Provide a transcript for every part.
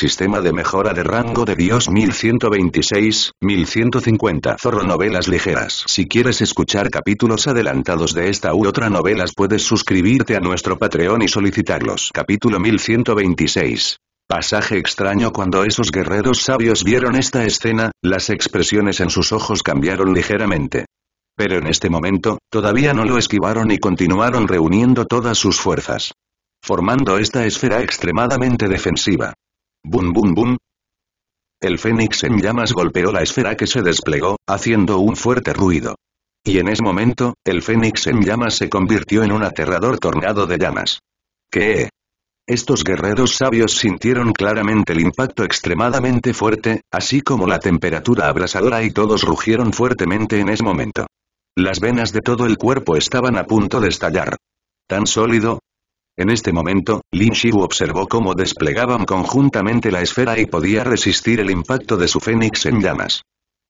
Sistema de mejora de rango de Dios 1126, 1150 Zorro Novelas Ligeras Si quieres escuchar capítulos adelantados de esta u otra novelas puedes suscribirte a nuestro Patreon y solicitarlos Capítulo 1126 Pasaje extraño cuando esos guerreros sabios vieron esta escena, las expresiones en sus ojos cambiaron ligeramente. Pero en este momento, todavía no lo esquivaron y continuaron reuniendo todas sus fuerzas. Formando esta esfera extremadamente defensiva. Bum bum bum. El fénix en llamas golpeó la esfera que se desplegó, haciendo un fuerte ruido. Y en ese momento, el fénix en llamas se convirtió en un aterrador tornado de llamas. ¿Qué? Estos guerreros sabios sintieron claramente el impacto extremadamente fuerte, así como la temperatura abrasadora y todos rugieron fuertemente en ese momento. Las venas de todo el cuerpo estaban a punto de estallar. Tan sólido, en este momento, Lin Xiu observó cómo desplegaban conjuntamente la esfera y podía resistir el impacto de su fénix en llamas.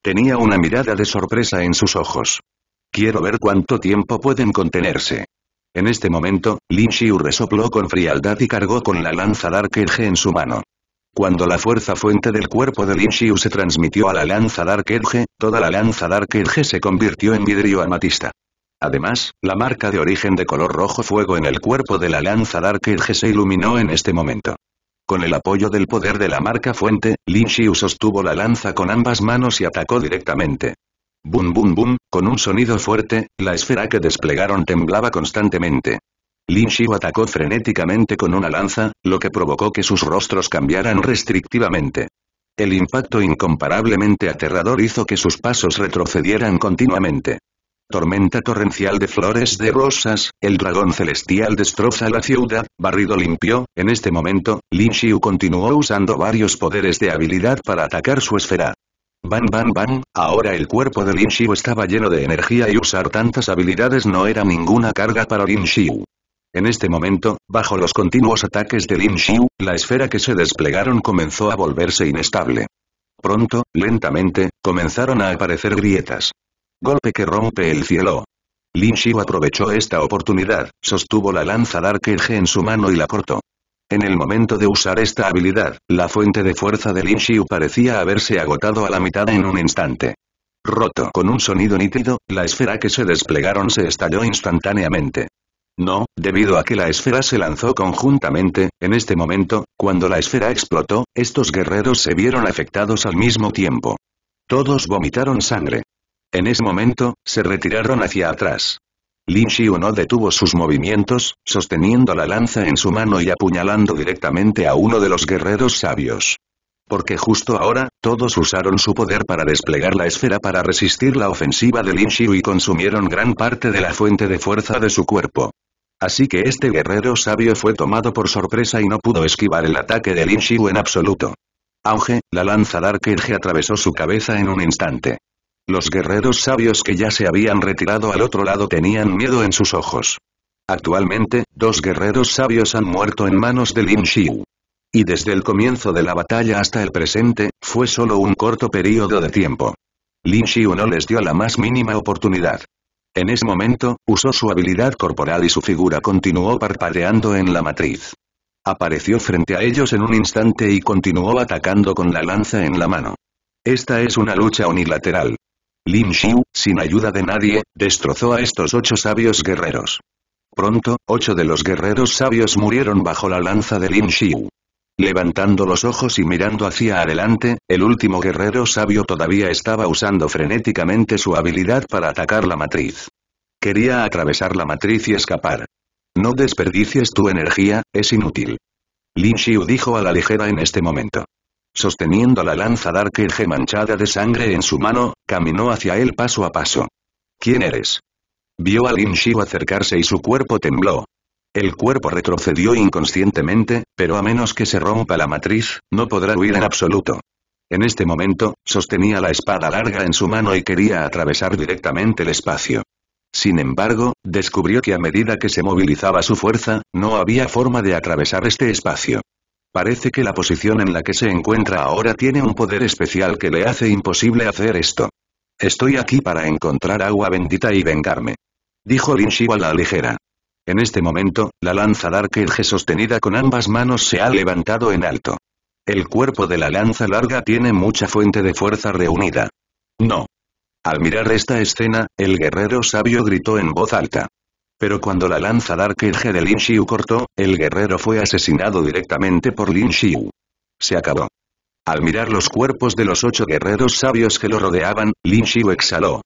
Tenía una mirada de sorpresa en sus ojos. Quiero ver cuánto tiempo pueden contenerse. En este momento, Lin Xiu resopló con frialdad y cargó con la lanza Dark Edge en su mano. Cuando la fuerza fuente del cuerpo de Lin Xiu se transmitió a la lanza Dark Edge, toda la lanza Dark Edge se convirtió en vidrio amatista. Además, la marca de origen de color rojo fuego en el cuerpo de la lanza Dark se iluminó en este momento. Con el apoyo del poder de la marca fuente, Lin Xiu sostuvo la lanza con ambas manos y atacó directamente. Bum bum bum, con un sonido fuerte, la esfera que desplegaron temblaba constantemente. Lin Xiu atacó frenéticamente con una lanza, lo que provocó que sus rostros cambiaran restrictivamente. El impacto incomparablemente aterrador hizo que sus pasos retrocedieran continuamente tormenta torrencial de flores de rosas, el dragón celestial destroza la ciudad, barrido limpio, en este momento, Lin Xiu continuó usando varios poderes de habilidad para atacar su esfera. Van van van, ahora el cuerpo de Lin Xiu estaba lleno de energía y usar tantas habilidades no era ninguna carga para Lin Xiu. En este momento, bajo los continuos ataques de Lin Xiu, la esfera que se desplegaron comenzó a volverse inestable. Pronto, lentamente, comenzaron a aparecer grietas. Golpe que rompe el cielo. Lin Xiu aprovechó esta oportunidad, sostuvo la lanza Dark Edge en su mano y la cortó. En el momento de usar esta habilidad, la fuente de fuerza de Lin Xiu parecía haberse agotado a la mitad en un instante. Roto con un sonido nítido, la esfera que se desplegaron se estalló instantáneamente. No, debido a que la esfera se lanzó conjuntamente, en este momento, cuando la esfera explotó, estos guerreros se vieron afectados al mismo tiempo. Todos vomitaron sangre. En ese momento, se retiraron hacia atrás. Lin Xiu no detuvo sus movimientos, sosteniendo la lanza en su mano y apuñalando directamente a uno de los guerreros sabios. Porque justo ahora, todos usaron su poder para desplegar la esfera para resistir la ofensiva de Lin Xiu y consumieron gran parte de la fuente de fuerza de su cuerpo. Así que este guerrero sabio fue tomado por sorpresa y no pudo esquivar el ataque de Lin Xiu en absoluto. Auge, la lanza Dark atravesó su cabeza en un instante. Los guerreros sabios que ya se habían retirado al otro lado tenían miedo en sus ojos. Actualmente, dos guerreros sabios han muerto en manos de Lin Xiu. Y desde el comienzo de la batalla hasta el presente, fue solo un corto periodo de tiempo. Lin Xiu no les dio la más mínima oportunidad. En ese momento, usó su habilidad corporal y su figura continuó parpadeando en la matriz. Apareció frente a ellos en un instante y continuó atacando con la lanza en la mano. Esta es una lucha unilateral. Lin Xiu, sin ayuda de nadie, destrozó a estos ocho sabios guerreros. Pronto, ocho de los guerreros sabios murieron bajo la lanza de Lin Xiu. Levantando los ojos y mirando hacia adelante, el último guerrero sabio todavía estaba usando frenéticamente su habilidad para atacar la matriz. Quería atravesar la matriz y escapar. No desperdicies tu energía, es inútil. Lin Xiu dijo a la ligera en este momento sosteniendo la lanza Darkerge manchada de sangre en su mano, caminó hacia él paso a paso. ¿Quién eres? Vio a Lin acercarse y su cuerpo tembló. El cuerpo retrocedió inconscientemente, pero a menos que se rompa la matriz, no podrá huir en absoluto. En este momento, sostenía la espada larga en su mano y quería atravesar directamente el espacio. Sin embargo, descubrió que a medida que se movilizaba su fuerza, no había forma de atravesar este espacio. Parece que la posición en la que se encuentra ahora tiene un poder especial que le hace imposible hacer esto. Estoy aquí para encontrar agua bendita y vengarme. Dijo Lin a la ligera. En este momento, la lanza Dark sostenida con ambas manos se ha levantado en alto. El cuerpo de la lanza larga tiene mucha fuente de fuerza reunida. No. Al mirar esta escena, el guerrero sabio gritó en voz alta. Pero cuando la lanza Edge de Lin Xiu cortó, el guerrero fue asesinado directamente por Lin Xiu. Se acabó. Al mirar los cuerpos de los ocho guerreros sabios que lo rodeaban, Lin Xiu exhaló.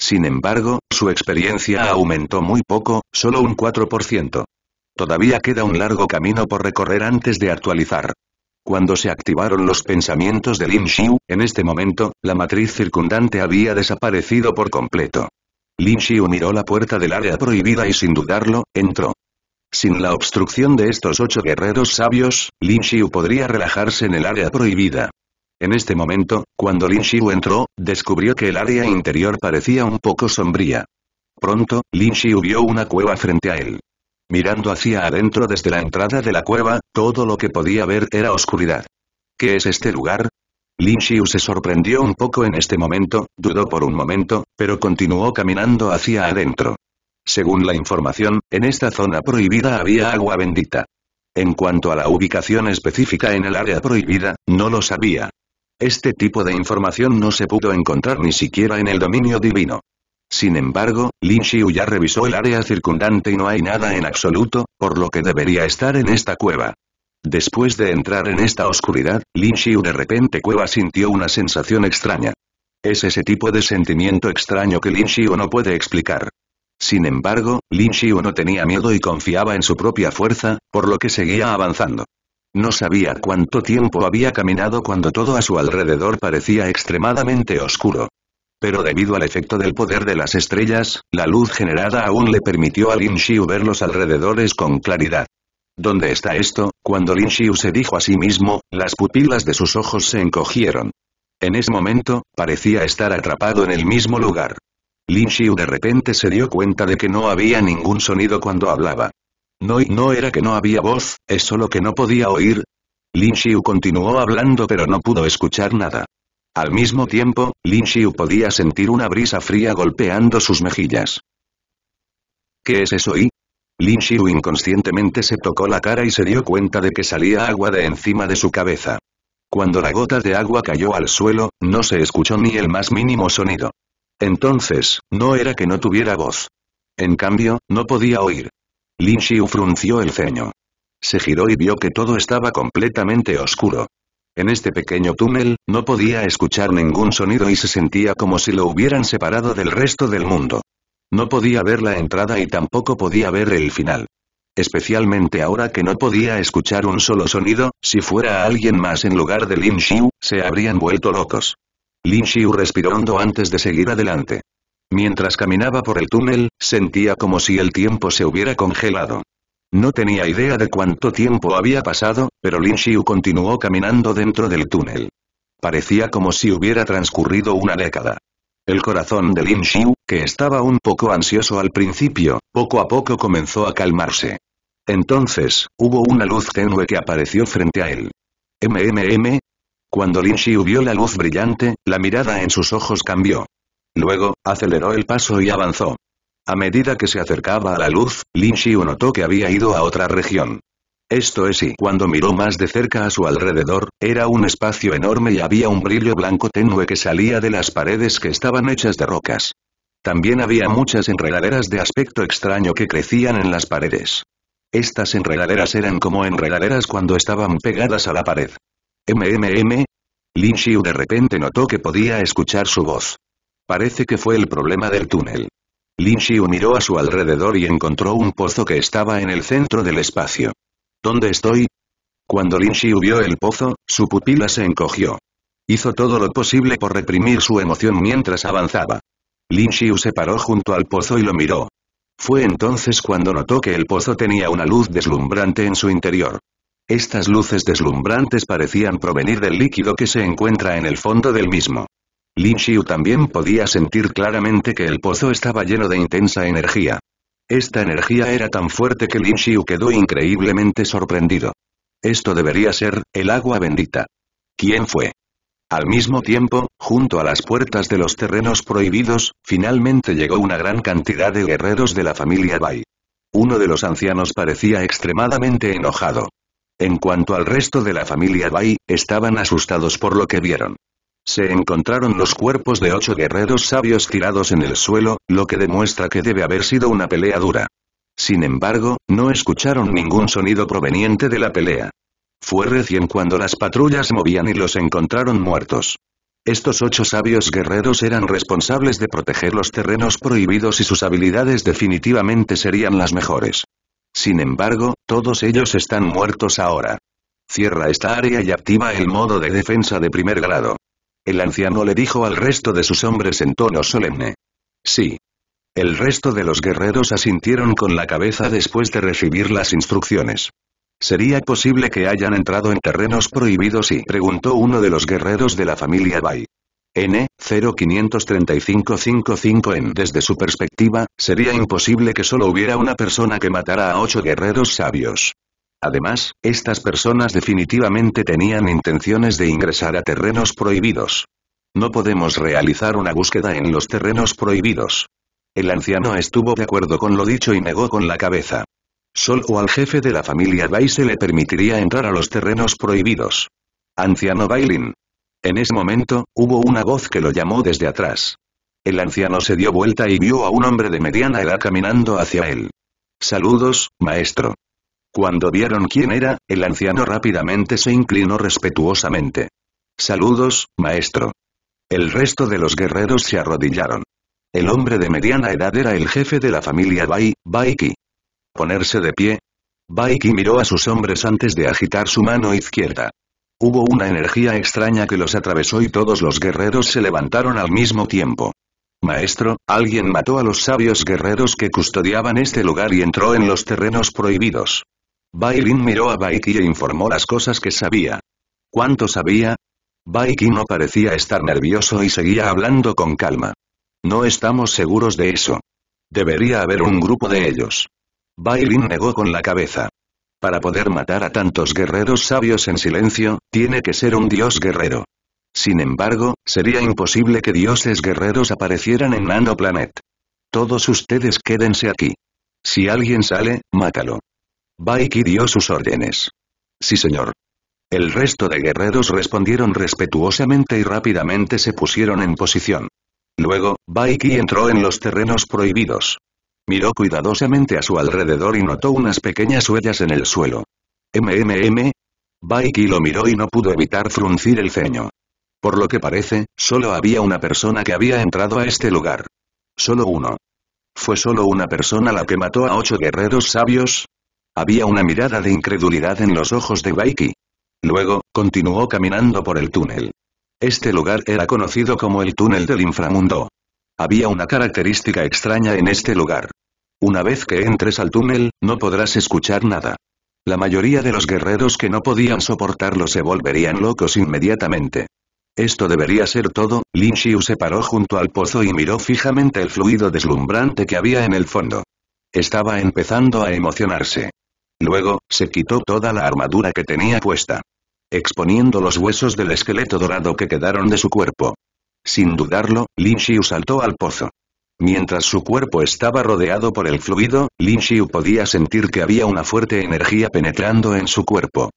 Sin embargo, su experiencia aumentó muy poco, solo un 4%. Todavía queda un largo camino por recorrer antes de actualizar. Cuando se activaron los pensamientos de Lin Xiu, en este momento, la matriz circundante había desaparecido por completo. Lin Xiu miró la puerta del área prohibida y sin dudarlo, entró. Sin la obstrucción de estos ocho guerreros sabios, Lin Xiu podría relajarse en el área prohibida. En este momento, cuando Lin Xiu entró, descubrió que el área interior parecía un poco sombría. Pronto, Lin Xiu vio una cueva frente a él. Mirando hacia adentro desde la entrada de la cueva, todo lo que podía ver era oscuridad. ¿Qué es este lugar? Lin Xiu se sorprendió un poco en este momento, dudó por un momento, pero continuó caminando hacia adentro. Según la información, en esta zona prohibida había agua bendita. En cuanto a la ubicación específica en el área prohibida, no lo sabía. Este tipo de información no se pudo encontrar ni siquiera en el dominio divino. Sin embargo, Lin Xiu ya revisó el área circundante y no hay nada en absoluto, por lo que debería estar en esta cueva. Después de entrar en esta oscuridad, Lin Xiu de repente Cueva sintió una sensación extraña. Es ese tipo de sentimiento extraño que Lin Xiu no puede explicar. Sin embargo, Lin Xiu no tenía miedo y confiaba en su propia fuerza, por lo que seguía avanzando. No sabía cuánto tiempo había caminado cuando todo a su alrededor parecía extremadamente oscuro. Pero debido al efecto del poder de las estrellas, la luz generada aún le permitió a Lin Xiu ver los alrededores con claridad. ¿Dónde está esto? Cuando Lin Xiu se dijo a sí mismo, las pupilas de sus ojos se encogieron. En ese momento, parecía estar atrapado en el mismo lugar. Lin Xiu de repente se dio cuenta de que no había ningún sonido cuando hablaba. No y no era que no había voz, es solo que no podía oír. Lin Xiu continuó hablando pero no pudo escuchar nada. Al mismo tiempo, Lin Xiu podía sentir una brisa fría golpeando sus mejillas. ¿Qué es eso y? Lin Xiu inconscientemente se tocó la cara y se dio cuenta de que salía agua de encima de su cabeza. Cuando la gota de agua cayó al suelo, no se escuchó ni el más mínimo sonido. Entonces, no era que no tuviera voz. En cambio, no podía oír. Lin Xiu frunció el ceño. Se giró y vio que todo estaba completamente oscuro. En este pequeño túnel, no podía escuchar ningún sonido y se sentía como si lo hubieran separado del resto del mundo. No podía ver la entrada y tampoco podía ver el final. Especialmente ahora que no podía escuchar un solo sonido, si fuera alguien más en lugar de Lin Xiu, se habrían vuelto locos. Lin Xiu respiró hondo antes de seguir adelante. Mientras caminaba por el túnel, sentía como si el tiempo se hubiera congelado. No tenía idea de cuánto tiempo había pasado, pero Lin Xiu continuó caminando dentro del túnel. Parecía como si hubiera transcurrido una década. El corazón de Lin Xiu que estaba un poco ansioso al principio, poco a poco comenzó a calmarse. Entonces, hubo una luz tenue que apareció frente a él. ¿MMM? Cuando Lin Xiu vio la luz brillante, la mirada en sus ojos cambió. Luego, aceleró el paso y avanzó. A medida que se acercaba a la luz, Lin Xiu notó que había ido a otra región. Esto es y cuando miró más de cerca a su alrededor, era un espacio enorme y había un brillo blanco tenue que salía de las paredes que estaban hechas de rocas. También había muchas enredaderas de aspecto extraño que crecían en las paredes. Estas enredaderas eran como enredaderas cuando estaban pegadas a la pared. ¿MMM? Lin Xiu de repente notó que podía escuchar su voz. Parece que fue el problema del túnel. Lin Xiu miró a su alrededor y encontró un pozo que estaba en el centro del espacio. ¿Dónde estoy? Cuando Lin Xiu vio el pozo, su pupila se encogió. Hizo todo lo posible por reprimir su emoción mientras avanzaba. Lin Xiu se paró junto al pozo y lo miró. Fue entonces cuando notó que el pozo tenía una luz deslumbrante en su interior. Estas luces deslumbrantes parecían provenir del líquido que se encuentra en el fondo del mismo. Lin Xiu también podía sentir claramente que el pozo estaba lleno de intensa energía. Esta energía era tan fuerte que Lin Xiu quedó increíblemente sorprendido. Esto debería ser, el agua bendita. ¿Quién fue? Al mismo tiempo, junto a las puertas de los terrenos prohibidos, finalmente llegó una gran cantidad de guerreros de la familia Bai. Uno de los ancianos parecía extremadamente enojado. En cuanto al resto de la familia Bai, estaban asustados por lo que vieron. Se encontraron los cuerpos de ocho guerreros sabios tirados en el suelo, lo que demuestra que debe haber sido una pelea dura. Sin embargo, no escucharon ningún sonido proveniente de la pelea. Fue recién cuando las patrullas movían y los encontraron muertos. Estos ocho sabios guerreros eran responsables de proteger los terrenos prohibidos y sus habilidades definitivamente serían las mejores. Sin embargo, todos ellos están muertos ahora. Cierra esta área y activa el modo de defensa de primer grado. El anciano le dijo al resto de sus hombres en tono solemne. Sí. El resto de los guerreros asintieron con la cabeza después de recibir las instrucciones. ¿Sería posible que hayan entrado en terrenos prohibidos y preguntó uno de los guerreros de la familia Bai. N. 053555 en Desde su perspectiva, sería imposible que solo hubiera una persona que matara a ocho guerreros sabios. Además, estas personas definitivamente tenían intenciones de ingresar a terrenos prohibidos. No podemos realizar una búsqueda en los terrenos prohibidos. El anciano estuvo de acuerdo con lo dicho y negó con la cabeza. Solo al jefe de la familia Bai se le permitiría entrar a los terrenos prohibidos. Anciano Bailin. En ese momento, hubo una voz que lo llamó desde atrás. El anciano se dio vuelta y vio a un hombre de mediana edad caminando hacia él. Saludos, maestro. Cuando vieron quién era, el anciano rápidamente se inclinó respetuosamente. Saludos, maestro. El resto de los guerreros se arrodillaron. El hombre de mediana edad era el jefe de la familia Bai, Baiki ponerse de pie? Baiki miró a sus hombres antes de agitar su mano izquierda. Hubo una energía extraña que los atravesó y todos los guerreros se levantaron al mismo tiempo. Maestro, alguien mató a los sabios guerreros que custodiaban este lugar y entró en los terrenos prohibidos. Bailin miró a Baiki e informó las cosas que sabía. ¿Cuánto sabía? Baiki no parecía estar nervioso y seguía hablando con calma. No estamos seguros de eso. Debería haber un grupo de ellos. Bailin negó con la cabeza. Para poder matar a tantos guerreros sabios en silencio, tiene que ser un dios guerrero. Sin embargo, sería imposible que dioses guerreros aparecieran en Nano Planet. Todos ustedes quédense aquí. Si alguien sale, mátalo. Baiki dio sus órdenes. Sí señor. El resto de guerreros respondieron respetuosamente y rápidamente se pusieron en posición. Luego, Baiki entró en los terrenos prohibidos. Miró cuidadosamente a su alrededor y notó unas pequeñas huellas en el suelo. ¿MMM? Baiki lo miró y no pudo evitar fruncir el ceño. Por lo que parece, solo había una persona que había entrado a este lugar. Solo uno. ¿Fue solo una persona la que mató a ocho guerreros sabios? Había una mirada de incredulidad en los ojos de Baiki. Luego, continuó caminando por el túnel. Este lugar era conocido como el túnel del inframundo. Había una característica extraña en este lugar. Una vez que entres al túnel, no podrás escuchar nada. La mayoría de los guerreros que no podían soportarlo se volverían locos inmediatamente. Esto debería ser todo, Lin Xiu se paró junto al pozo y miró fijamente el fluido deslumbrante que había en el fondo. Estaba empezando a emocionarse. Luego, se quitó toda la armadura que tenía puesta. Exponiendo los huesos del esqueleto dorado que quedaron de su cuerpo. Sin dudarlo, Lin Xiu saltó al pozo. Mientras su cuerpo estaba rodeado por el fluido, Lin Xiu podía sentir que había una fuerte energía penetrando en su cuerpo.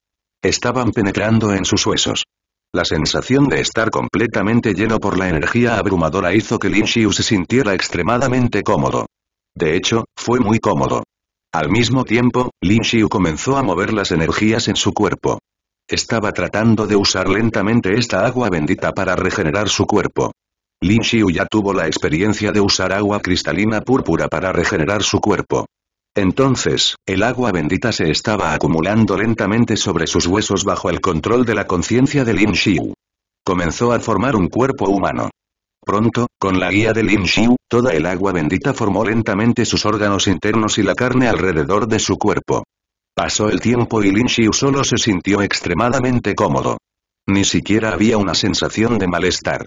Estaban penetrando en sus huesos. La sensación de estar completamente lleno por la energía abrumadora hizo que Lin Xiu se sintiera extremadamente cómodo. De hecho, fue muy cómodo. Al mismo tiempo, Lin Xiu comenzó a mover las energías en su cuerpo. Estaba tratando de usar lentamente esta agua bendita para regenerar su cuerpo. Lin Xiu ya tuvo la experiencia de usar agua cristalina púrpura para regenerar su cuerpo. Entonces, el agua bendita se estaba acumulando lentamente sobre sus huesos bajo el control de la conciencia de Lin Xiu. Comenzó a formar un cuerpo humano. Pronto, con la guía de Lin Xiu, toda el agua bendita formó lentamente sus órganos internos y la carne alrededor de su cuerpo. Pasó el tiempo y Lin Xiu solo se sintió extremadamente cómodo. Ni siquiera había una sensación de malestar.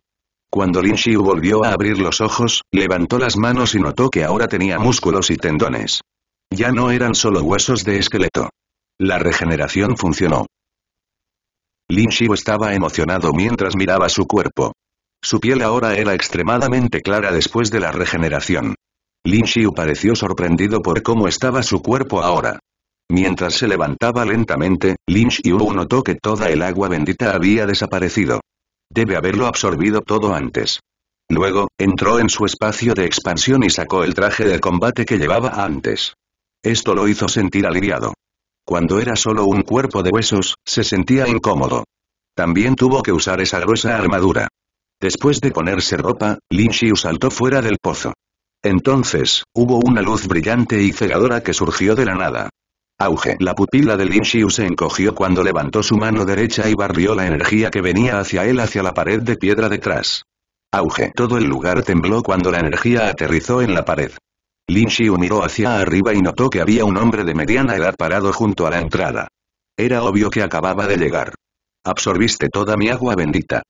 Cuando Lin Xiu volvió a abrir los ojos, levantó las manos y notó que ahora tenía músculos y tendones. Ya no eran solo huesos de esqueleto. La regeneración funcionó. Lin Xiu estaba emocionado mientras miraba su cuerpo. Su piel ahora era extremadamente clara después de la regeneración. Lin Xiu pareció sorprendido por cómo estaba su cuerpo ahora. Mientras se levantaba lentamente, Lin Xiu notó que toda el agua bendita había desaparecido. Debe haberlo absorbido todo antes. Luego, entró en su espacio de expansión y sacó el traje de combate que llevaba antes. Esto lo hizo sentir aliviado. Cuando era solo un cuerpo de huesos, se sentía incómodo. También tuvo que usar esa gruesa armadura. Después de ponerse ropa, Lin Xiu saltó fuera del pozo. Entonces, hubo una luz brillante y cegadora que surgió de la nada. Auge. La pupila de Lin Xiu se encogió cuando levantó su mano derecha y barrió la energía que venía hacia él hacia la pared de piedra detrás. Auge. Todo el lugar tembló cuando la energía aterrizó en la pared. Lin Xiu miró hacia arriba y notó que había un hombre de mediana edad parado junto a la entrada. Era obvio que acababa de llegar. Absorbiste toda mi agua bendita.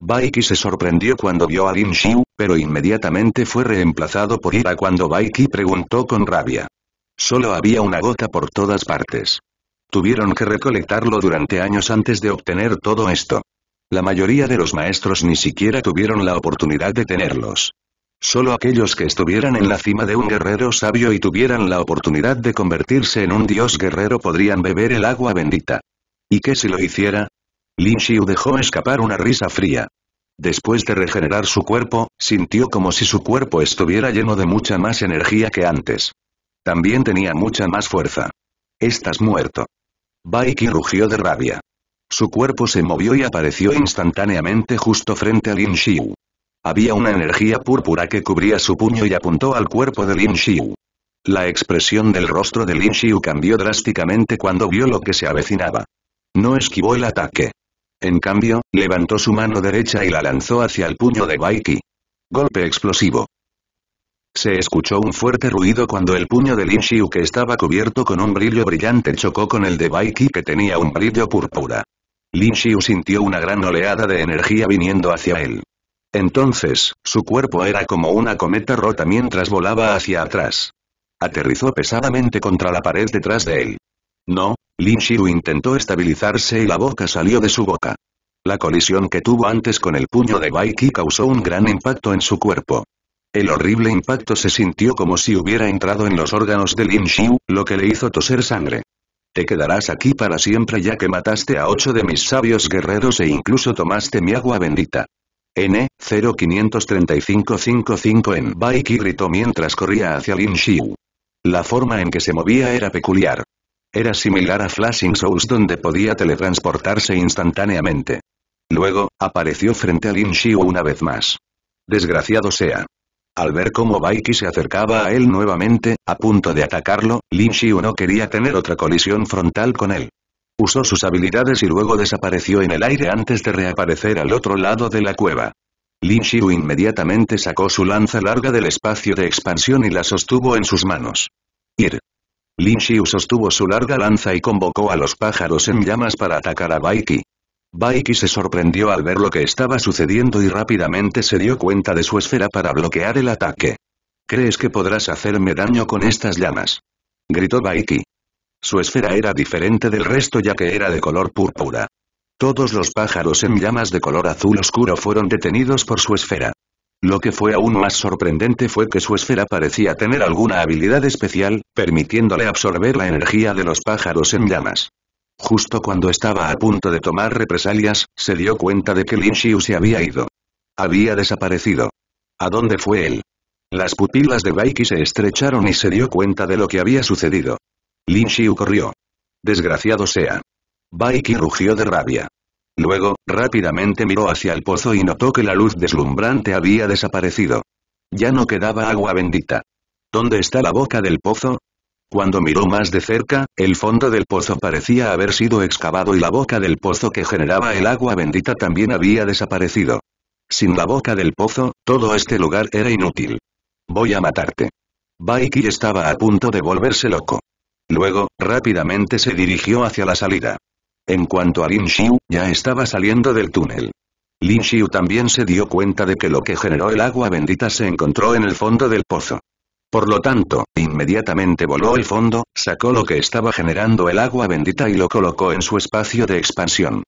Baiki se sorprendió cuando vio a Lin Xiu, pero inmediatamente fue reemplazado por ira cuando Baiki preguntó con rabia. Solo había una gota por todas partes. Tuvieron que recolectarlo durante años antes de obtener todo esto. La mayoría de los maestros ni siquiera tuvieron la oportunidad de tenerlos. Solo aquellos que estuvieran en la cima de un guerrero sabio y tuvieran la oportunidad de convertirse en un dios guerrero podrían beber el agua bendita. ¿Y qué si lo hiciera? Lin Xiu dejó escapar una risa fría. Después de regenerar su cuerpo, sintió como si su cuerpo estuviera lleno de mucha más energía que antes. También tenía mucha más fuerza. Estás muerto. Baiki rugió de rabia. Su cuerpo se movió y apareció instantáneamente justo frente a Lin Xiu. Había una energía púrpura que cubría su puño y apuntó al cuerpo de Lin Xiu. La expresión del rostro de Lin Xiu cambió drásticamente cuando vio lo que se avecinaba. No esquivó el ataque. En cambio, levantó su mano derecha y la lanzó hacia el puño de Baiki. Golpe explosivo. Se escuchó un fuerte ruido cuando el puño de Lin Xiu que estaba cubierto con un brillo brillante chocó con el de Baiki que tenía un brillo púrpura. Lin Xiu sintió una gran oleada de energía viniendo hacia él. Entonces, su cuerpo era como una cometa rota mientras volaba hacia atrás. Aterrizó pesadamente contra la pared detrás de él. No, Lin Xiu intentó estabilizarse y la boca salió de su boca. La colisión que tuvo antes con el puño de Baiki causó un gran impacto en su cuerpo. El horrible impacto se sintió como si hubiera entrado en los órganos de Lin lo que le hizo toser sangre. Te quedarás aquí para siempre ya que mataste a ocho de mis sabios guerreros e incluso tomaste mi agua bendita. N. 55 en Baiki gritó mientras corría hacia Lin Xiu. La forma en que se movía era peculiar. Era similar a Flashing Souls donde podía teletransportarse instantáneamente. Luego, apareció frente a Lin una vez más. Desgraciado sea. Al ver cómo Baiki se acercaba a él nuevamente, a punto de atacarlo, Lin Xiu no quería tener otra colisión frontal con él. Usó sus habilidades y luego desapareció en el aire antes de reaparecer al otro lado de la cueva. Lin Xiu inmediatamente sacó su lanza larga del espacio de expansión y la sostuvo en sus manos. Ir. Lin Xiu sostuvo su larga lanza y convocó a los pájaros en llamas para atacar a Baiki. Baiki se sorprendió al ver lo que estaba sucediendo y rápidamente se dio cuenta de su esfera para bloquear el ataque. ¿Crees que podrás hacerme daño con estas llamas? Gritó Baiki. Su esfera era diferente del resto ya que era de color púrpura. Todos los pájaros en llamas de color azul oscuro fueron detenidos por su esfera. Lo que fue aún más sorprendente fue que su esfera parecía tener alguna habilidad especial, permitiéndole absorber la energía de los pájaros en llamas. Justo cuando estaba a punto de tomar represalias, se dio cuenta de que Lin Xiu se había ido. Había desaparecido. ¿A dónde fue él? Las pupilas de Baiki se estrecharon y se dio cuenta de lo que había sucedido. Lin Xiu corrió. Desgraciado sea. Baiki rugió de rabia. Luego, rápidamente miró hacia el pozo y notó que la luz deslumbrante había desaparecido. Ya no quedaba agua bendita. ¿Dónde está la boca del pozo? Cuando miró más de cerca, el fondo del pozo parecía haber sido excavado y la boca del pozo que generaba el agua bendita también había desaparecido. Sin la boca del pozo, todo este lugar era inútil. Voy a matarte. Baiki estaba a punto de volverse loco. Luego, rápidamente se dirigió hacia la salida. En cuanto a Lin Xiu, ya estaba saliendo del túnel. Lin Xiu también se dio cuenta de que lo que generó el agua bendita se encontró en el fondo del pozo. Por lo tanto, inmediatamente voló al fondo, sacó lo que estaba generando el agua bendita y lo colocó en su espacio de expansión.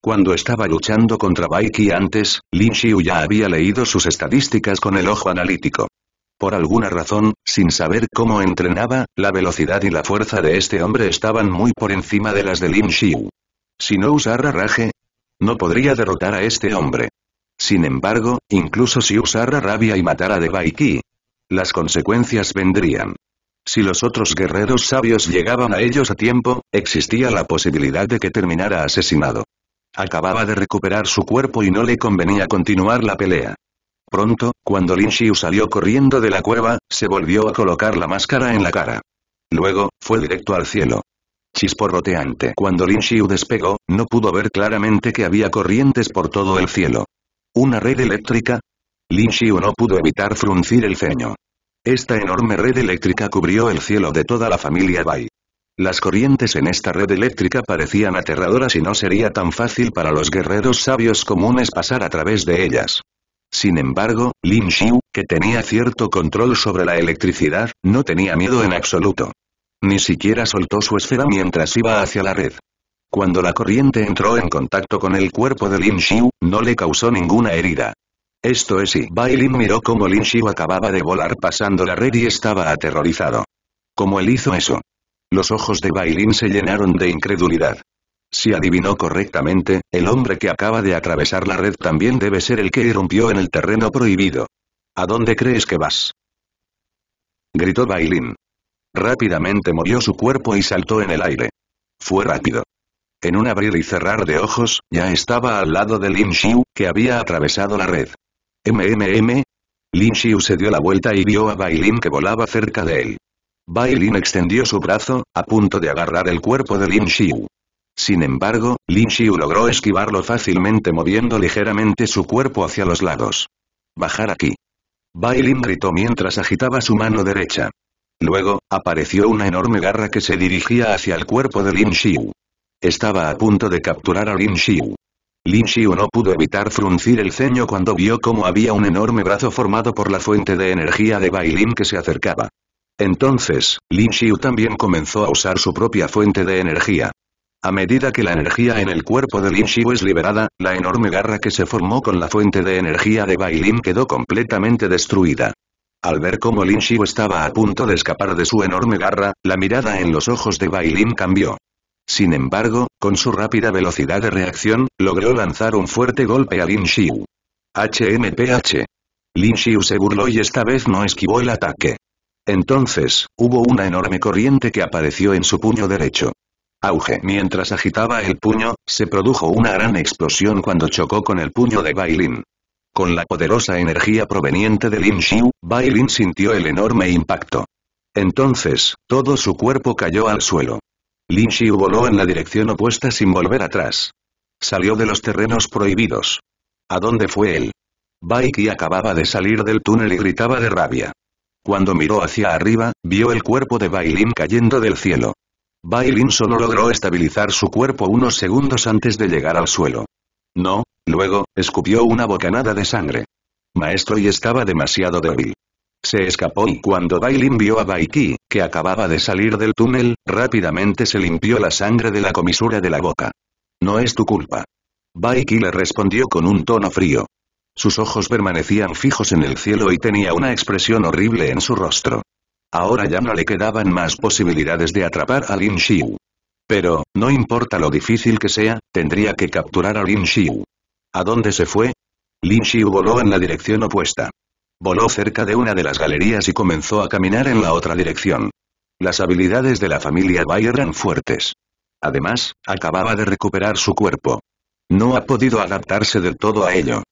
Cuando estaba luchando contra Baiki antes, Lin Xiu ya había leído sus estadísticas con el ojo analítico. Por alguna razón, sin saber cómo entrenaba, la velocidad y la fuerza de este hombre estaban muy por encima de las de Lin Xiu. Si no usara raje, no podría derrotar a este hombre. Sin embargo, incluso si usara rabia y matara de Baiki, las consecuencias vendrían. Si los otros guerreros sabios llegaban a ellos a tiempo, existía la posibilidad de que terminara asesinado. Acababa de recuperar su cuerpo y no le convenía continuar la pelea. Pronto, cuando Lin Xiu salió corriendo de la cueva, se volvió a colocar la máscara en la cara. Luego, fue directo al cielo. Chisporroteante. Cuando Lin Xiu despegó, no pudo ver claramente que había corrientes por todo el cielo. Una red eléctrica, Lin Xiu no pudo evitar fruncir el ceño. Esta enorme red eléctrica cubrió el cielo de toda la familia Bai. Las corrientes en esta red eléctrica parecían aterradoras y no sería tan fácil para los guerreros sabios comunes pasar a través de ellas. Sin embargo, Lin Xiu, que tenía cierto control sobre la electricidad, no tenía miedo en absoluto. Ni siquiera soltó su esfera mientras iba hacia la red. Cuando la corriente entró en contacto con el cuerpo de Lin Xiu, no le causó ninguna herida. Esto es y Bailin miró como Lin Xiu acababa de volar pasando la red y estaba aterrorizado. ¿Cómo él hizo eso? Los ojos de Bailin se llenaron de incredulidad. Si adivinó correctamente, el hombre que acaba de atravesar la red también debe ser el que irrumpió en el terreno prohibido. ¿A dónde crees que vas? Gritó Bailin. Rápidamente movió su cuerpo y saltó en el aire. Fue rápido. En un abrir y cerrar de ojos, ya estaba al lado de Lin Xiu, que había atravesado la red. MMM. Lin Xiu se dio la vuelta y vio a Bailin que volaba cerca de él. Bailin extendió su brazo, a punto de agarrar el cuerpo de Lin Xiu. Sin embargo, Lin Xiu logró esquivarlo fácilmente moviendo ligeramente su cuerpo hacia los lados. Bajar aquí. Bailin gritó mientras agitaba su mano derecha. Luego, apareció una enorme garra que se dirigía hacia el cuerpo de Lin Xiu. Estaba a punto de capturar a Lin Xiu. Lin Xiu no pudo evitar fruncir el ceño cuando vio cómo había un enorme brazo formado por la fuente de energía de Bailin que se acercaba. Entonces, Lin Xiu también comenzó a usar su propia fuente de energía. A medida que la energía en el cuerpo de Lin Xiu es liberada, la enorme garra que se formó con la fuente de energía de Bailin quedó completamente destruida. Al ver cómo Lin Xiu estaba a punto de escapar de su enorme garra, la mirada en los ojos de Bailin cambió. Sin embargo, con su rápida velocidad de reacción, logró lanzar un fuerte golpe a Lin Xiu. HMPH. Lin Xiu se burló y esta vez no esquivó el ataque. Entonces, hubo una enorme corriente que apareció en su puño derecho. Auge. Mientras agitaba el puño, se produjo una gran explosión cuando chocó con el puño de Bailin. Con la poderosa energía proveniente de Lin Xiu, Bailin sintió el enorme impacto. Entonces, todo su cuerpo cayó al suelo. Lin voló en la dirección opuesta sin volver atrás. Salió de los terrenos prohibidos. ¿A dónde fue él? Qi acababa de salir del túnel y gritaba de rabia. Cuando miró hacia arriba, vio el cuerpo de Bailin cayendo del cielo. Bailin solo logró estabilizar su cuerpo unos segundos antes de llegar al suelo. No, luego, escupió una bocanada de sangre. Maestro y estaba demasiado débil. Se escapó y cuando Bailin vio a Baiki, que acababa de salir del túnel, rápidamente se limpió la sangre de la comisura de la boca. No es tu culpa. Baiki le respondió con un tono frío. Sus ojos permanecían fijos en el cielo y tenía una expresión horrible en su rostro. Ahora ya no le quedaban más posibilidades de atrapar a Lin Xiu. Pero, no importa lo difícil que sea, tendría que capturar a Lin Xiu. ¿A dónde se fue? Lin Xiu voló en la dirección opuesta. Voló cerca de una de las galerías y comenzó a caminar en la otra dirección. Las habilidades de la familia Bai eran fuertes. Además, acababa de recuperar su cuerpo. No ha podido adaptarse del todo a ello.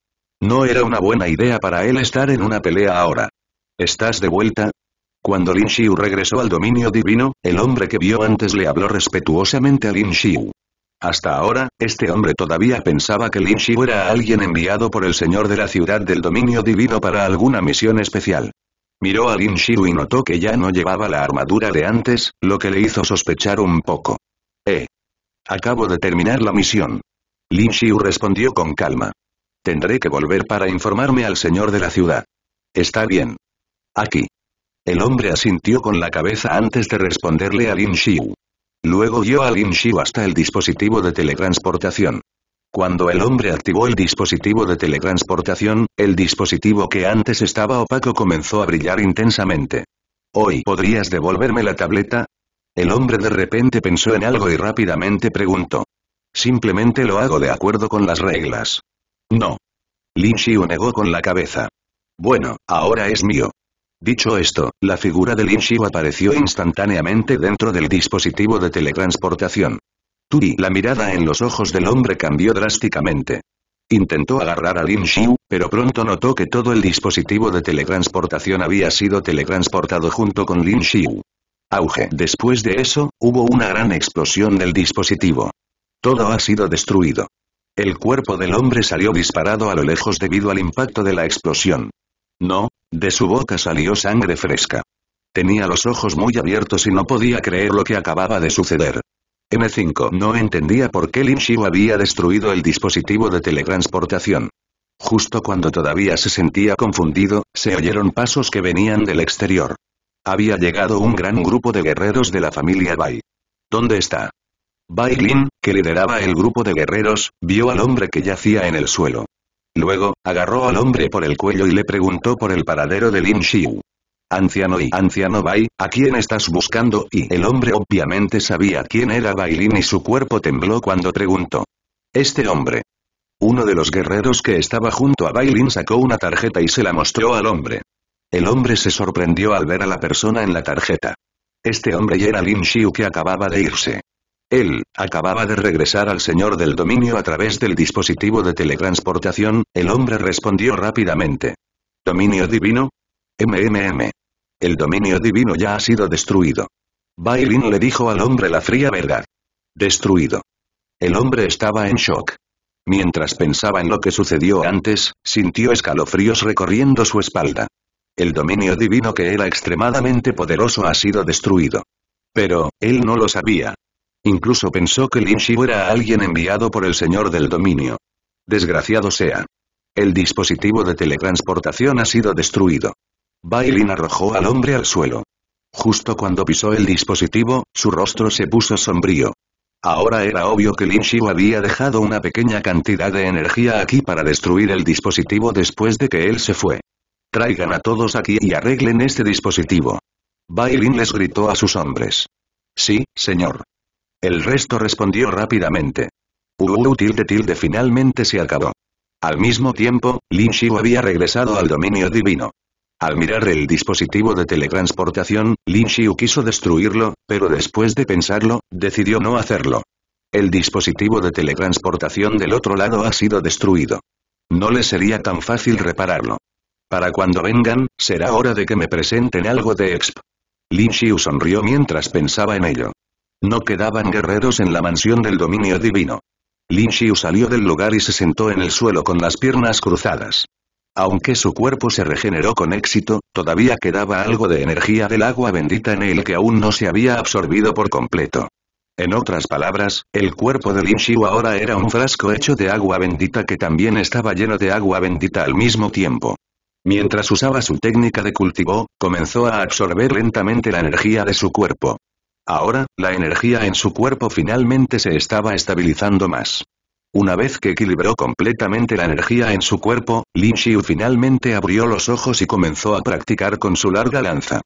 No era una buena idea para él estar en una pelea ahora. ¿Estás de vuelta? Cuando Lin Xiu regresó al dominio divino, el hombre que vio antes le habló respetuosamente a Lin Xiu. Hasta ahora, este hombre todavía pensaba que Lin Xiu era alguien enviado por el señor de la ciudad del dominio divino para alguna misión especial. Miró a Lin Xiu y notó que ya no llevaba la armadura de antes, lo que le hizo sospechar un poco. Eh. Acabo de terminar la misión. Lin Xiu respondió con calma. Tendré que volver para informarme al señor de la ciudad. Está bien. Aquí. El hombre asintió con la cabeza antes de responderle a Lin Xiu. Luego guió a Lin Xiu hasta el dispositivo de teletransportación. Cuando el hombre activó el dispositivo de teletransportación, el dispositivo que antes estaba opaco comenzó a brillar intensamente. «Hoy podrías devolverme la tableta?» El hombre de repente pensó en algo y rápidamente preguntó. «Simplemente lo hago de acuerdo con las reglas». «No». Lin Xiu negó con la cabeza. «Bueno, ahora es mío». Dicho esto, la figura de Lin Xiu apareció instantáneamente dentro del dispositivo de teletransportación. Turi la mirada en los ojos del hombre cambió drásticamente. Intentó agarrar a Lin Xiu, pero pronto notó que todo el dispositivo de teletransportación había sido teletransportado junto con Lin Xiu. Auge. Después de eso, hubo una gran explosión del dispositivo. Todo ha sido destruido. El cuerpo del hombre salió disparado a lo lejos debido al impacto de la explosión. No, de su boca salió sangre fresca. Tenía los ojos muy abiertos y no podía creer lo que acababa de suceder. M5 no entendía por qué Lin Xiu había destruido el dispositivo de teletransportación. Justo cuando todavía se sentía confundido, se oyeron pasos que venían del exterior. Había llegado un gran grupo de guerreros de la familia Bai. ¿Dónde está? Bai Lin, que lideraba el grupo de guerreros, vio al hombre que yacía en el suelo. Luego, agarró al hombre por el cuello y le preguntó por el paradero de Lin Xiu. Anciano y anciano Bai, ¿a quién estás buscando? Y el hombre obviamente sabía quién era Bailin y su cuerpo tembló cuando preguntó. Este hombre. Uno de los guerreros que estaba junto a Bailin sacó una tarjeta y se la mostró al hombre. El hombre se sorprendió al ver a la persona en la tarjeta. Este hombre y era Lin Xiu que acababa de irse. Él, acababa de regresar al señor del dominio a través del dispositivo de teletransportación, el hombre respondió rápidamente. ¿Dominio divino? MMM. El dominio divino ya ha sido destruido. Bailin le dijo al hombre la fría verdad. Destruido. El hombre estaba en shock. Mientras pensaba en lo que sucedió antes, sintió escalofríos recorriendo su espalda. El dominio divino que era extremadamente poderoso ha sido destruido. Pero, él no lo sabía, Incluso pensó que Lin Shi era alguien enviado por el señor del dominio. Desgraciado sea. El dispositivo de teletransportación ha sido destruido. Bailin arrojó al hombre al suelo. Justo cuando pisó el dispositivo, su rostro se puso sombrío. Ahora era obvio que Lin Shi había dejado una pequeña cantidad de energía aquí para destruir el dispositivo después de que él se fue. Traigan a todos aquí y arreglen este dispositivo. Bailin les gritó a sus hombres. Sí, señor. El resto respondió rápidamente. de tilde tilde finalmente se acabó. Al mismo tiempo, Lin Xiu había regresado al dominio divino. Al mirar el dispositivo de teletransportación, Lin Xiu quiso destruirlo, pero después de pensarlo, decidió no hacerlo. El dispositivo de teletransportación del otro lado ha sido destruido. No le sería tan fácil repararlo. Para cuando vengan, será hora de que me presenten algo de EXP. Lin Xiu sonrió mientras pensaba en ello. No quedaban guerreros en la mansión del dominio divino. Lin Xiu salió del lugar y se sentó en el suelo con las piernas cruzadas. Aunque su cuerpo se regeneró con éxito, todavía quedaba algo de energía del agua bendita en él que aún no se había absorbido por completo. En otras palabras, el cuerpo de Lin Xiu ahora era un frasco hecho de agua bendita que también estaba lleno de agua bendita al mismo tiempo. Mientras usaba su técnica de cultivo, comenzó a absorber lentamente la energía de su cuerpo. Ahora, la energía en su cuerpo finalmente se estaba estabilizando más. Una vez que equilibró completamente la energía en su cuerpo, Lin Xiu finalmente abrió los ojos y comenzó a practicar con su larga lanza.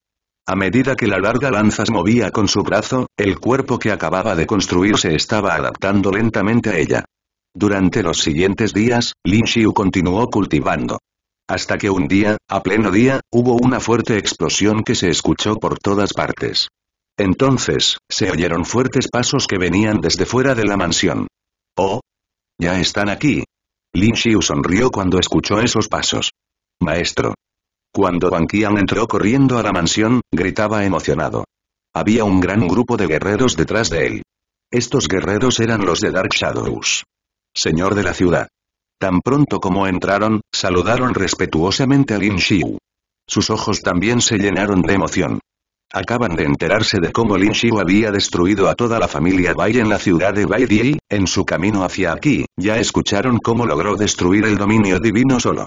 A medida que la larga lanza se movía con su brazo, el cuerpo que acababa de construir se estaba adaptando lentamente a ella. Durante los siguientes días, Lin Xiu continuó cultivando. Hasta que un día, a pleno día, hubo una fuerte explosión que se escuchó por todas partes. Entonces, se oyeron fuertes pasos que venían desde fuera de la mansión. ¡Oh! ¡Ya están aquí! Lin Xiu sonrió cuando escuchó esos pasos. Maestro. Cuando Wang Qian entró corriendo a la mansión, gritaba emocionado. Había un gran grupo de guerreros detrás de él. Estos guerreros eran los de Dark Shadows. Señor de la ciudad. Tan pronto como entraron, saludaron respetuosamente a Lin Xiu. Sus ojos también se llenaron de emoción. Acaban de enterarse de cómo Lin Xiu había destruido a toda la familia Bai en la ciudad de Bai Di, en su camino hacia aquí, ya escucharon cómo logró destruir el dominio divino solo.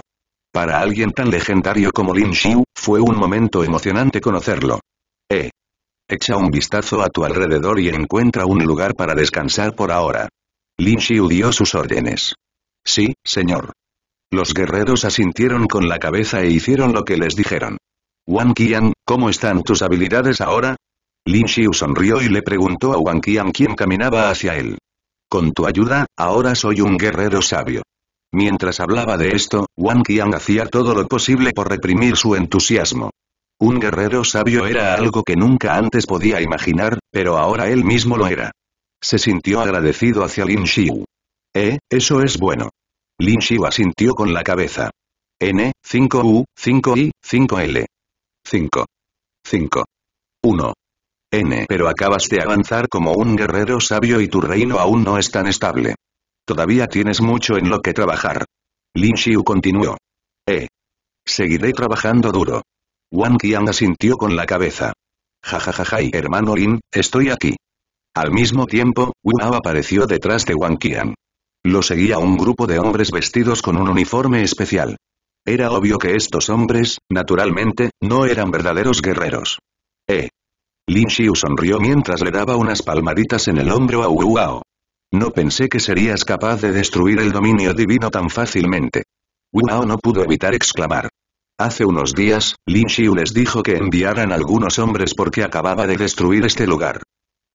Para alguien tan legendario como Lin Xiu, fue un momento emocionante conocerlo. Eh. Echa un vistazo a tu alrededor y encuentra un lugar para descansar por ahora. Lin Xiu dio sus órdenes. Sí, señor. Los guerreros asintieron con la cabeza e hicieron lo que les dijeron. Wang Qian, ¿Cómo están tus habilidades ahora? Lin Xiu sonrió y le preguntó a Wang Qian quién caminaba hacia él. Con tu ayuda, ahora soy un guerrero sabio. Mientras hablaba de esto, Wang Qian hacía todo lo posible por reprimir su entusiasmo. Un guerrero sabio era algo que nunca antes podía imaginar, pero ahora él mismo lo era. Se sintió agradecido hacia Lin Xiu. Eh, eso es bueno. Lin Xiu asintió con la cabeza. N, 5U, 5I, 5L. 5. 5. 1. N. Pero acabas de avanzar como un guerrero sabio y tu reino aún no es tan estable. Todavía tienes mucho en lo que trabajar. Lin Xiu continuó. E. Seguiré trabajando duro. Wang Qian asintió con la cabeza. Jajajaja, hermano Lin, estoy aquí. Al mismo tiempo, Wu Hao apareció detrás de Wang Qian. Lo seguía un grupo de hombres vestidos con un uniforme especial. Era obvio que estos hombres, naturalmente, no eran verdaderos guerreros. Eh. Lin Xiu sonrió mientras le daba unas palmaditas en el hombro a Wu Hao. No pensé que serías capaz de destruir el dominio divino tan fácilmente. Wu Hao no pudo evitar exclamar. Hace unos días, Lin Xiu les dijo que enviaran algunos hombres porque acababa de destruir este lugar.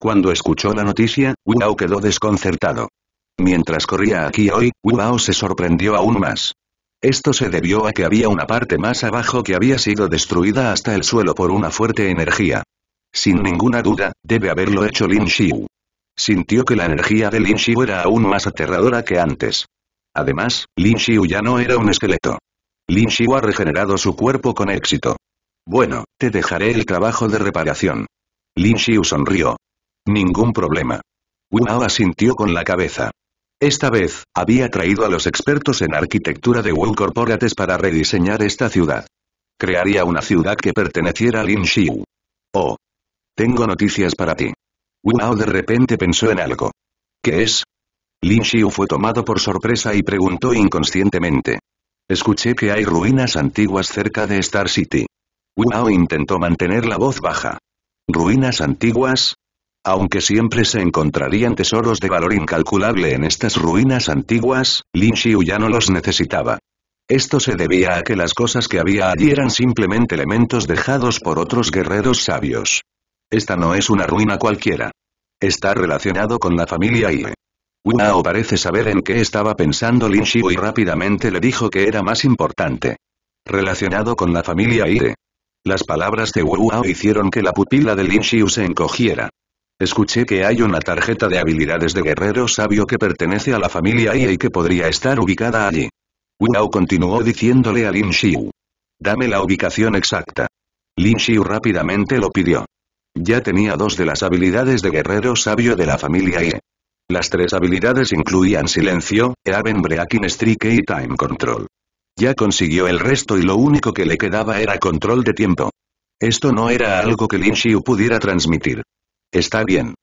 Cuando escuchó la noticia, Wu Hao quedó desconcertado. Mientras corría aquí hoy, Wu Hao se sorprendió aún más. Esto se debió a que había una parte más abajo que había sido destruida hasta el suelo por una fuerte energía. Sin ninguna duda, debe haberlo hecho Lin Xiu. Sintió que la energía de Lin Xiu era aún más aterradora que antes. Además, Lin Xiu ya no era un esqueleto. Lin Xiu ha regenerado su cuerpo con éxito. Bueno, te dejaré el trabajo de reparación. Lin Xiu sonrió. Ningún problema. Wu asintió con la cabeza. Esta vez, había traído a los expertos en arquitectura de Wu Corporates para rediseñar esta ciudad. Crearía una ciudad que perteneciera a Lin Xiu. Oh. Tengo noticias para ti. Hao de repente pensó en algo. ¿Qué es? Lin Xiu fue tomado por sorpresa y preguntó inconscientemente. Escuché que hay ruinas antiguas cerca de Star City. Hao intentó mantener la voz baja. ¿Ruinas antiguas? Aunque siempre se encontrarían tesoros de valor incalculable en estas ruinas antiguas, Lin Xiu ya no los necesitaba. Esto se debía a que las cosas que había allí eran simplemente elementos dejados por otros guerreros sabios. Esta no es una ruina cualquiera. Está relacionado con la familia Ie. Wuao parece saber en qué estaba pensando Lin Xiu y rápidamente le dijo que era más importante. Relacionado con la familia Ie. Las palabras de Wow hicieron que la pupila de Lin Xiu se encogiera. Escuché que hay una tarjeta de habilidades de guerrero sabio que pertenece a la familia Ie y que podría estar ubicada allí. Wu continuó diciéndole a Lin Xiu. Dame la ubicación exacta. Lin Xiu rápidamente lo pidió. Ya tenía dos de las habilidades de guerrero sabio de la familia Ie. Las tres habilidades incluían silencio, Era Breaking Streak y Time Control. Ya consiguió el resto y lo único que le quedaba era control de tiempo. Esto no era algo que Lin Xiu pudiera transmitir. Está bien.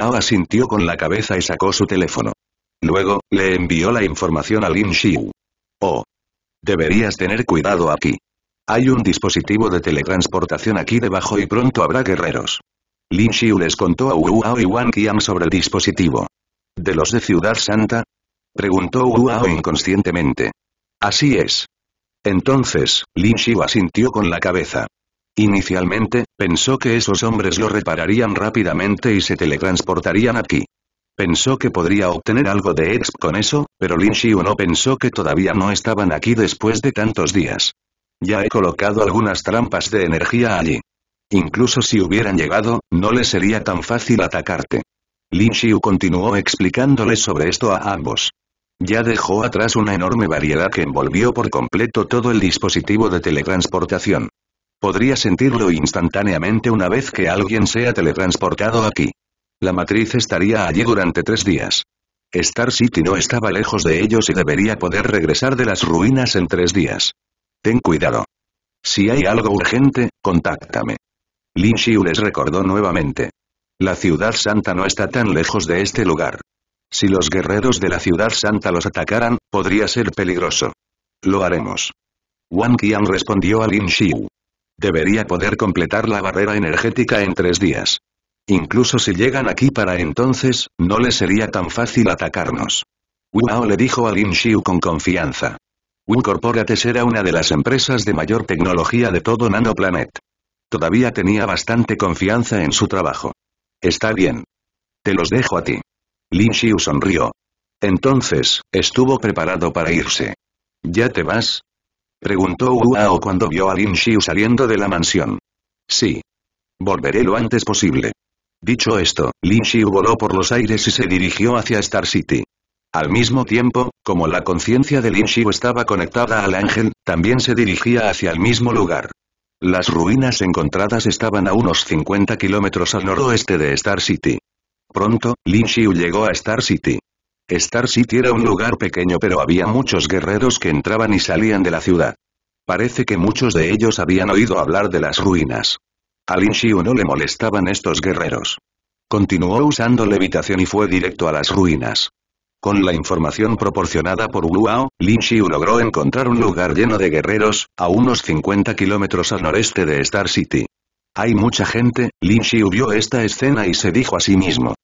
Hao asintió con la cabeza y sacó su teléfono. Luego, le envió la información a Lin Xiu. Oh. Deberías tener cuidado aquí. Hay un dispositivo de teletransportación aquí debajo y pronto habrá guerreros. Lin Xiu les contó a Hao y Wang Qian sobre el dispositivo. ¿De los de Ciudad Santa? Preguntó Hao inconscientemente. Así es. Entonces, Lin Xiu asintió con la cabeza. Inicialmente, pensó que esos hombres lo repararían rápidamente y se teletransportarían aquí. Pensó que podría obtener algo de EXP con eso, pero Lin Xiu no pensó que todavía no estaban aquí después de tantos días. Ya he colocado algunas trampas de energía allí. Incluso si hubieran llegado, no les sería tan fácil atacarte. Lin Xiu continuó explicándoles sobre esto a ambos. Ya dejó atrás una enorme variedad que envolvió por completo todo el dispositivo de teletransportación. Podría sentirlo instantáneamente una vez que alguien sea teletransportado aquí. La matriz estaría allí durante tres días. Star City no estaba lejos de ellos y debería poder regresar de las ruinas en tres días. Ten cuidado. Si hay algo urgente, contáctame. Lin Xiu les recordó nuevamente. La ciudad santa no está tan lejos de este lugar. Si los guerreros de la ciudad santa los atacaran, podría ser peligroso. Lo haremos. Wang Qian respondió a Lin Xiu. Debería poder completar la barrera energética en tres días. Incluso si llegan aquí para entonces, no les sería tan fácil atacarnos. Wu le dijo a Lin Xiu con confianza. Wu Corporates era una de las empresas de mayor tecnología de todo Nanoplanet. Todavía tenía bastante confianza en su trabajo. Está bien. Te los dejo a ti. Lin Xiu sonrió. Entonces, estuvo preparado para irse. ¿Ya te vas? Preguntó Ao cuando vio a Lin Xiu saliendo de la mansión. Sí. Volveré lo antes posible. Dicho esto, Lin Xiu voló por los aires y se dirigió hacia Star City. Al mismo tiempo, como la conciencia de Lin Xiu estaba conectada al ángel, también se dirigía hacia el mismo lugar. Las ruinas encontradas estaban a unos 50 kilómetros al noroeste de Star City. Pronto, Lin Xiu llegó a Star City. Star City era un lugar pequeño pero había muchos guerreros que entraban y salían de la ciudad. Parece que muchos de ellos habían oído hablar de las ruinas. A Lin Xiu no le molestaban estos guerreros. Continuó usando levitación y fue directo a las ruinas. Con la información proporcionada por Luao, Lin Xiu logró encontrar un lugar lleno de guerreros, a unos 50 kilómetros al noreste de Star City. Hay mucha gente, Lin Xiu vio esta escena y se dijo a sí mismo.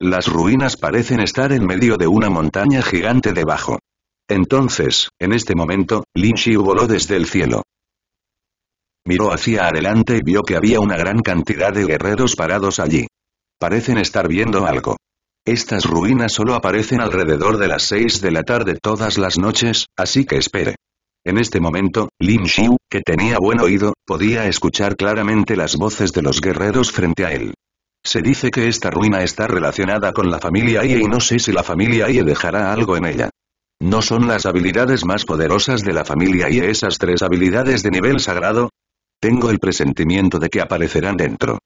Las ruinas parecen estar en medio de una montaña gigante debajo. Entonces, en este momento, Lin Xiu voló desde el cielo. Miró hacia adelante y vio que había una gran cantidad de guerreros parados allí. Parecen estar viendo algo. Estas ruinas solo aparecen alrededor de las 6 de la tarde todas las noches, así que espere. En este momento, Lin Xiu, que tenía buen oído, podía escuchar claramente las voces de los guerreros frente a él. Se dice que esta ruina está relacionada con la familia Ie y no sé si la familia Ie dejará algo en ella. ¿No son las habilidades más poderosas de la familia Ie esas tres habilidades de nivel sagrado? Tengo el presentimiento de que aparecerán dentro.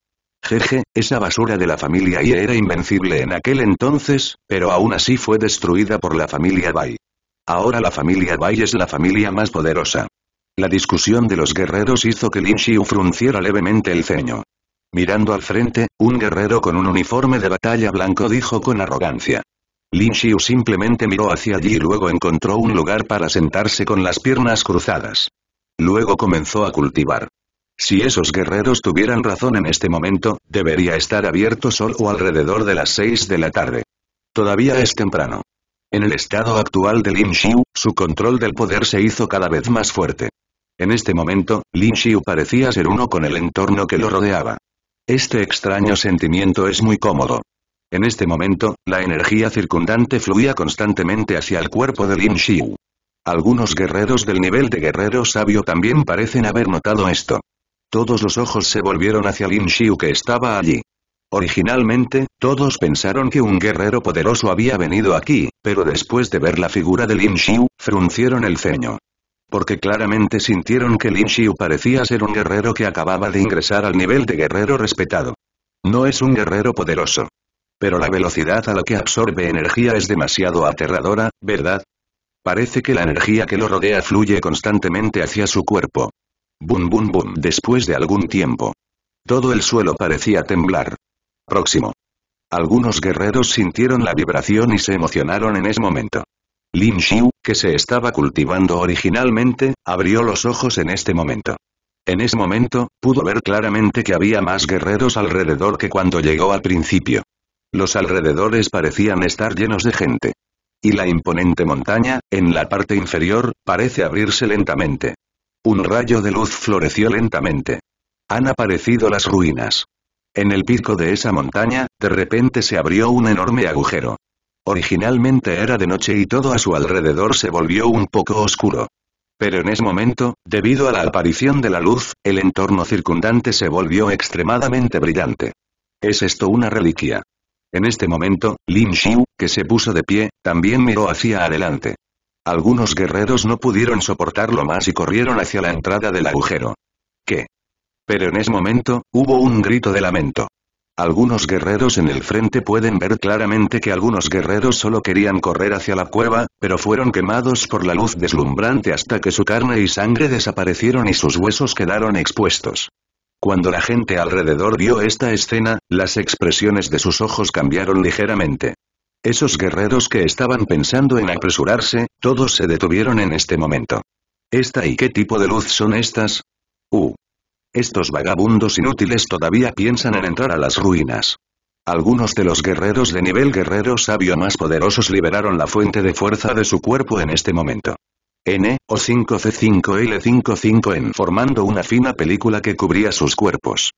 Jeje, esa basura de la familia Ie era invencible en aquel entonces, pero aún así fue destruida por la familia Bai. Ahora la familia Bai es la familia más poderosa. La discusión de los guerreros hizo que Lin Xiu frunciera levemente el ceño. Mirando al frente, un guerrero con un uniforme de batalla blanco dijo con arrogancia. Lin Xiu simplemente miró hacia allí y luego encontró un lugar para sentarse con las piernas cruzadas. Luego comenzó a cultivar. Si esos guerreros tuvieran razón en este momento, debería estar abierto sol o alrededor de las 6 de la tarde. Todavía es temprano. En el estado actual de Lin Xiu, su control del poder se hizo cada vez más fuerte. En este momento, Lin Xiu parecía ser uno con el entorno que lo rodeaba. Este extraño sentimiento es muy cómodo. En este momento, la energía circundante fluía constantemente hacia el cuerpo de Lin Xiu. Algunos guerreros del nivel de guerrero sabio también parecen haber notado esto. Todos los ojos se volvieron hacia Lin Xiu que estaba allí. Originalmente, todos pensaron que un guerrero poderoso había venido aquí, pero después de ver la figura de Lin Xiu, fruncieron el ceño porque claramente sintieron que Lin Xiu parecía ser un guerrero que acababa de ingresar al nivel de guerrero respetado. No es un guerrero poderoso. Pero la velocidad a la que absorbe energía es demasiado aterradora, ¿verdad? Parece que la energía que lo rodea fluye constantemente hacia su cuerpo. Bum bum bum después de algún tiempo. Todo el suelo parecía temblar. Próximo. Algunos guerreros sintieron la vibración y se emocionaron en ese momento. Lin Xiu, que se estaba cultivando originalmente, abrió los ojos en este momento. En ese momento, pudo ver claramente que había más guerreros alrededor que cuando llegó al principio. Los alrededores parecían estar llenos de gente. Y la imponente montaña, en la parte inferior, parece abrirse lentamente. Un rayo de luz floreció lentamente. Han aparecido las ruinas. En el pico de esa montaña, de repente se abrió un enorme agujero. Originalmente era de noche y todo a su alrededor se volvió un poco oscuro. Pero en ese momento, debido a la aparición de la luz, el entorno circundante se volvió extremadamente brillante. ¿Es esto una reliquia? En este momento, Lin Xiu, que se puso de pie, también miró hacia adelante. Algunos guerreros no pudieron soportarlo más y corrieron hacia la entrada del agujero. ¿Qué? Pero en ese momento, hubo un grito de lamento. Algunos guerreros en el frente pueden ver claramente que algunos guerreros solo querían correr hacia la cueva, pero fueron quemados por la luz deslumbrante hasta que su carne y sangre desaparecieron y sus huesos quedaron expuestos. Cuando la gente alrededor vio esta escena, las expresiones de sus ojos cambiaron ligeramente. Esos guerreros que estaban pensando en apresurarse, todos se detuvieron en este momento. ¿Esta y qué tipo de luz son estas? Uh, estos vagabundos inútiles todavía piensan en entrar a las ruinas. Algunos de los guerreros de nivel guerrero sabio más poderosos liberaron la fuente de fuerza de su cuerpo en este momento. N, o 5C5L55N formando una fina película que cubría sus cuerpos.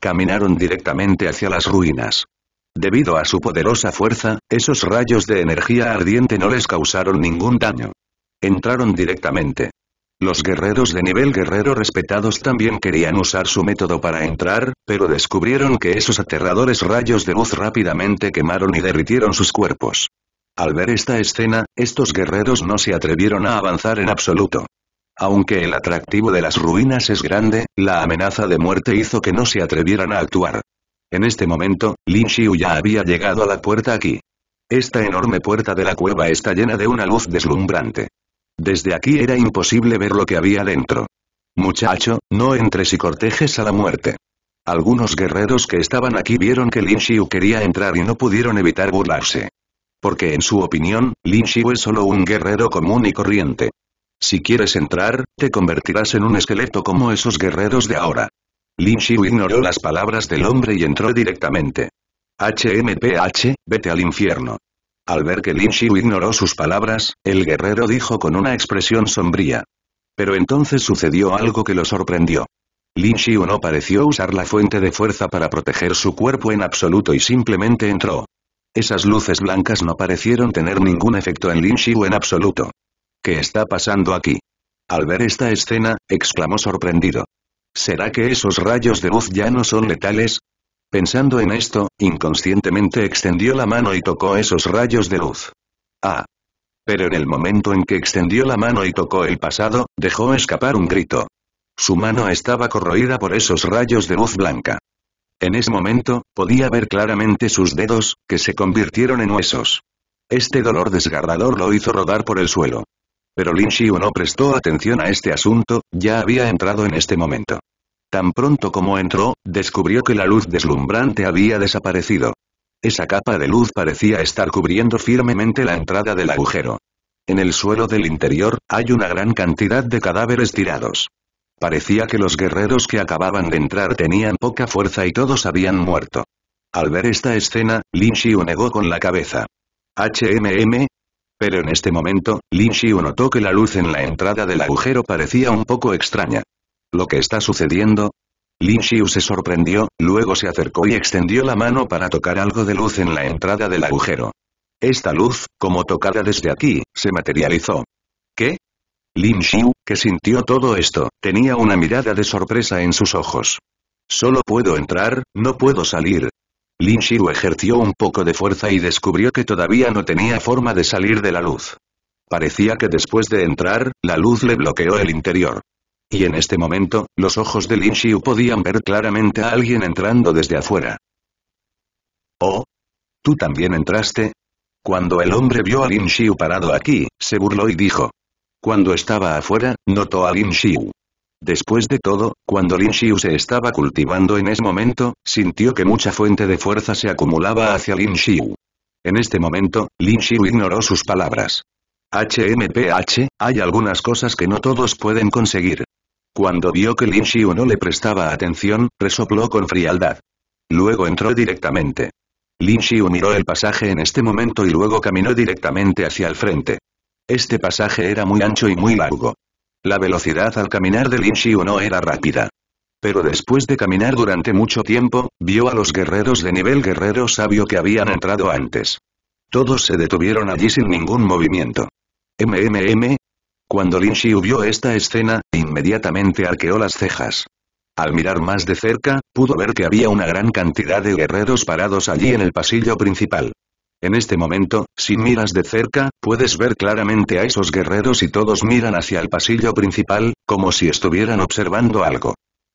Caminaron directamente hacia las ruinas. Debido a su poderosa fuerza, esos rayos de energía ardiente no les causaron ningún daño. Entraron directamente. Los guerreros de nivel guerrero respetados también querían usar su método para entrar, pero descubrieron que esos aterradores rayos de luz rápidamente quemaron y derritieron sus cuerpos. Al ver esta escena, estos guerreros no se atrevieron a avanzar en absoluto. Aunque el atractivo de las ruinas es grande, la amenaza de muerte hizo que no se atrevieran a actuar. En este momento, Lin Xiu ya había llegado a la puerta aquí. Esta enorme puerta de la cueva está llena de una luz deslumbrante. Desde aquí era imposible ver lo que había dentro. Muchacho, no entres y cortejes a la muerte. Algunos guerreros que estaban aquí vieron que Lin Xiu quería entrar y no pudieron evitar burlarse. Porque en su opinión, Lin Xiu es solo un guerrero común y corriente. Si quieres entrar, te convertirás en un esqueleto como esos guerreros de ahora. Lin Xiu ignoró las palabras del hombre y entró directamente. HMPH, vete al infierno. Al ver que Lin Xiu ignoró sus palabras, el guerrero dijo con una expresión sombría. Pero entonces sucedió algo que lo sorprendió. Lin Xiu no pareció usar la fuente de fuerza para proteger su cuerpo en absoluto y simplemente entró. Esas luces blancas no parecieron tener ningún efecto en Lin Xiu en absoluto. ¿Qué está pasando aquí? Al ver esta escena, exclamó sorprendido. ¿Será que esos rayos de luz ya no son letales? Pensando en esto, inconscientemente extendió la mano y tocó esos rayos de luz. ¡Ah! Pero en el momento en que extendió la mano y tocó el pasado, dejó escapar un grito. Su mano estaba corroída por esos rayos de luz blanca. En ese momento, podía ver claramente sus dedos, que se convirtieron en huesos. Este dolor desgarrador lo hizo rodar por el suelo. Pero Lin Xiu no prestó atención a este asunto, ya había entrado en este momento. Tan pronto como entró, descubrió que la luz deslumbrante había desaparecido. Esa capa de luz parecía estar cubriendo firmemente la entrada del agujero. En el suelo del interior, hay una gran cantidad de cadáveres tirados. Parecía que los guerreros que acababan de entrar tenían poca fuerza y todos habían muerto. Al ver esta escena, Lin Xiu negó con la cabeza. ¿HMM? Pero en este momento, Lin Xiu notó que la luz en la entrada del agujero parecía un poco extraña. ¿Lo que está sucediendo? Lin Xiu se sorprendió, luego se acercó y extendió la mano para tocar algo de luz en la entrada del agujero. Esta luz, como tocada desde aquí, se materializó. ¿Qué? Lin Xiu, que sintió todo esto, tenía una mirada de sorpresa en sus ojos. Solo puedo entrar, no puedo salir. Lin Xiu ejerció un poco de fuerza y descubrió que todavía no tenía forma de salir de la luz. Parecía que después de entrar, la luz le bloqueó el interior. Y en este momento, los ojos de Lin Xiu podían ver claramente a alguien entrando desde afuera. Oh. ¿Tú también entraste? Cuando el hombre vio a Lin Xiu parado aquí, se burló y dijo. Cuando estaba afuera, notó a Lin Xiu. Después de todo, cuando Lin Xiu se estaba cultivando en ese momento, sintió que mucha fuente de fuerza se acumulaba hacia Lin Xiu. En este momento, Lin Xiu ignoró sus palabras. HMPH, hay algunas cosas que no todos pueden conseguir. Cuando vio que Lin Xiu no le prestaba atención, resopló con frialdad. Luego entró directamente. Lin Xiu miró el pasaje en este momento y luego caminó directamente hacia el frente. Este pasaje era muy ancho y muy largo. La velocidad al caminar de Lin Xiu no era rápida. Pero después de caminar durante mucho tiempo, vio a los guerreros de nivel guerrero sabio que habían entrado antes. Todos se detuvieron allí sin ningún movimiento. MMM, cuando Lin Xiu vio esta escena, inmediatamente arqueó las cejas. Al mirar más de cerca, pudo ver que había una gran cantidad de guerreros parados allí en el pasillo principal. En este momento, si miras de cerca, puedes ver claramente a esos guerreros y todos miran hacia el pasillo principal, como si estuvieran observando algo.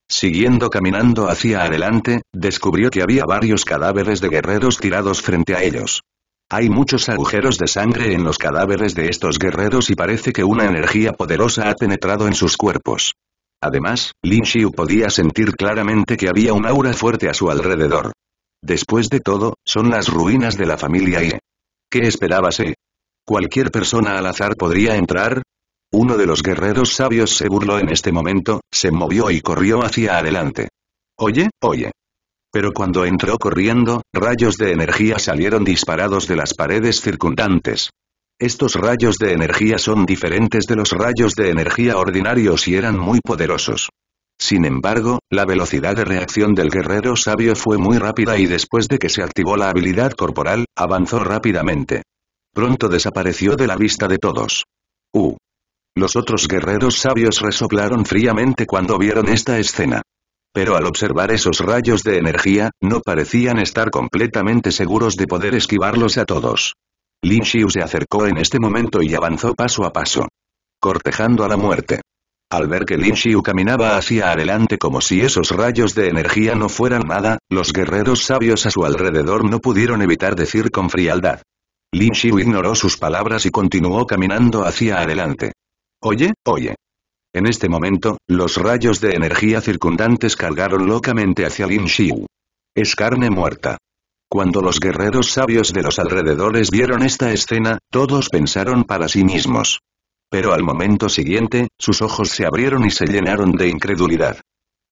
Siguiendo caminando hacia adelante, descubrió que había varios cadáveres de guerreros tirados frente a ellos. Hay muchos agujeros de sangre en los cadáveres de estos guerreros y parece que una energía poderosa ha penetrado en sus cuerpos. Además, Lin Xiu podía sentir claramente que había un aura fuerte a su alrededor. Después de todo, son las ruinas de la familia Ye. ¿Qué esperaba eh? ¿Cualquier persona al azar podría entrar? Uno de los guerreros sabios se burló en este momento, se movió y corrió hacia adelante. Oye, oye, pero cuando entró corriendo, rayos de energía salieron disparados de las paredes circundantes. Estos rayos de energía son diferentes de los rayos de energía ordinarios y eran muy poderosos. Sin embargo, la velocidad de reacción del guerrero sabio fue muy rápida y después de que se activó la habilidad corporal, avanzó rápidamente. Pronto desapareció de la vista de todos. Uh. Los otros guerreros sabios resoplaron fríamente cuando vieron esta escena pero al observar esos rayos de energía, no parecían estar completamente seguros de poder esquivarlos a todos. Lin Xiu se acercó en este momento y avanzó paso a paso. Cortejando a la muerte. Al ver que Lin Xiu caminaba hacia adelante como si esos rayos de energía no fueran nada, los guerreros sabios a su alrededor no pudieron evitar decir con frialdad. Lin Xiu ignoró sus palabras y continuó caminando hacia adelante. Oye, oye. En este momento, los rayos de energía circundantes cargaron locamente hacia Lin Xiu. Es carne muerta. Cuando los guerreros sabios de los alrededores vieron esta escena, todos pensaron para sí mismos. Pero al momento siguiente, sus ojos se abrieron y se llenaron de incredulidad.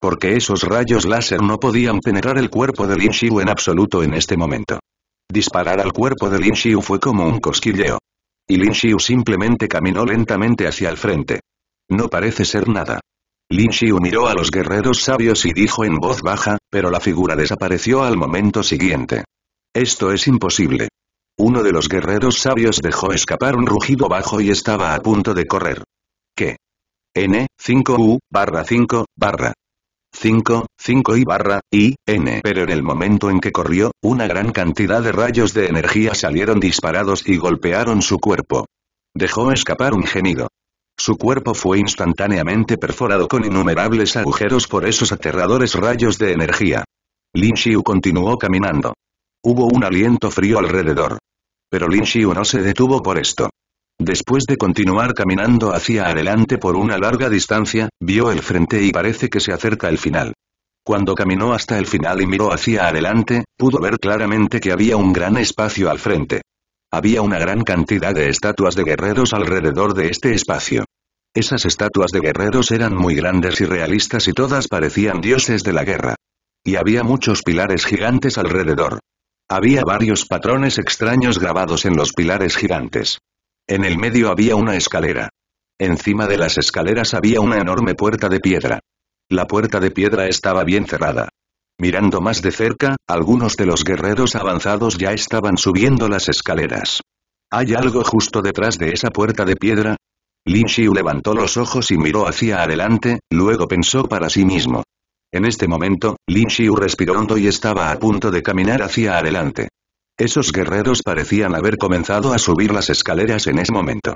Porque esos rayos láser no podían penetrar el cuerpo de Lin Xiu en absoluto en este momento. Disparar al cuerpo de Lin Xiu fue como un cosquilleo. Y Lin Xiu simplemente caminó lentamente hacia el frente. No parece ser nada. Lin Xiu miró a los guerreros sabios y dijo en voz baja, pero la figura desapareció al momento siguiente. Esto es imposible. Uno de los guerreros sabios dejó escapar un rugido bajo y estaba a punto de correr. ¿Qué? N, 5U, barra 5, barra. 5, 5 y barra, y, n. Pero en el momento en que corrió, una gran cantidad de rayos de energía salieron disparados y golpearon su cuerpo. Dejó escapar un gemido. Su cuerpo fue instantáneamente perforado con innumerables agujeros por esos aterradores rayos de energía. Lin Xiu continuó caminando. Hubo un aliento frío alrededor. Pero Lin Xiu no se detuvo por esto. Después de continuar caminando hacia adelante por una larga distancia, vio el frente y parece que se acerca el final. Cuando caminó hasta el final y miró hacia adelante, pudo ver claramente que había un gran espacio al frente. Había una gran cantidad de estatuas de guerreros alrededor de este espacio. Esas estatuas de guerreros eran muy grandes y realistas y todas parecían dioses de la guerra. Y había muchos pilares gigantes alrededor. Había varios patrones extraños grabados en los pilares gigantes. En el medio había una escalera. Encima de las escaleras había una enorme puerta de piedra. La puerta de piedra estaba bien cerrada. Mirando más de cerca, algunos de los guerreros avanzados ya estaban subiendo las escaleras. ¿Hay algo justo detrás de esa puerta de piedra? Lin Xiu levantó los ojos y miró hacia adelante, luego pensó para sí mismo. En este momento, Lin Xiu respiró hondo y estaba a punto de caminar hacia adelante. Esos guerreros parecían haber comenzado a subir las escaleras en ese momento.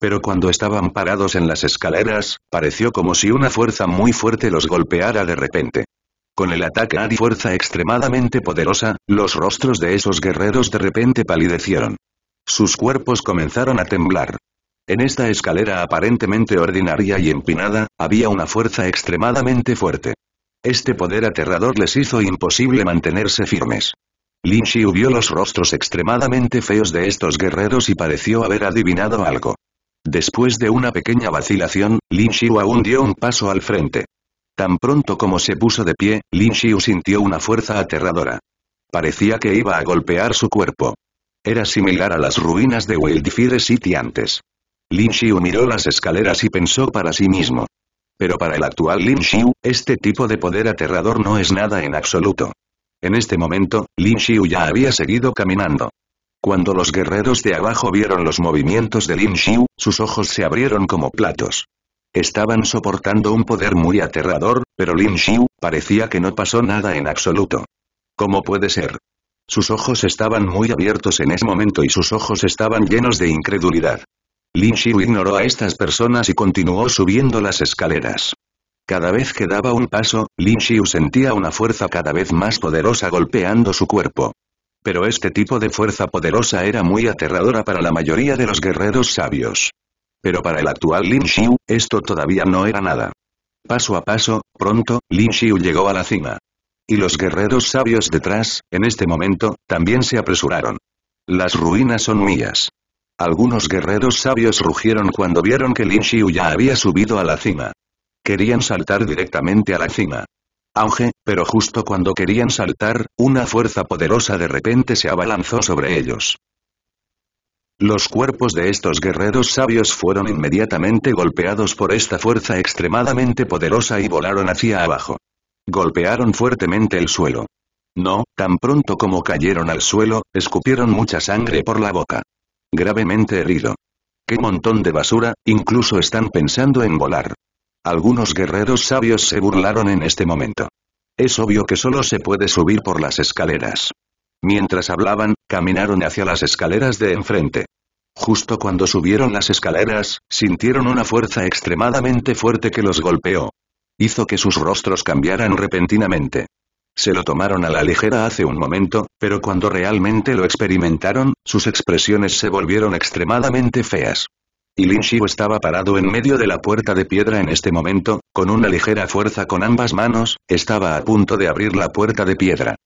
Pero cuando estaban parados en las escaleras, pareció como si una fuerza muy fuerte los golpeara de repente. Con el ataque di fuerza extremadamente poderosa, los rostros de esos guerreros de repente palidecieron. Sus cuerpos comenzaron a temblar. En esta escalera aparentemente ordinaria y empinada, había una fuerza extremadamente fuerte. Este poder aterrador les hizo imposible mantenerse firmes. Lin Xiu vio los rostros extremadamente feos de estos guerreros y pareció haber adivinado algo. Después de una pequeña vacilación, Lin Xiu aún dio un paso al frente. Tan pronto como se puso de pie, Lin Xiu sintió una fuerza aterradora. Parecía que iba a golpear su cuerpo. Era similar a las ruinas de Wildfire City antes. Lin Xiu miró las escaleras y pensó para sí mismo. Pero para el actual Lin Xiu, este tipo de poder aterrador no es nada en absoluto. En este momento, Lin Xiu ya había seguido caminando. Cuando los guerreros de abajo vieron los movimientos de Lin Xiu, sus ojos se abrieron como platos. Estaban soportando un poder muy aterrador, pero Lin Xiu, parecía que no pasó nada en absoluto. ¿Cómo puede ser? Sus ojos estaban muy abiertos en ese momento y sus ojos estaban llenos de incredulidad. Lin Xiu ignoró a estas personas y continuó subiendo las escaleras. Cada vez que daba un paso, Lin Xiu sentía una fuerza cada vez más poderosa golpeando su cuerpo. Pero este tipo de fuerza poderosa era muy aterradora para la mayoría de los guerreros sabios. Pero para el actual Lin Xiu, esto todavía no era nada. Paso a paso, pronto, Lin Xiu llegó a la cima. Y los guerreros sabios detrás, en este momento, también se apresuraron. Las ruinas son mías. Algunos guerreros sabios rugieron cuando vieron que Lin Xiu ya había subido a la cima. Querían saltar directamente a la cima. Auge, pero justo cuando querían saltar, una fuerza poderosa de repente se abalanzó sobre ellos. Los cuerpos de estos guerreros sabios fueron inmediatamente golpeados por esta fuerza extremadamente poderosa y volaron hacia abajo. Golpearon fuertemente el suelo. No, tan pronto como cayeron al suelo, escupieron mucha sangre por la boca. Gravemente herido. ¡Qué montón de basura! Incluso están pensando en volar. Algunos guerreros sabios se burlaron en este momento. Es obvio que solo se puede subir por las escaleras. Mientras hablaban, caminaron hacia las escaleras de enfrente. Justo cuando subieron las escaleras, sintieron una fuerza extremadamente fuerte que los golpeó. Hizo que sus rostros cambiaran repentinamente. Se lo tomaron a la ligera hace un momento, pero cuando realmente lo experimentaron, sus expresiones se volvieron extremadamente feas. Y Lin estaba parado en medio de la puerta de piedra en este momento, con una ligera fuerza con ambas manos, estaba a punto de abrir la puerta de piedra.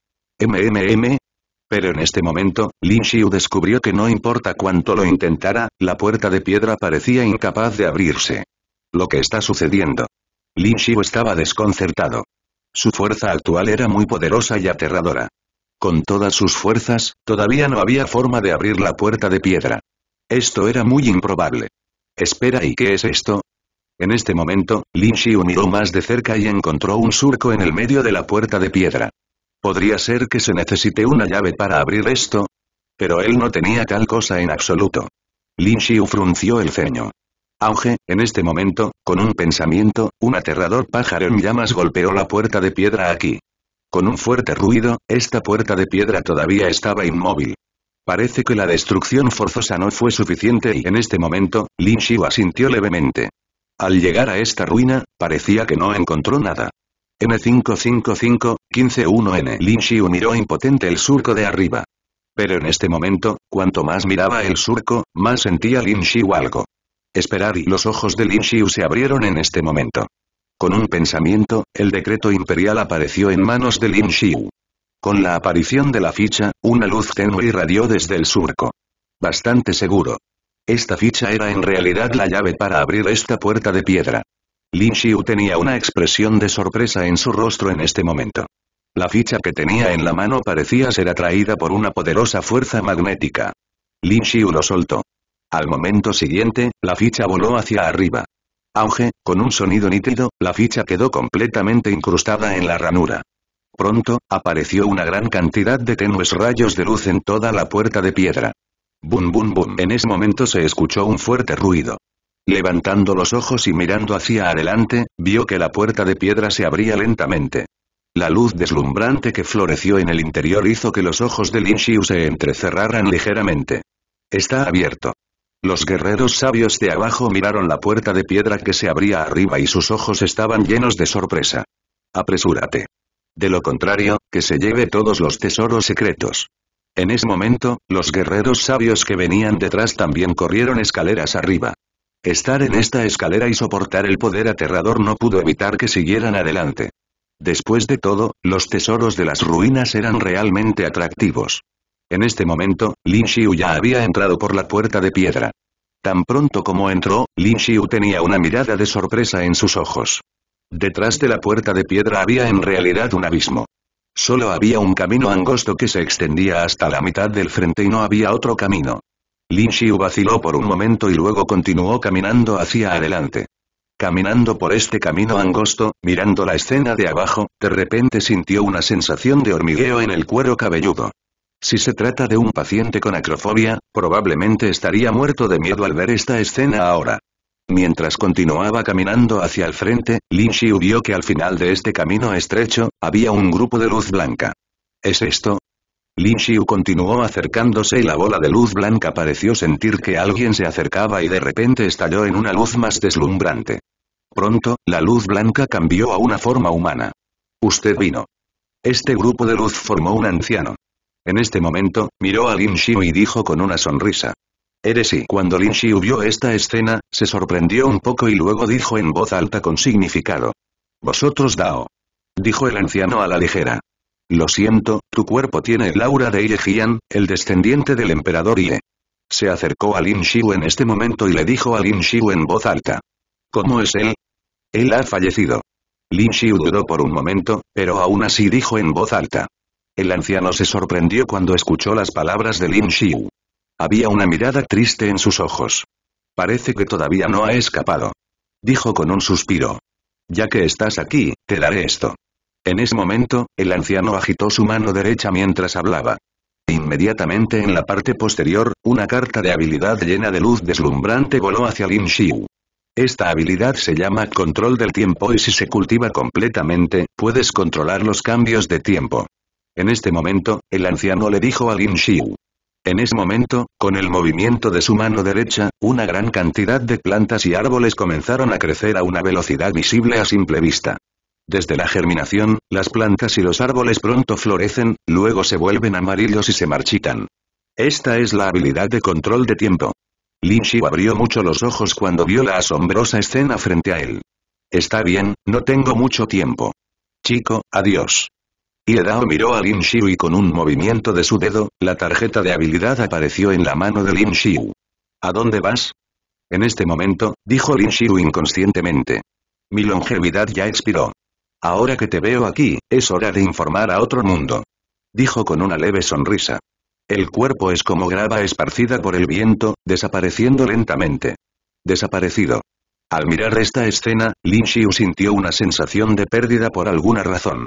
MMM, pero en este momento, Lin Xiu descubrió que no importa cuánto lo intentara, la puerta de piedra parecía incapaz de abrirse. Lo que está sucediendo. Lin Xiu estaba desconcertado. Su fuerza actual era muy poderosa y aterradora. Con todas sus fuerzas, todavía no había forma de abrir la puerta de piedra. Esto era muy improbable. Espera ¿y qué es esto? En este momento, Lin Xiu miró más de cerca y encontró un surco en el medio de la puerta de piedra. Podría ser que se necesite una llave para abrir esto. Pero él no tenía tal cosa en absoluto. Lin Xiu frunció el ceño. Auge, en este momento, con un pensamiento, un aterrador pájaro en llamas golpeó la puerta de piedra aquí. Con un fuerte ruido, esta puerta de piedra todavía estaba inmóvil. Parece que la destrucción forzosa no fue suficiente y en este momento, Lin Xiu asintió levemente. Al llegar a esta ruina, parecía que no encontró nada m 555 151 n Lin Xiu miró impotente el surco de arriba. Pero en este momento, cuanto más miraba el surco, más sentía Lin Xiu algo. Esperar y los ojos de Lin Xiu se abrieron en este momento. Con un pensamiento, el decreto imperial apareció en manos de Lin Xiu. Con la aparición de la ficha, una luz tenue irradió desde el surco. Bastante seguro. Esta ficha era en realidad la llave para abrir esta puerta de piedra. Lin Xiu tenía una expresión de sorpresa en su rostro en este momento. La ficha que tenía en la mano parecía ser atraída por una poderosa fuerza magnética. Lin Xiu lo soltó. Al momento siguiente, la ficha voló hacia arriba. Auge, con un sonido nítido, la ficha quedó completamente incrustada en la ranura. Pronto, apareció una gran cantidad de tenues rayos de luz en toda la puerta de piedra. Bum bum bum. En ese momento se escuchó un fuerte ruido. Levantando los ojos y mirando hacia adelante, vio que la puerta de piedra se abría lentamente. La luz deslumbrante que floreció en el interior hizo que los ojos de Lin Xiu se entrecerraran ligeramente. Está abierto. Los guerreros sabios de abajo miraron la puerta de piedra que se abría arriba y sus ojos estaban llenos de sorpresa. Apresúrate. De lo contrario, que se lleve todos los tesoros secretos. En ese momento, los guerreros sabios que venían detrás también corrieron escaleras arriba. Estar en esta escalera y soportar el poder aterrador no pudo evitar que siguieran adelante. Después de todo, los tesoros de las ruinas eran realmente atractivos. En este momento, Lin Xiu ya había entrado por la puerta de piedra. Tan pronto como entró, Lin Xiu tenía una mirada de sorpresa en sus ojos. Detrás de la puerta de piedra había en realidad un abismo. Solo había un camino angosto que se extendía hasta la mitad del frente y no había otro camino. Lin Xiu vaciló por un momento y luego continuó caminando hacia adelante. Caminando por este camino angosto, mirando la escena de abajo, de repente sintió una sensación de hormigueo en el cuero cabelludo. Si se trata de un paciente con acrofobia, probablemente estaría muerto de miedo al ver esta escena ahora. Mientras continuaba caminando hacia el frente, Lin Xiu vio que al final de este camino estrecho, había un grupo de luz blanca. ¿Es esto? Lin Xiu continuó acercándose y la bola de luz blanca pareció sentir que alguien se acercaba y de repente estalló en una luz más deslumbrante. Pronto, la luz blanca cambió a una forma humana. Usted vino. Este grupo de luz formó un anciano. En este momento, miró a Lin Xiu y dijo con una sonrisa. Eres y cuando Lin Xiu vio esta escena, se sorprendió un poco y luego dijo en voz alta con significado. Vosotros Dao. Dijo el anciano a la ligera. Lo siento, tu cuerpo tiene el aura de Ye el descendiente del emperador Ie». Se acercó a Lin Xiu en este momento y le dijo a Lin Xiu en voz alta. ¿Cómo es él? Él ha fallecido. Lin Xiu dudó por un momento, pero aún así dijo en voz alta. El anciano se sorprendió cuando escuchó las palabras de Lin Xiu. Había una mirada triste en sus ojos. Parece que todavía no ha escapado. Dijo con un suspiro. Ya que estás aquí, te daré esto. En ese momento, el anciano agitó su mano derecha mientras hablaba. Inmediatamente en la parte posterior, una carta de habilidad llena de luz deslumbrante voló hacia Lin Xiu. Esta habilidad se llama control del tiempo y si se cultiva completamente, puedes controlar los cambios de tiempo. En este momento, el anciano le dijo a Lin Xiu. En ese momento, con el movimiento de su mano derecha, una gran cantidad de plantas y árboles comenzaron a crecer a una velocidad visible a simple vista. Desde la germinación, las plantas y los árboles pronto florecen, luego se vuelven amarillos y se marchitan. Esta es la habilidad de control de tiempo. Lin Xiu abrió mucho los ojos cuando vio la asombrosa escena frente a él. Está bien, no tengo mucho tiempo. Chico, adiós. Y miró a Lin Xiu y con un movimiento de su dedo, la tarjeta de habilidad apareció en la mano de Lin Xiu. ¿A dónde vas? En este momento, dijo Lin Xiu inconscientemente. Mi longevidad ya expiró. Ahora que te veo aquí, es hora de informar a otro mundo. Dijo con una leve sonrisa. El cuerpo es como grava esparcida por el viento, desapareciendo lentamente. Desaparecido. Al mirar esta escena, Lin Xiu sintió una sensación de pérdida por alguna razón.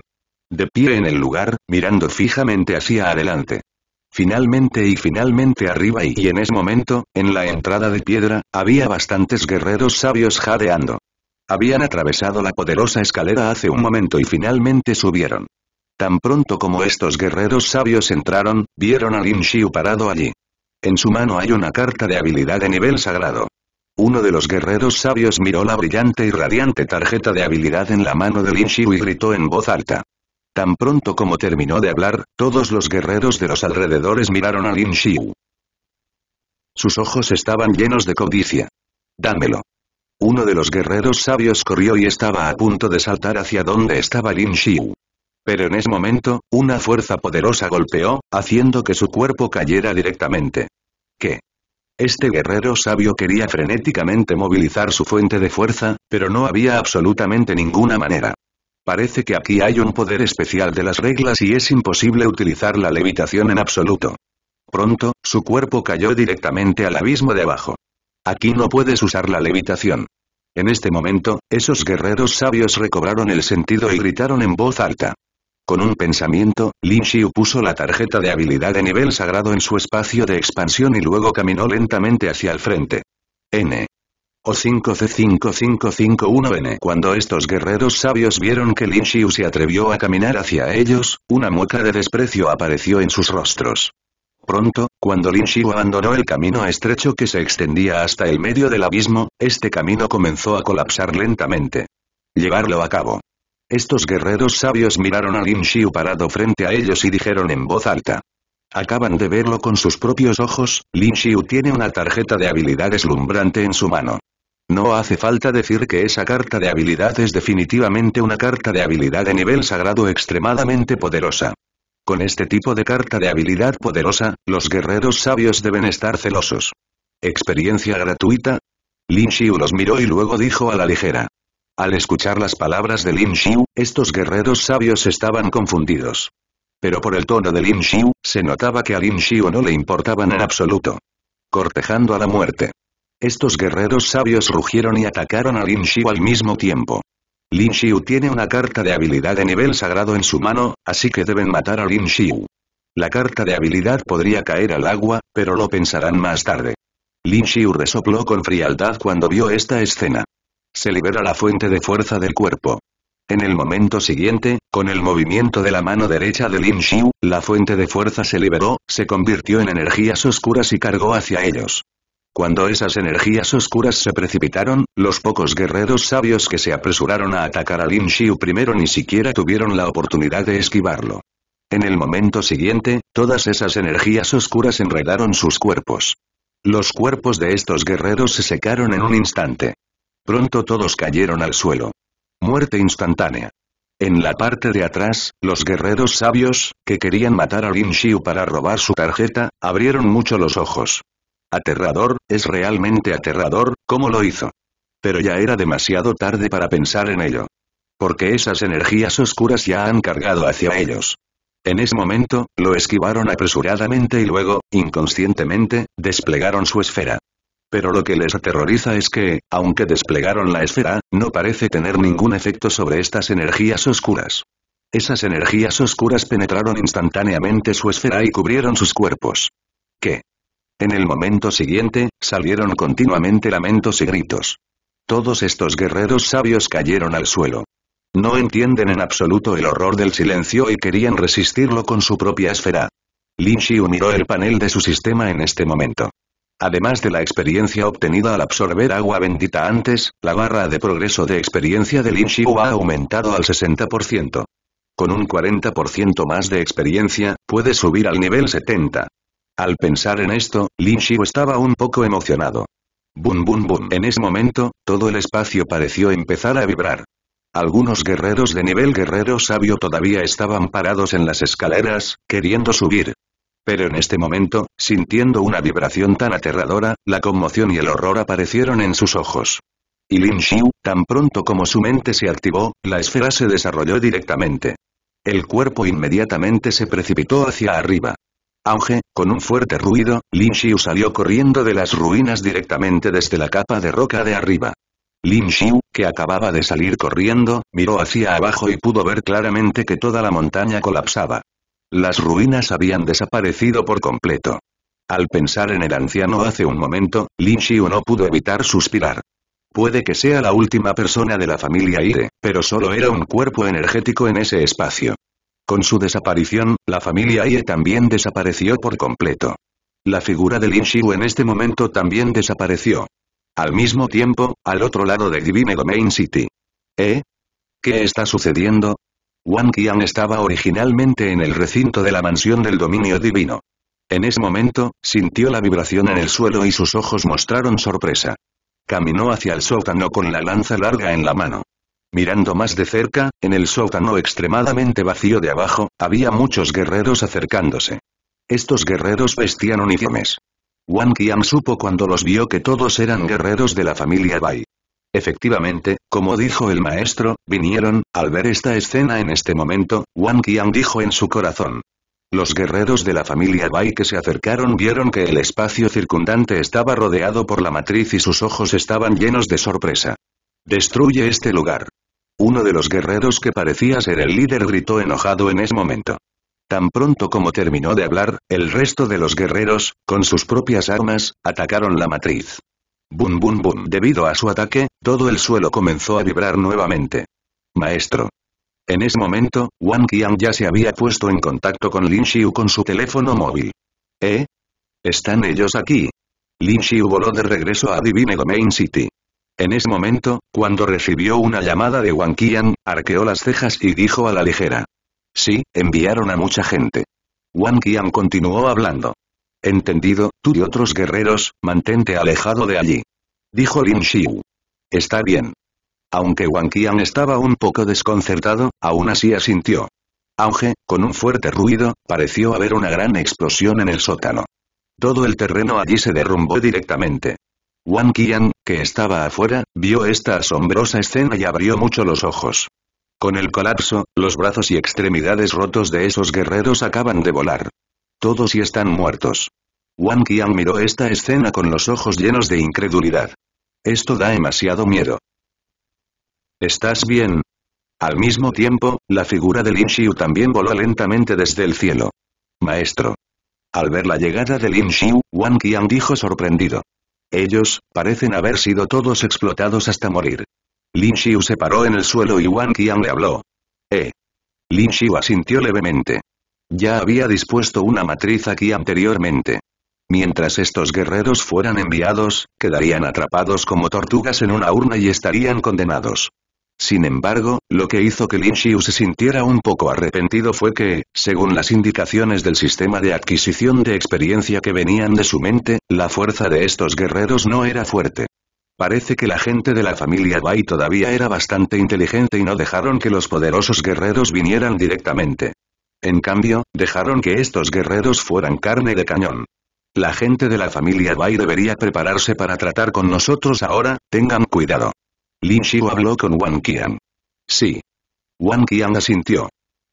De pie en el lugar, mirando fijamente hacia adelante. Finalmente y finalmente arriba y, y en ese momento, en la entrada de piedra, había bastantes guerreros sabios jadeando. Habían atravesado la poderosa escalera hace un momento y finalmente subieron. Tan pronto como estos guerreros sabios entraron, vieron a Lin Xiu parado allí. En su mano hay una carta de habilidad de nivel sagrado. Uno de los guerreros sabios miró la brillante y radiante tarjeta de habilidad en la mano de Lin Xiu y gritó en voz alta. Tan pronto como terminó de hablar, todos los guerreros de los alrededores miraron a Lin Xiu. Sus ojos estaban llenos de codicia. Dámelo. Uno de los guerreros sabios corrió y estaba a punto de saltar hacia donde estaba Lin Xiu. Pero en ese momento, una fuerza poderosa golpeó, haciendo que su cuerpo cayera directamente. ¿Qué? Este guerrero sabio quería frenéticamente movilizar su fuente de fuerza, pero no había absolutamente ninguna manera. Parece que aquí hay un poder especial de las reglas y es imposible utilizar la levitación en absoluto. Pronto, su cuerpo cayó directamente al abismo de abajo. Aquí no puedes usar la levitación. En este momento, esos guerreros sabios recobraron el sentido y gritaron en voz alta. Con un pensamiento, Lin Xiu puso la tarjeta de habilidad de nivel sagrado en su espacio de expansión y luego caminó lentamente hacia el frente. N. O 5C5551N Cuando estos guerreros sabios vieron que Lin Xiu se atrevió a caminar hacia ellos, una mueca de desprecio apareció en sus rostros. Pronto, cuando Lin Xiu abandonó el camino estrecho que se extendía hasta el medio del abismo, este camino comenzó a colapsar lentamente. Llevarlo a cabo. Estos guerreros sabios miraron a Lin Xiu parado frente a ellos y dijeron en voz alta. Acaban de verlo con sus propios ojos, Lin Xiu tiene una tarjeta de habilidad deslumbrante en su mano. No hace falta decir que esa carta de habilidad es definitivamente una carta de habilidad de nivel sagrado extremadamente poderosa. Con este tipo de carta de habilidad poderosa, los guerreros sabios deben estar celosos. ¿Experiencia gratuita? Lin Xiu los miró y luego dijo a la ligera. Al escuchar las palabras de Lin Xiu, estos guerreros sabios estaban confundidos. Pero por el tono de Lin Xiu, se notaba que a Lin Xiu no le importaban en absoluto. Cortejando a la muerte. Estos guerreros sabios rugieron y atacaron a Lin Xiu al mismo tiempo. Lin Xiu tiene una carta de habilidad de nivel sagrado en su mano, así que deben matar a Lin Xiu. La carta de habilidad podría caer al agua, pero lo pensarán más tarde. Lin Xiu resopló con frialdad cuando vio esta escena. Se libera la fuente de fuerza del cuerpo. En el momento siguiente, con el movimiento de la mano derecha de Lin Xiu, la fuente de fuerza se liberó, se convirtió en energías oscuras y cargó hacia ellos. Cuando esas energías oscuras se precipitaron, los pocos guerreros sabios que se apresuraron a atacar a Lin Xiu primero ni siquiera tuvieron la oportunidad de esquivarlo. En el momento siguiente, todas esas energías oscuras enredaron sus cuerpos. Los cuerpos de estos guerreros se secaron en un instante. Pronto todos cayeron al suelo. Muerte instantánea. En la parte de atrás, los guerreros sabios, que querían matar a Lin Xiu para robar su tarjeta, abrieron mucho los ojos. Aterrador, es realmente aterrador, ¿cómo lo hizo? Pero ya era demasiado tarde para pensar en ello. Porque esas energías oscuras ya han cargado hacia ellos. En ese momento, lo esquivaron apresuradamente y luego, inconscientemente, desplegaron su esfera. Pero lo que les aterroriza es que, aunque desplegaron la esfera, no parece tener ningún efecto sobre estas energías oscuras. Esas energías oscuras penetraron instantáneamente su esfera y cubrieron sus cuerpos. ¿Qué? En el momento siguiente, salieron continuamente lamentos y gritos. Todos estos guerreros sabios cayeron al suelo. No entienden en absoluto el horror del silencio y querían resistirlo con su propia esfera. Lin Xiu miró el panel de su sistema en este momento. Además de la experiencia obtenida al absorber agua bendita antes, la barra de progreso de experiencia de Lin Xiu ha aumentado al 60%. Con un 40% más de experiencia, puede subir al nivel 70. Al pensar en esto, Lin Xiu estaba un poco emocionado. Bum bum bum. En ese momento, todo el espacio pareció empezar a vibrar. Algunos guerreros de nivel guerrero sabio todavía estaban parados en las escaleras, queriendo subir. Pero en este momento, sintiendo una vibración tan aterradora, la conmoción y el horror aparecieron en sus ojos. Y Lin Xiu, tan pronto como su mente se activó, la esfera se desarrolló directamente. El cuerpo inmediatamente se precipitó hacia arriba. Auge, con un fuerte ruido, Lin Xiu salió corriendo de las ruinas directamente desde la capa de roca de arriba. Lin Xiu, que acababa de salir corriendo, miró hacia abajo y pudo ver claramente que toda la montaña colapsaba. Las ruinas habían desaparecido por completo. Al pensar en el anciano hace un momento, Lin Xiu no pudo evitar suspirar. Puede que sea la última persona de la familia Ire, pero solo era un cuerpo energético en ese espacio. Con su desaparición, la familia Ie también desapareció por completo. La figura de Lin Xiu en este momento también desapareció. Al mismo tiempo, al otro lado de Divine Domain City. ¿Eh? ¿Qué está sucediendo? Wang Qian estaba originalmente en el recinto de la mansión del dominio divino. En ese momento, sintió la vibración en el suelo y sus ojos mostraron sorpresa. Caminó hacia el sótano con la lanza larga en la mano. Mirando más de cerca, en el sótano extremadamente vacío de abajo, había muchos guerreros acercándose. Estos guerreros vestían uniformes. Wang Qian supo cuando los vio que todos eran guerreros de la familia Bai. Efectivamente, como dijo el maestro, vinieron, al ver esta escena en este momento, Wang Qian dijo en su corazón. Los guerreros de la familia Bai que se acercaron vieron que el espacio circundante estaba rodeado por la matriz y sus ojos estaban llenos de sorpresa. Destruye este lugar. Uno de los guerreros que parecía ser el líder gritó enojado en ese momento. Tan pronto como terminó de hablar, el resto de los guerreros, con sus propias armas, atacaron la matriz. Bum bum bum. Debido a su ataque, todo el suelo comenzó a vibrar nuevamente. Maestro. En ese momento, Wang Qian ya se había puesto en contacto con Lin Xiu con su teléfono móvil. ¿Eh? ¿Están ellos aquí? Lin Xiu voló de regreso a Divine Domain City. En ese momento, cuando recibió una llamada de Wang Qian, arqueó las cejas y dijo a la ligera. Sí, enviaron a mucha gente. Wang Qian continuó hablando. Entendido, tú y otros guerreros, mantente alejado de allí. Dijo Lin Xiu. Está bien. Aunque Wang Qian estaba un poco desconcertado, aún así asintió. Auge, con un fuerte ruido, pareció haber una gran explosión en el sótano. Todo el terreno allí se derrumbó directamente. Wang Qian, que estaba afuera, vio esta asombrosa escena y abrió mucho los ojos. Con el colapso, los brazos y extremidades rotos de esos guerreros acaban de volar. Todos y están muertos. Wang Qian miró esta escena con los ojos llenos de incredulidad. Esto da demasiado miedo. ¿Estás bien? Al mismo tiempo, la figura de Lin Xiu también voló lentamente desde el cielo. Maestro. Al ver la llegada de Lin Xiu, Wang Qian dijo sorprendido. Ellos, parecen haber sido todos explotados hasta morir. Lin Xiu se paró en el suelo y Wang Qian le habló. Eh. Lin Xiu asintió levemente. Ya había dispuesto una matriz aquí anteriormente. Mientras estos guerreros fueran enviados, quedarían atrapados como tortugas en una urna y estarían condenados. Sin embargo, lo que hizo que Lin Xiu se sintiera un poco arrepentido fue que, según las indicaciones del sistema de adquisición de experiencia que venían de su mente, la fuerza de estos guerreros no era fuerte. Parece que la gente de la familia Bai todavía era bastante inteligente y no dejaron que los poderosos guerreros vinieran directamente. En cambio, dejaron que estos guerreros fueran carne de cañón. La gente de la familia Bai debería prepararse para tratar con nosotros ahora, tengan cuidado. Lin Xiu habló con Wang Qian. Sí. Wang Qian asintió.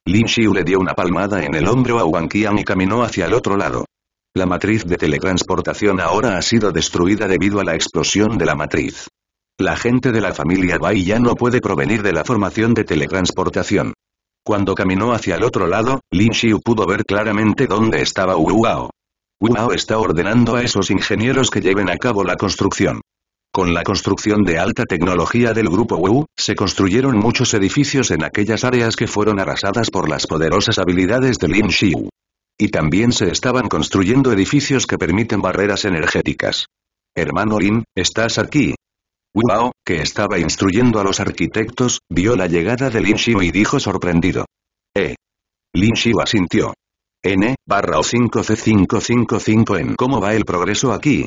Lin Xiu le dio una palmada en el hombro a Wang Qian y caminó hacia el otro lado. La matriz de teletransportación ahora ha sido destruida debido a la explosión de la matriz. La gente de la familia Bai ya no puede provenir de la formación de teletransportación. Cuando caminó hacia el otro lado, Lin Xiu pudo ver claramente dónde estaba Wu Hao. Wu Hao está ordenando a esos ingenieros que lleven a cabo la construcción. Con la construcción de alta tecnología del Grupo WU, se construyeron muchos edificios en aquellas áreas que fueron arrasadas por las poderosas habilidades de Lin Xiu. Y también se estaban construyendo edificios que permiten barreras energéticas. Hermano Lin, ¿estás aquí? Wu Bao, que estaba instruyendo a los arquitectos, vio la llegada de Lin Xiu y dijo sorprendido. Eh. Lin Xiu asintió. N, barra o 5C555 en ¿Cómo va el progreso aquí?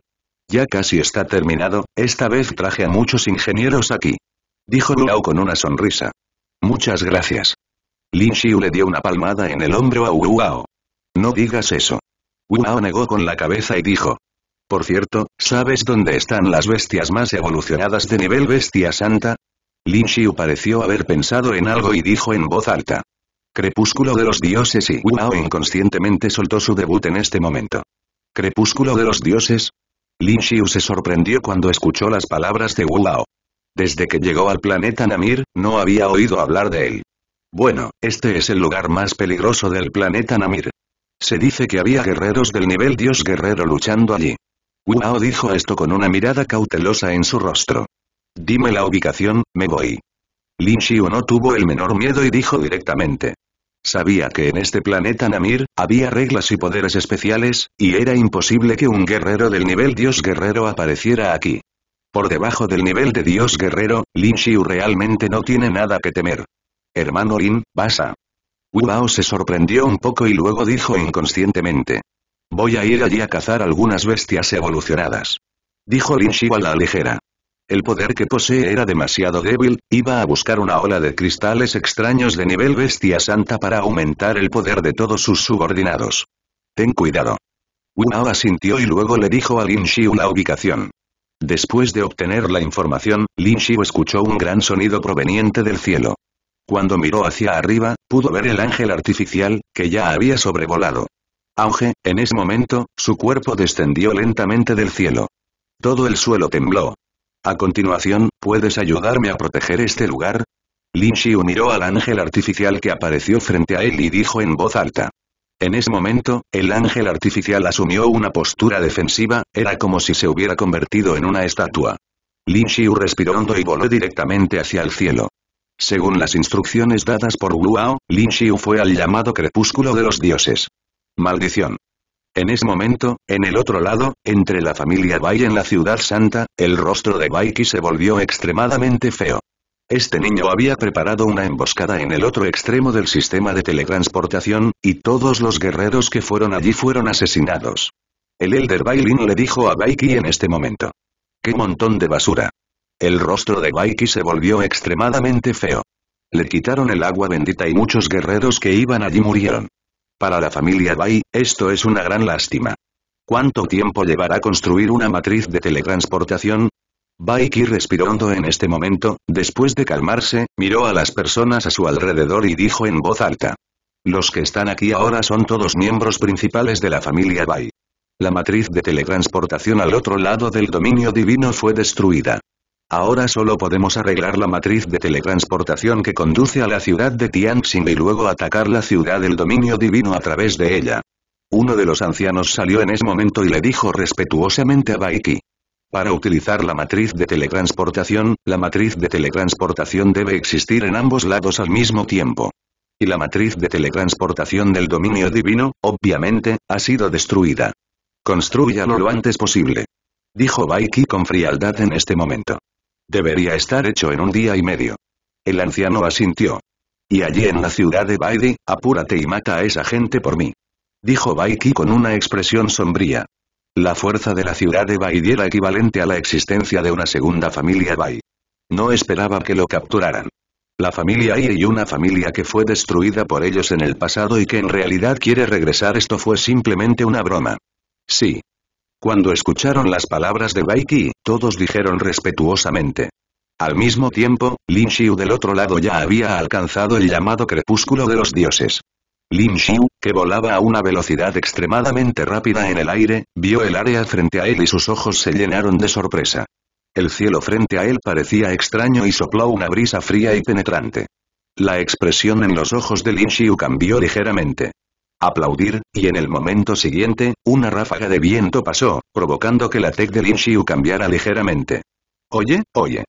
Ya casi está terminado, esta vez traje a muchos ingenieros aquí. Dijo Luau con una sonrisa. Muchas gracias. Lin Xiu le dio una palmada en el hombro a Wuao. No digas eso. Wuao negó con la cabeza y dijo. Por cierto, ¿sabes dónde están las bestias más evolucionadas de nivel bestia santa? Lin Xiu pareció haber pensado en algo y dijo en voz alta. Crepúsculo de los dioses y Wuao inconscientemente soltó su debut en este momento. Crepúsculo de los dioses, Lin Xiu se sorprendió cuando escuchó las palabras de Wu Lao. Desde que llegó al planeta Namir, no había oído hablar de él. Bueno, este es el lugar más peligroso del planeta Namir. Se dice que había guerreros del nivel dios guerrero luchando allí. Wu Lao dijo esto con una mirada cautelosa en su rostro. Dime la ubicación, me voy. Lin Xiu no tuvo el menor miedo y dijo directamente. Sabía que en este planeta Namir, había reglas y poderes especiales, y era imposible que un guerrero del nivel dios guerrero apareciera aquí. Por debajo del nivel de dios guerrero, Lin Xiu realmente no tiene nada que temer. Hermano Lin, pasa. Wu Bao se sorprendió un poco y luego dijo inconscientemente. Voy a ir allí a cazar algunas bestias evolucionadas. Dijo Lin Xiu a la ligera. El poder que posee era demasiado débil, iba a buscar una ola de cristales extraños de nivel bestia santa para aumentar el poder de todos sus subordinados. Ten cuidado. Wu asintió y luego le dijo a Lin Xiu la ubicación. Después de obtener la información, Lin Xiu escuchó un gran sonido proveniente del cielo. Cuando miró hacia arriba, pudo ver el ángel artificial, que ya había sobrevolado. Auge, en ese momento, su cuerpo descendió lentamente del cielo. Todo el suelo tembló, a continuación, ¿puedes ayudarme a proteger este lugar? Lin Xiu miró al ángel artificial que apareció frente a él y dijo en voz alta. En ese momento, el ángel artificial asumió una postura defensiva, era como si se hubiera convertido en una estatua. Lin Xiu respiró hondo y voló directamente hacia el cielo. Según las instrucciones dadas por Luao, Lin Xiu fue al llamado crepúsculo de los dioses. Maldición. En ese momento, en el otro lado, entre la familia Bai en la ciudad santa, el rostro de Baiki se volvió extremadamente feo. Este niño había preparado una emboscada en el otro extremo del sistema de teletransportación, y todos los guerreros que fueron allí fueron asesinados. El Elder Bailin le dijo a Baiki en este momento. ¡Qué montón de basura! El rostro de Baiki se volvió extremadamente feo. Le quitaron el agua bendita y muchos guerreros que iban allí murieron. Para la familia Bai, esto es una gran lástima. ¿Cuánto tiempo llevará construir una matriz de teletransportación? Baiki respiró hondo en este momento, después de calmarse, miró a las personas a su alrededor y dijo en voz alta. Los que están aquí ahora son todos miembros principales de la familia Bai. La matriz de teletransportación al otro lado del dominio divino fue destruida. Ahora solo podemos arreglar la matriz de teletransportación que conduce a la ciudad de Tianxing y luego atacar la ciudad del dominio divino a través de ella. Uno de los ancianos salió en ese momento y le dijo respetuosamente a Baiki. Para utilizar la matriz de teletransportación, la matriz de teletransportación debe existir en ambos lados al mismo tiempo. Y la matriz de teletransportación del dominio divino, obviamente, ha sido destruida. Construyalo lo antes posible. Dijo Baiki con frialdad en este momento. Debería estar hecho en un día y medio. El anciano asintió. Y allí en la ciudad de Baidi, apúrate y mata a esa gente por mí. Dijo Baiki con una expresión sombría. La fuerza de la ciudad de Baidi era equivalente a la existencia de una segunda familia Bai. No esperaba que lo capturaran. La familia Aire y una familia que fue destruida por ellos en el pasado y que en realidad quiere regresar esto fue simplemente una broma. Sí, cuando escucharon las palabras de Baiki, todos dijeron respetuosamente. Al mismo tiempo, Lin Xiu del otro lado ya había alcanzado el llamado crepúsculo de los dioses. Lin Xiu, que volaba a una velocidad extremadamente rápida en el aire, vio el área frente a él y sus ojos se llenaron de sorpresa. El cielo frente a él parecía extraño y sopló una brisa fría y penetrante. La expresión en los ojos de Lin Xiu cambió ligeramente aplaudir, y en el momento siguiente, una ráfaga de viento pasó, provocando que la tech de Lin Xiu cambiara ligeramente. Oye, oye.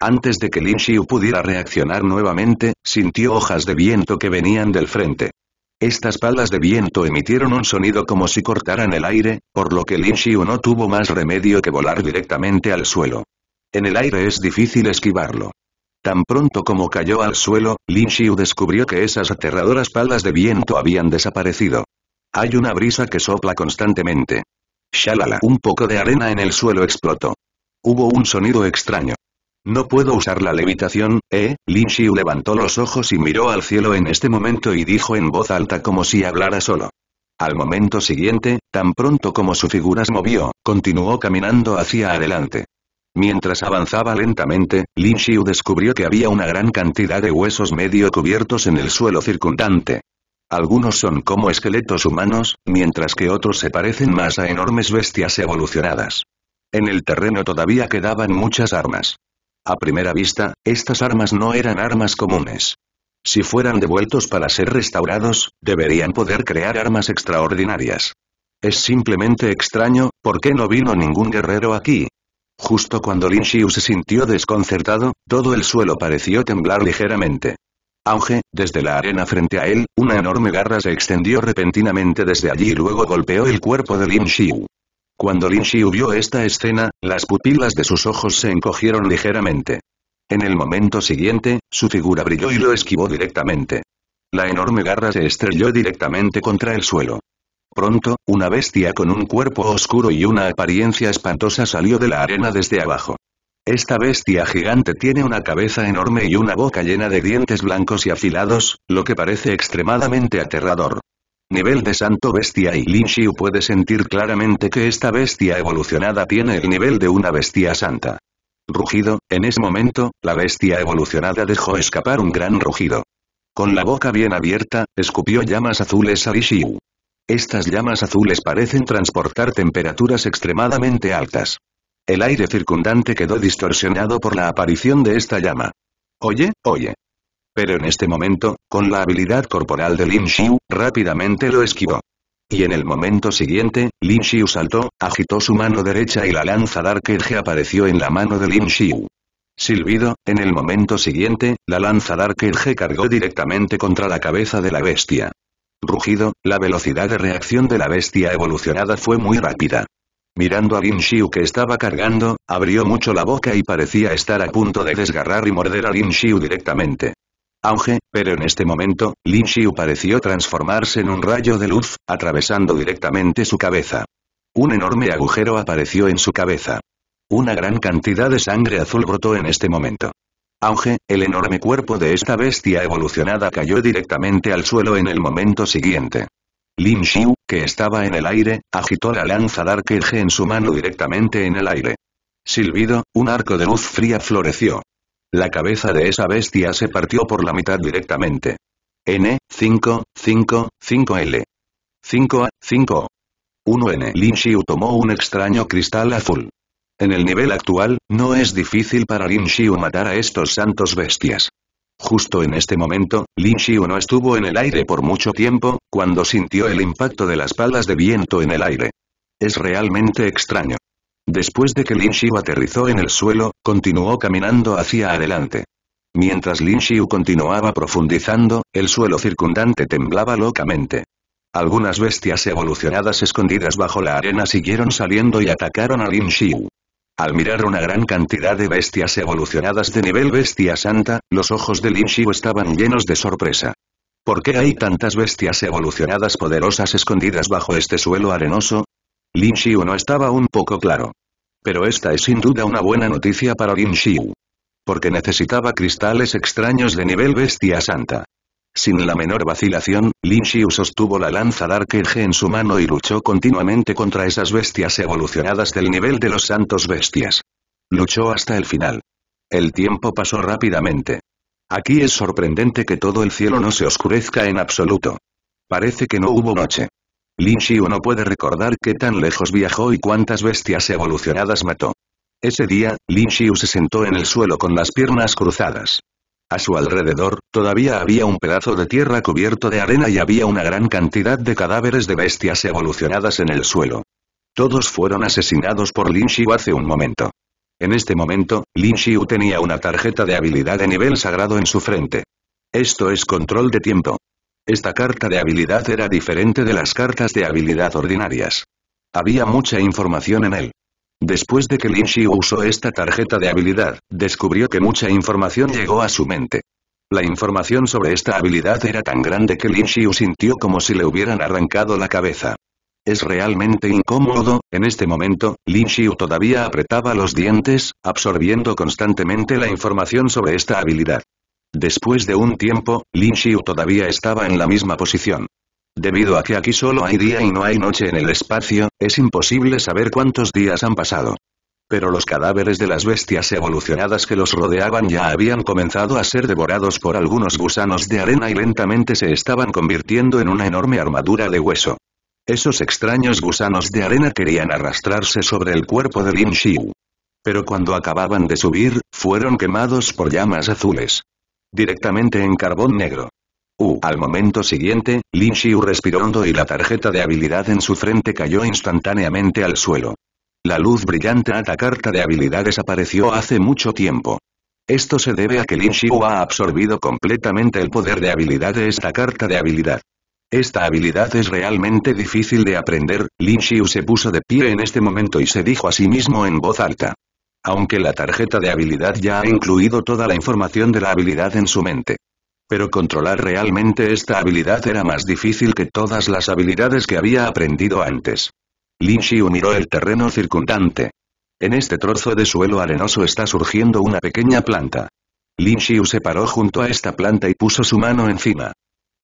Antes de que Lin Xiu pudiera reaccionar nuevamente, sintió hojas de viento que venían del frente. Estas palas de viento emitieron un sonido como si cortaran el aire, por lo que Lin Xiu no tuvo más remedio que volar directamente al suelo. En el aire es difícil esquivarlo. Tan pronto como cayó al suelo, Lin Xiu descubrió que esas aterradoras palas de viento habían desaparecido. Hay una brisa que sopla constantemente. Shalala. Un poco de arena en el suelo explotó. Hubo un sonido extraño. No puedo usar la levitación, ¿eh? Lin Xiu levantó los ojos y miró al cielo en este momento y dijo en voz alta como si hablara solo. Al momento siguiente, tan pronto como su figura se movió, continuó caminando hacia adelante. Mientras avanzaba lentamente, Lin Xiu descubrió que había una gran cantidad de huesos medio cubiertos en el suelo circundante. Algunos son como esqueletos humanos, mientras que otros se parecen más a enormes bestias evolucionadas. En el terreno todavía quedaban muchas armas. A primera vista, estas armas no eran armas comunes. Si fueran devueltos para ser restaurados, deberían poder crear armas extraordinarias. Es simplemente extraño, ¿por qué no vino ningún guerrero aquí? Justo cuando Lin Xiu se sintió desconcertado, todo el suelo pareció temblar ligeramente. Auge, desde la arena frente a él, una enorme garra se extendió repentinamente desde allí y luego golpeó el cuerpo de Lin Xiu. Cuando Lin Xiu vio esta escena, las pupilas de sus ojos se encogieron ligeramente. En el momento siguiente, su figura brilló y lo esquivó directamente. La enorme garra se estrelló directamente contra el suelo. Pronto, una bestia con un cuerpo oscuro y una apariencia espantosa salió de la arena desde abajo. Esta bestia gigante tiene una cabeza enorme y una boca llena de dientes blancos y afilados, lo que parece extremadamente aterrador. Nivel de Santo Bestia y Lin Xiu puede sentir claramente que esta bestia evolucionada tiene el nivel de una bestia santa. Rugido, en ese momento, la bestia evolucionada dejó escapar un gran rugido. Con la boca bien abierta, escupió llamas azules a Lin Xiu. Estas llamas azules parecen transportar temperaturas extremadamente altas. El aire circundante quedó distorsionado por la aparición de esta llama. Oye, oye. Pero en este momento, con la habilidad corporal de Lin Xiu, rápidamente lo esquivó. Y en el momento siguiente, Lin Xiu saltó, agitó su mano derecha y la lanza Dark Edge apareció en la mano de Lin Xiu. Silbido, en el momento siguiente, la lanza Dark Edge cargó directamente contra la cabeza de la bestia rugido, la velocidad de reacción de la bestia evolucionada fue muy rápida. Mirando a Lin Xiu que estaba cargando, abrió mucho la boca y parecía estar a punto de desgarrar y morder a Lin Xiu directamente. Auge, pero en este momento, Lin Xiu pareció transformarse en un rayo de luz, atravesando directamente su cabeza. Un enorme agujero apareció en su cabeza. Una gran cantidad de sangre azul brotó en este momento. Auge, el enorme cuerpo de esta bestia evolucionada cayó directamente al suelo en el momento siguiente. Lin Xiu, que estaba en el aire, agitó la lanza Dark G en su mano directamente en el aire. Silbido, un arco de luz fría floreció. La cabeza de esa bestia se partió por la mitad directamente. N, 5, 5, 5L. 5A, 5 1N Lin Xiu tomó un extraño cristal azul. En el nivel actual, no es difícil para Lin Xiu matar a estos santos bestias. Justo en este momento, Lin Xiu no estuvo en el aire por mucho tiempo, cuando sintió el impacto de las palas de viento en el aire. Es realmente extraño. Después de que Lin Xiu aterrizó en el suelo, continuó caminando hacia adelante. Mientras Lin Xiu continuaba profundizando, el suelo circundante temblaba locamente. Algunas bestias evolucionadas escondidas bajo la arena siguieron saliendo y atacaron a Lin Xiu. Al mirar una gran cantidad de bestias evolucionadas de nivel bestia santa, los ojos de Lin Xiu estaban llenos de sorpresa. ¿Por qué hay tantas bestias evolucionadas poderosas escondidas bajo este suelo arenoso? Lin Xiu no estaba un poco claro. Pero esta es sin duda una buena noticia para Lin Xiu. Porque necesitaba cristales extraños de nivel bestia santa. Sin la menor vacilación, Lin Xiu sostuvo la lanza Dark en su mano y luchó continuamente contra esas bestias evolucionadas del nivel de los santos bestias. Luchó hasta el final. El tiempo pasó rápidamente. Aquí es sorprendente que todo el cielo no se oscurezca en absoluto. Parece que no hubo noche. Lin Xiu no puede recordar qué tan lejos viajó y cuántas bestias evolucionadas mató. Ese día, Lin Xiu se sentó en el suelo con las piernas cruzadas. A su alrededor, todavía había un pedazo de tierra cubierto de arena y había una gran cantidad de cadáveres de bestias evolucionadas en el suelo. Todos fueron asesinados por Lin Xiu hace un momento. En este momento, Lin Xiu tenía una tarjeta de habilidad de nivel sagrado en su frente. Esto es control de tiempo. Esta carta de habilidad era diferente de las cartas de habilidad ordinarias. Había mucha información en él. Después de que Lin Xiu usó esta tarjeta de habilidad, descubrió que mucha información llegó a su mente. La información sobre esta habilidad era tan grande que Lin Xiu sintió como si le hubieran arrancado la cabeza. Es realmente incómodo, en este momento, Lin Xiu todavía apretaba los dientes, absorbiendo constantemente la información sobre esta habilidad. Después de un tiempo, Lin Xiu todavía estaba en la misma posición. Debido a que aquí solo hay día y no hay noche en el espacio, es imposible saber cuántos días han pasado. Pero los cadáveres de las bestias evolucionadas que los rodeaban ya habían comenzado a ser devorados por algunos gusanos de arena y lentamente se estaban convirtiendo en una enorme armadura de hueso. Esos extraños gusanos de arena querían arrastrarse sobre el cuerpo de Lin Xiu. Pero cuando acababan de subir, fueron quemados por llamas azules. Directamente en carbón negro al momento siguiente, Lin Xiu respiró hondo y la tarjeta de habilidad en su frente cayó instantáneamente al suelo. La luz brillante a la carta de habilidad desapareció hace mucho tiempo. Esto se debe a que Lin Xiu ha absorbido completamente el poder de habilidad de esta carta de habilidad. Esta habilidad es realmente difícil de aprender, Lin Xiu se puso de pie en este momento y se dijo a sí mismo en voz alta. Aunque la tarjeta de habilidad ya ha incluido toda la información de la habilidad en su mente. Pero controlar realmente esta habilidad era más difícil que todas las habilidades que había aprendido antes. Lin Xiu miró el terreno circundante. En este trozo de suelo arenoso está surgiendo una pequeña planta. Lin Xiu se paró junto a esta planta y puso su mano encima.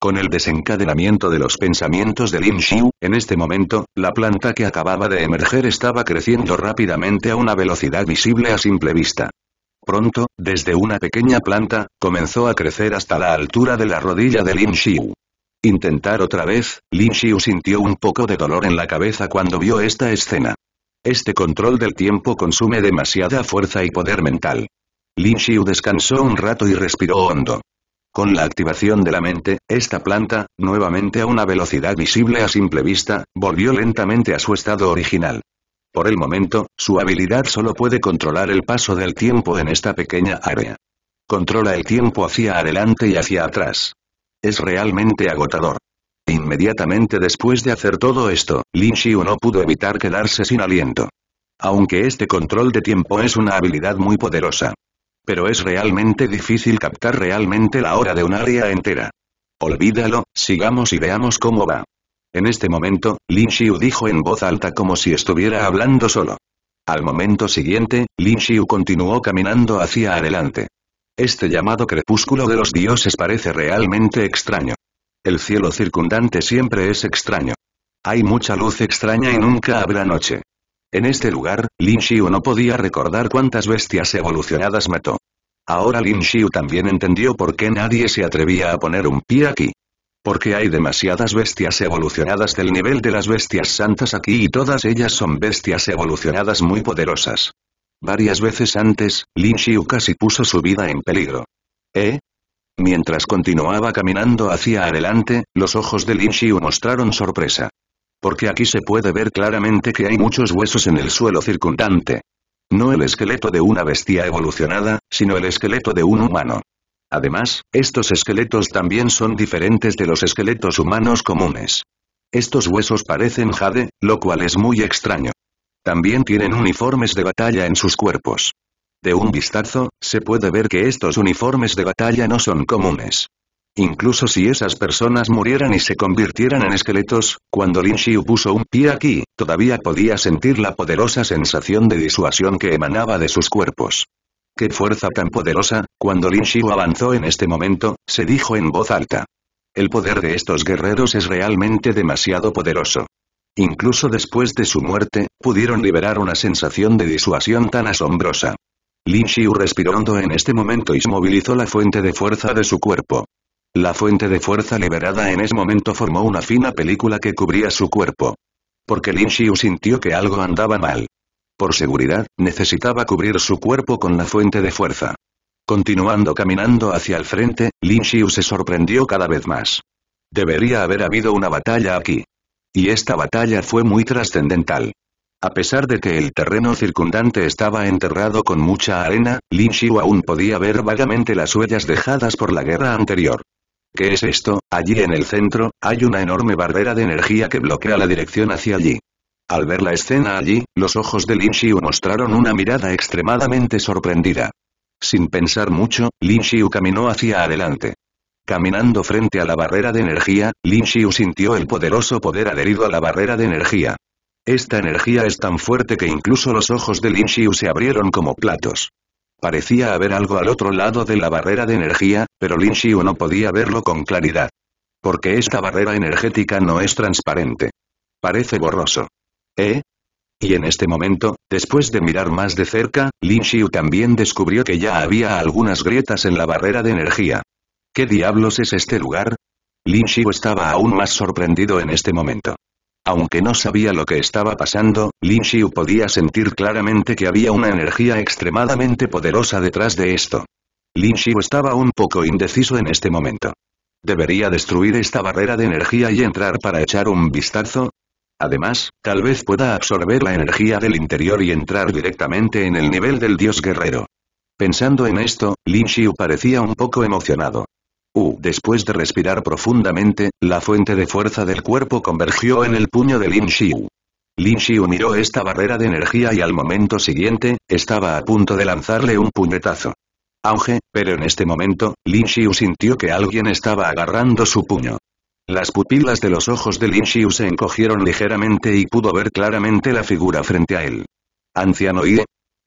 Con el desencadenamiento de los pensamientos de Lin Xiu, en este momento, la planta que acababa de emerger estaba creciendo rápidamente a una velocidad visible a simple vista. Pronto, desde una pequeña planta, comenzó a crecer hasta la altura de la rodilla de Lin Xiu. Intentar otra vez, Lin Xiu sintió un poco de dolor en la cabeza cuando vio esta escena. Este control del tiempo consume demasiada fuerza y poder mental. Lin Xiu descansó un rato y respiró hondo. Con la activación de la mente, esta planta, nuevamente a una velocidad visible a simple vista, volvió lentamente a su estado original. Por el momento, su habilidad solo puede controlar el paso del tiempo en esta pequeña área. Controla el tiempo hacia adelante y hacia atrás. Es realmente agotador. Inmediatamente después de hacer todo esto, Lin Xiu no pudo evitar quedarse sin aliento. Aunque este control de tiempo es una habilidad muy poderosa. Pero es realmente difícil captar realmente la hora de un área entera. Olvídalo, sigamos y veamos cómo va. En este momento, Lin Xiu dijo en voz alta como si estuviera hablando solo. Al momento siguiente, Lin Xiu continuó caminando hacia adelante. Este llamado crepúsculo de los dioses parece realmente extraño. El cielo circundante siempre es extraño. Hay mucha luz extraña y nunca habrá noche. En este lugar, Lin Xiu no podía recordar cuántas bestias evolucionadas mató. Ahora Lin Xiu también entendió por qué nadie se atrevía a poner un pie aquí. Porque hay demasiadas bestias evolucionadas del nivel de las bestias santas aquí y todas ellas son bestias evolucionadas muy poderosas. Varias veces antes, Lin Xiu casi puso su vida en peligro. ¿Eh? Mientras continuaba caminando hacia adelante, los ojos de Lin Xiu mostraron sorpresa. Porque aquí se puede ver claramente que hay muchos huesos en el suelo circundante. No el esqueleto de una bestia evolucionada, sino el esqueleto de un humano. Además, estos esqueletos también son diferentes de los esqueletos humanos comunes. Estos huesos parecen jade, lo cual es muy extraño. También tienen uniformes de batalla en sus cuerpos. De un vistazo, se puede ver que estos uniformes de batalla no son comunes. Incluso si esas personas murieran y se convirtieran en esqueletos, cuando Lin Xiu puso un pie aquí, todavía podía sentir la poderosa sensación de disuasión que emanaba de sus cuerpos. ¡Qué fuerza tan poderosa! Cuando Lin Xiu avanzó en este momento, se dijo en voz alta. El poder de estos guerreros es realmente demasiado poderoso. Incluso después de su muerte, pudieron liberar una sensación de disuasión tan asombrosa. Lin Xiu respiró hondo en este momento y movilizó la fuente de fuerza de su cuerpo. La fuente de fuerza liberada en ese momento formó una fina película que cubría su cuerpo. Porque Lin Xiu sintió que algo andaba mal. Por seguridad, necesitaba cubrir su cuerpo con la fuente de fuerza. Continuando caminando hacia el frente, Lin Xiu se sorprendió cada vez más. Debería haber habido una batalla aquí. Y esta batalla fue muy trascendental. A pesar de que el terreno circundante estaba enterrado con mucha arena, Lin Xiu aún podía ver vagamente las huellas dejadas por la guerra anterior. ¿Qué es esto? Allí en el centro, hay una enorme barrera de energía que bloquea la dirección hacia allí. Al ver la escena allí, los ojos de Lin Xiu mostraron una mirada extremadamente sorprendida. Sin pensar mucho, Lin Xiu caminó hacia adelante. Caminando frente a la barrera de energía, Lin Xiu sintió el poderoso poder adherido a la barrera de energía. Esta energía es tan fuerte que incluso los ojos de Lin Xiu se abrieron como platos. Parecía haber algo al otro lado de la barrera de energía, pero Lin Xiu no podía verlo con claridad. Porque esta barrera energética no es transparente. Parece borroso. ¿Eh? Y en este momento, después de mirar más de cerca, Lin Xiu también descubrió que ya había algunas grietas en la barrera de energía. ¿Qué diablos es este lugar? Lin Xiu estaba aún más sorprendido en este momento. Aunque no sabía lo que estaba pasando, Lin Xiu podía sentir claramente que había una energía extremadamente poderosa detrás de esto. Lin Xiu estaba un poco indeciso en este momento. ¿Debería destruir esta barrera de energía y entrar para echar un vistazo? Además, tal vez pueda absorber la energía del interior y entrar directamente en el nivel del dios guerrero. Pensando en esto, Lin Xiu parecía un poco emocionado. Uh, después de respirar profundamente, la fuente de fuerza del cuerpo convergió en el puño de Lin Xiu. Lin Xiu miró esta barrera de energía y al momento siguiente, estaba a punto de lanzarle un puñetazo. Auge, pero en este momento, Lin Xiu sintió que alguien estaba agarrando su puño. Las pupilas de los ojos de Lin Xiu se encogieron ligeramente y pudo ver claramente la figura frente a él. Anciano Ie.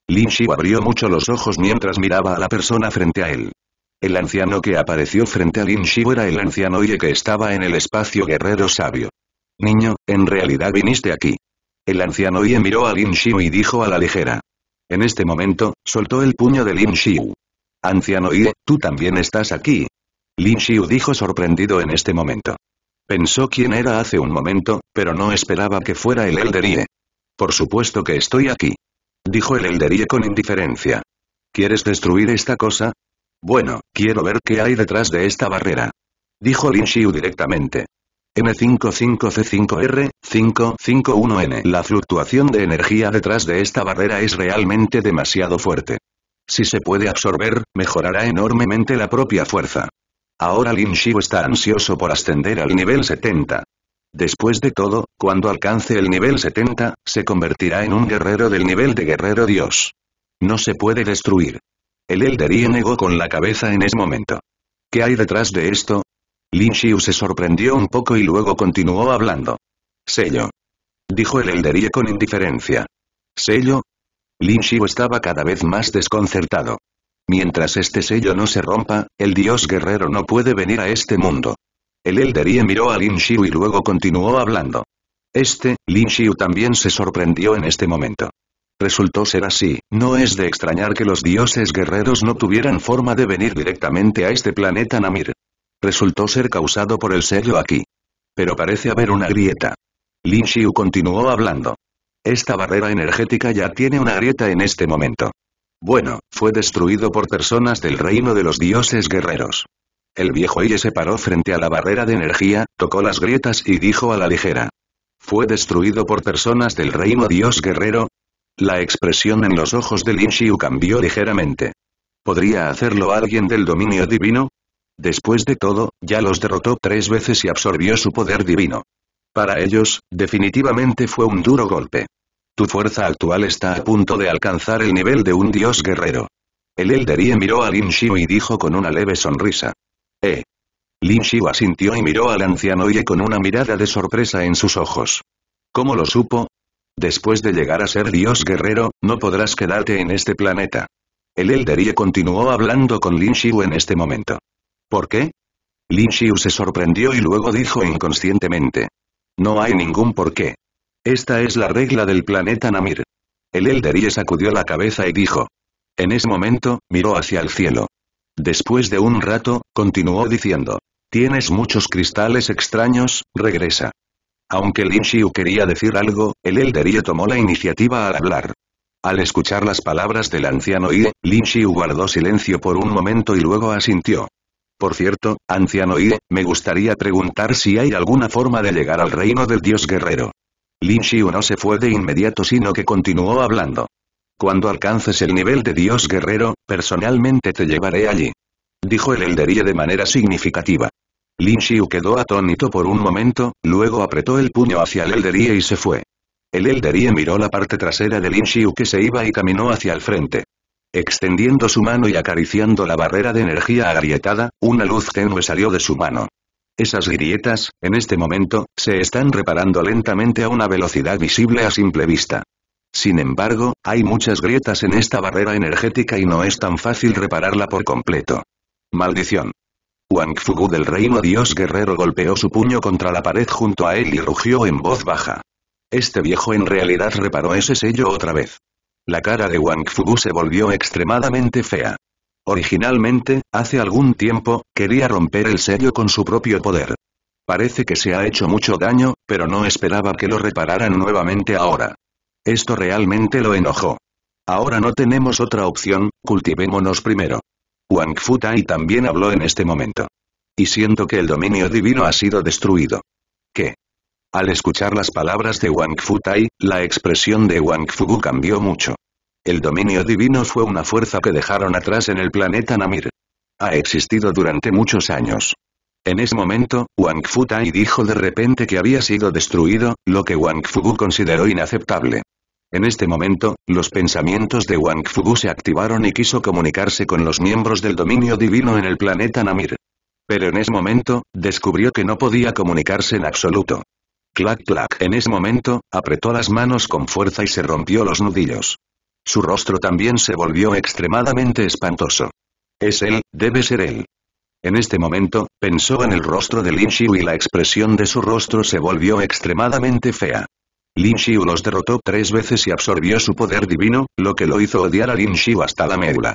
Lin Xiu abrió mucho los ojos mientras miraba a la persona frente a él. El anciano que apareció frente a Lin Xiu era el anciano Ie que estaba en el espacio guerrero sabio. Niño, en realidad viniste aquí. El anciano Ie miró a Lin Xiu y dijo a la ligera. En este momento, soltó el puño de Lin Xiu. Anciano Ie, tú también estás aquí. Lin Xiu dijo sorprendido en este momento. Pensó quién era hace un momento, pero no esperaba que fuera el Elderie. Por supuesto que estoy aquí. Dijo el Elderie con indiferencia. ¿Quieres destruir esta cosa? Bueno, quiero ver qué hay detrás de esta barrera. Dijo Lin Xiu directamente. m 55 c 5 551N. La fluctuación de energía detrás de esta barrera es realmente demasiado fuerte. Si se puede absorber, mejorará enormemente la propia fuerza. Ahora Lin Xiu está ansioso por ascender al nivel 70. Después de todo, cuando alcance el nivel 70, se convertirá en un guerrero del nivel de guerrero dios. No se puede destruir. El Elderie negó con la cabeza en ese momento. ¿Qué hay detrás de esto? Lin Xiu se sorprendió un poco y luego continuó hablando. Sello. Dijo el Elderie con indiferencia. ¿Sello? Lin Xiu estaba cada vez más desconcertado. Mientras este sello no se rompa, el dios guerrero no puede venir a este mundo. El Elderie miró a Lin Xiu y luego continuó hablando. Este, Lin Xiu también se sorprendió en este momento. Resultó ser así, no es de extrañar que los dioses guerreros no tuvieran forma de venir directamente a este planeta Namir. Resultó ser causado por el sello aquí. Pero parece haber una grieta. Lin Xiu continuó hablando. Esta barrera energética ya tiene una grieta en este momento. Bueno, fue destruido por personas del reino de los dioses guerreros. El viejo Yi se paró frente a la barrera de energía, tocó las grietas y dijo a la ligera. ¿Fue destruido por personas del reino dios guerrero? La expresión en los ojos de Lin cambió ligeramente. ¿Podría hacerlo alguien del dominio divino? Después de todo, ya los derrotó tres veces y absorbió su poder divino. Para ellos, definitivamente fue un duro golpe. Tu fuerza actual está a punto de alcanzar el nivel de un dios guerrero. El Elderie miró a Lin Xiu y dijo con una leve sonrisa. Eh. Lin Xiu asintió y miró al anciano y con una mirada de sorpresa en sus ojos. ¿Cómo lo supo? Después de llegar a ser dios guerrero, no podrás quedarte en este planeta. El Elderie continuó hablando con Lin Xiu en este momento. ¿Por qué? Lin Xiu se sorprendió y luego dijo inconscientemente. No hay ningún por qué. Esta es la regla del planeta Namir. El Elderie sacudió la cabeza y dijo. En ese momento, miró hacia el cielo. Después de un rato, continuó diciendo. Tienes muchos cristales extraños, regresa. Aunque Lin Xiu quería decir algo, el Elderie tomó la iniciativa al hablar. Al escuchar las palabras del anciano Ie, Lin Xiu guardó silencio por un momento y luego asintió. Por cierto, anciano Ie, me gustaría preguntar si hay alguna forma de llegar al reino del dios guerrero. Lin Xiu no se fue de inmediato sino que continuó hablando. Cuando alcances el nivel de Dios guerrero, personalmente te llevaré allí. Dijo el Elderie de manera significativa. Lin Xiu quedó atónito por un momento, luego apretó el puño hacia el Elderie y se fue. El Elderie miró la parte trasera de Lin Xiu que se iba y caminó hacia el frente. Extendiendo su mano y acariciando la barrera de energía agrietada, una luz tenue salió de su mano. Esas grietas, en este momento, se están reparando lentamente a una velocidad visible a simple vista. Sin embargo, hay muchas grietas en esta barrera energética y no es tan fácil repararla por completo. Maldición. Wang Fugu del reino dios guerrero golpeó su puño contra la pared junto a él y rugió en voz baja. Este viejo en realidad reparó ese sello otra vez. La cara de Wang Fugu se volvió extremadamente fea. Originalmente, hace algún tiempo, quería romper el sello con su propio poder. Parece que se ha hecho mucho daño, pero no esperaba que lo repararan nuevamente ahora. Esto realmente lo enojó. Ahora no tenemos otra opción, cultivémonos primero. Wang Tai también habló en este momento. Y siento que el dominio divino ha sido destruido. ¿Qué? Al escuchar las palabras de Wang Tai, la expresión de Wang Fugu cambió mucho. El dominio divino fue una fuerza que dejaron atrás en el planeta Namir. Ha existido durante muchos años. En ese momento, Wang Tai dijo de repente que había sido destruido, lo que Wang Gu consideró inaceptable. En este momento, los pensamientos de Wang Gu se activaron y quiso comunicarse con los miembros del dominio divino en el planeta Namir. Pero en ese momento, descubrió que no podía comunicarse en absoluto. Clac clac. En ese momento, apretó las manos con fuerza y se rompió los nudillos. Su rostro también se volvió extremadamente espantoso. Es él, debe ser él. En este momento, pensó en el rostro de Lin Xiu y la expresión de su rostro se volvió extremadamente fea. Lin Xiu los derrotó tres veces y absorbió su poder divino, lo que lo hizo odiar a Lin Xiu hasta la médula.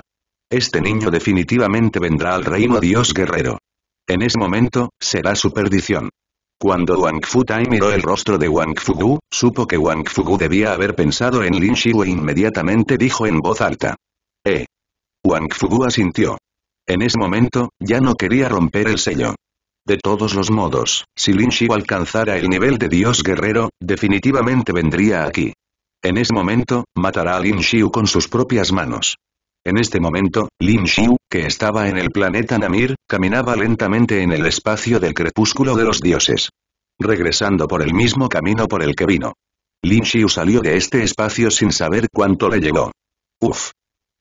Este niño definitivamente vendrá al reino Dios guerrero. En ese momento, será su perdición. Cuando Wang Fu Tai miró el rostro de Wang Fugu, supo que Wang Fugu debía haber pensado en Lin Xiu e inmediatamente dijo en voz alta. «Eh». Wang Fugu asintió. En ese momento, ya no quería romper el sello. De todos los modos, si Lin Xiu alcanzara el nivel de dios guerrero, definitivamente vendría aquí. En ese momento, matará a Lin Xiu con sus propias manos. En este momento, Lin Xiu, que estaba en el planeta Namir, caminaba lentamente en el espacio del crepúsculo de los dioses. Regresando por el mismo camino por el que vino. Lin Xiu salió de este espacio sin saber cuánto le llegó. Uf.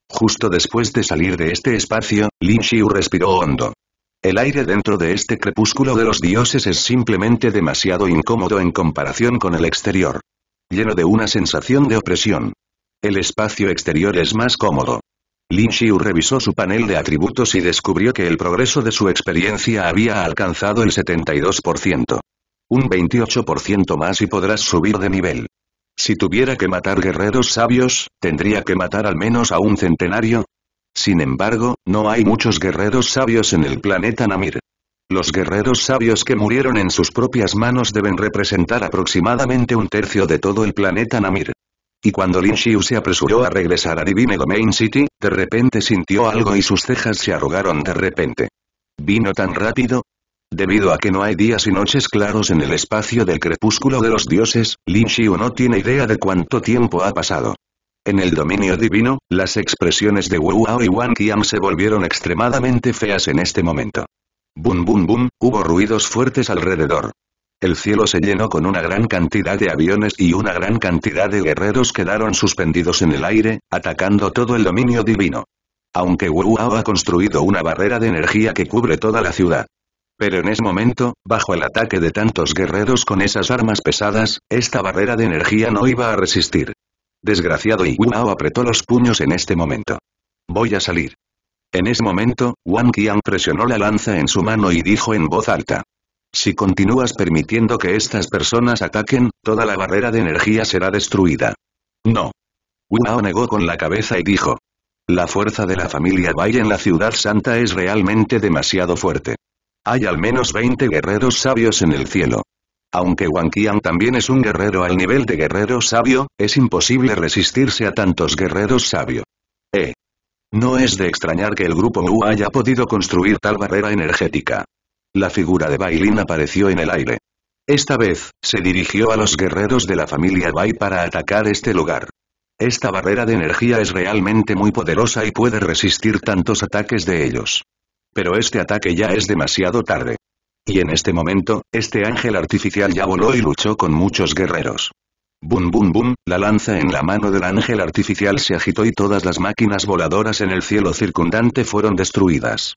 Justo después de salir de este espacio, Lin Xiu respiró hondo. El aire dentro de este crepúsculo de los dioses es simplemente demasiado incómodo en comparación con el exterior. Lleno de una sensación de opresión. El espacio exterior es más cómodo. Lin Xiu revisó su panel de atributos y descubrió que el progreso de su experiencia había alcanzado el 72%. Un 28% más y podrás subir de nivel. Si tuviera que matar guerreros sabios, tendría que matar al menos a un centenario. Sin embargo, no hay muchos guerreros sabios en el planeta Namir. Los guerreros sabios que murieron en sus propias manos deben representar aproximadamente un tercio de todo el planeta Namir. Y cuando Lin Xiu se apresuró a regresar a Divine Domain City, de repente sintió algo y sus cejas se arrugaron de repente. ¿Vino tan rápido? Debido a que no hay días y noches claros en el espacio del crepúsculo de los dioses, Lin Xiu no tiene idea de cuánto tiempo ha pasado. En el dominio divino, las expresiones de Wu Ao y Wang Qian se volvieron extremadamente feas en este momento. Bum bum bum, hubo ruidos fuertes alrededor. El cielo se llenó con una gran cantidad de aviones y una gran cantidad de guerreros quedaron suspendidos en el aire, atacando todo el dominio divino. Aunque Hao ha construido una barrera de energía que cubre toda la ciudad. Pero en ese momento, bajo el ataque de tantos guerreros con esas armas pesadas, esta barrera de energía no iba a resistir. Desgraciado y Hao apretó los puños en este momento. Voy a salir. En ese momento, Wang Qian presionó la lanza en su mano y dijo en voz alta. Si continúas permitiendo que estas personas ataquen, toda la barrera de energía será destruida. No. Hao negó con la cabeza y dijo. La fuerza de la familia Bai en la ciudad santa es realmente demasiado fuerte. Hay al menos 20 guerreros sabios en el cielo. Aunque Wang Qian también es un guerrero al nivel de guerrero sabio, es imposible resistirse a tantos guerreros sabios. Eh. No es de extrañar que el grupo Wu haya podido construir tal barrera energética. La figura de Bailin apareció en el aire. Esta vez, se dirigió a los guerreros de la familia Bai para atacar este lugar. Esta barrera de energía es realmente muy poderosa y puede resistir tantos ataques de ellos. Pero este ataque ya es demasiado tarde. Y en este momento, este ángel artificial ya voló y luchó con muchos guerreros. Bum bum bum, la lanza en la mano del ángel artificial se agitó y todas las máquinas voladoras en el cielo circundante fueron destruidas.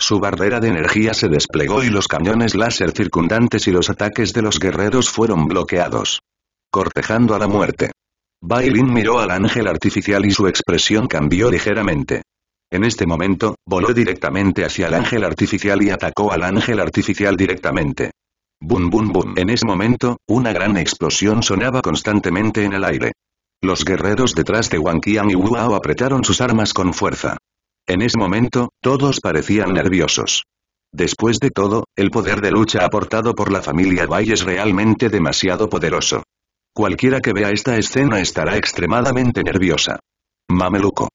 Su barrera de energía se desplegó y los cañones láser circundantes y los ataques de los guerreros fueron bloqueados. Cortejando a la muerte. Bailin miró al ángel artificial y su expresión cambió ligeramente. En este momento, voló directamente hacia el ángel artificial y atacó al ángel artificial directamente. Bum bum bum. En ese momento, una gran explosión sonaba constantemente en el aire. Los guerreros detrás de Wang Qian y Wu Ao apretaron sus armas con fuerza. En ese momento, todos parecían nerviosos. Después de todo, el poder de lucha aportado por la familia Bai es realmente demasiado poderoso. Cualquiera que vea esta escena estará extremadamente nerviosa. Mameluco.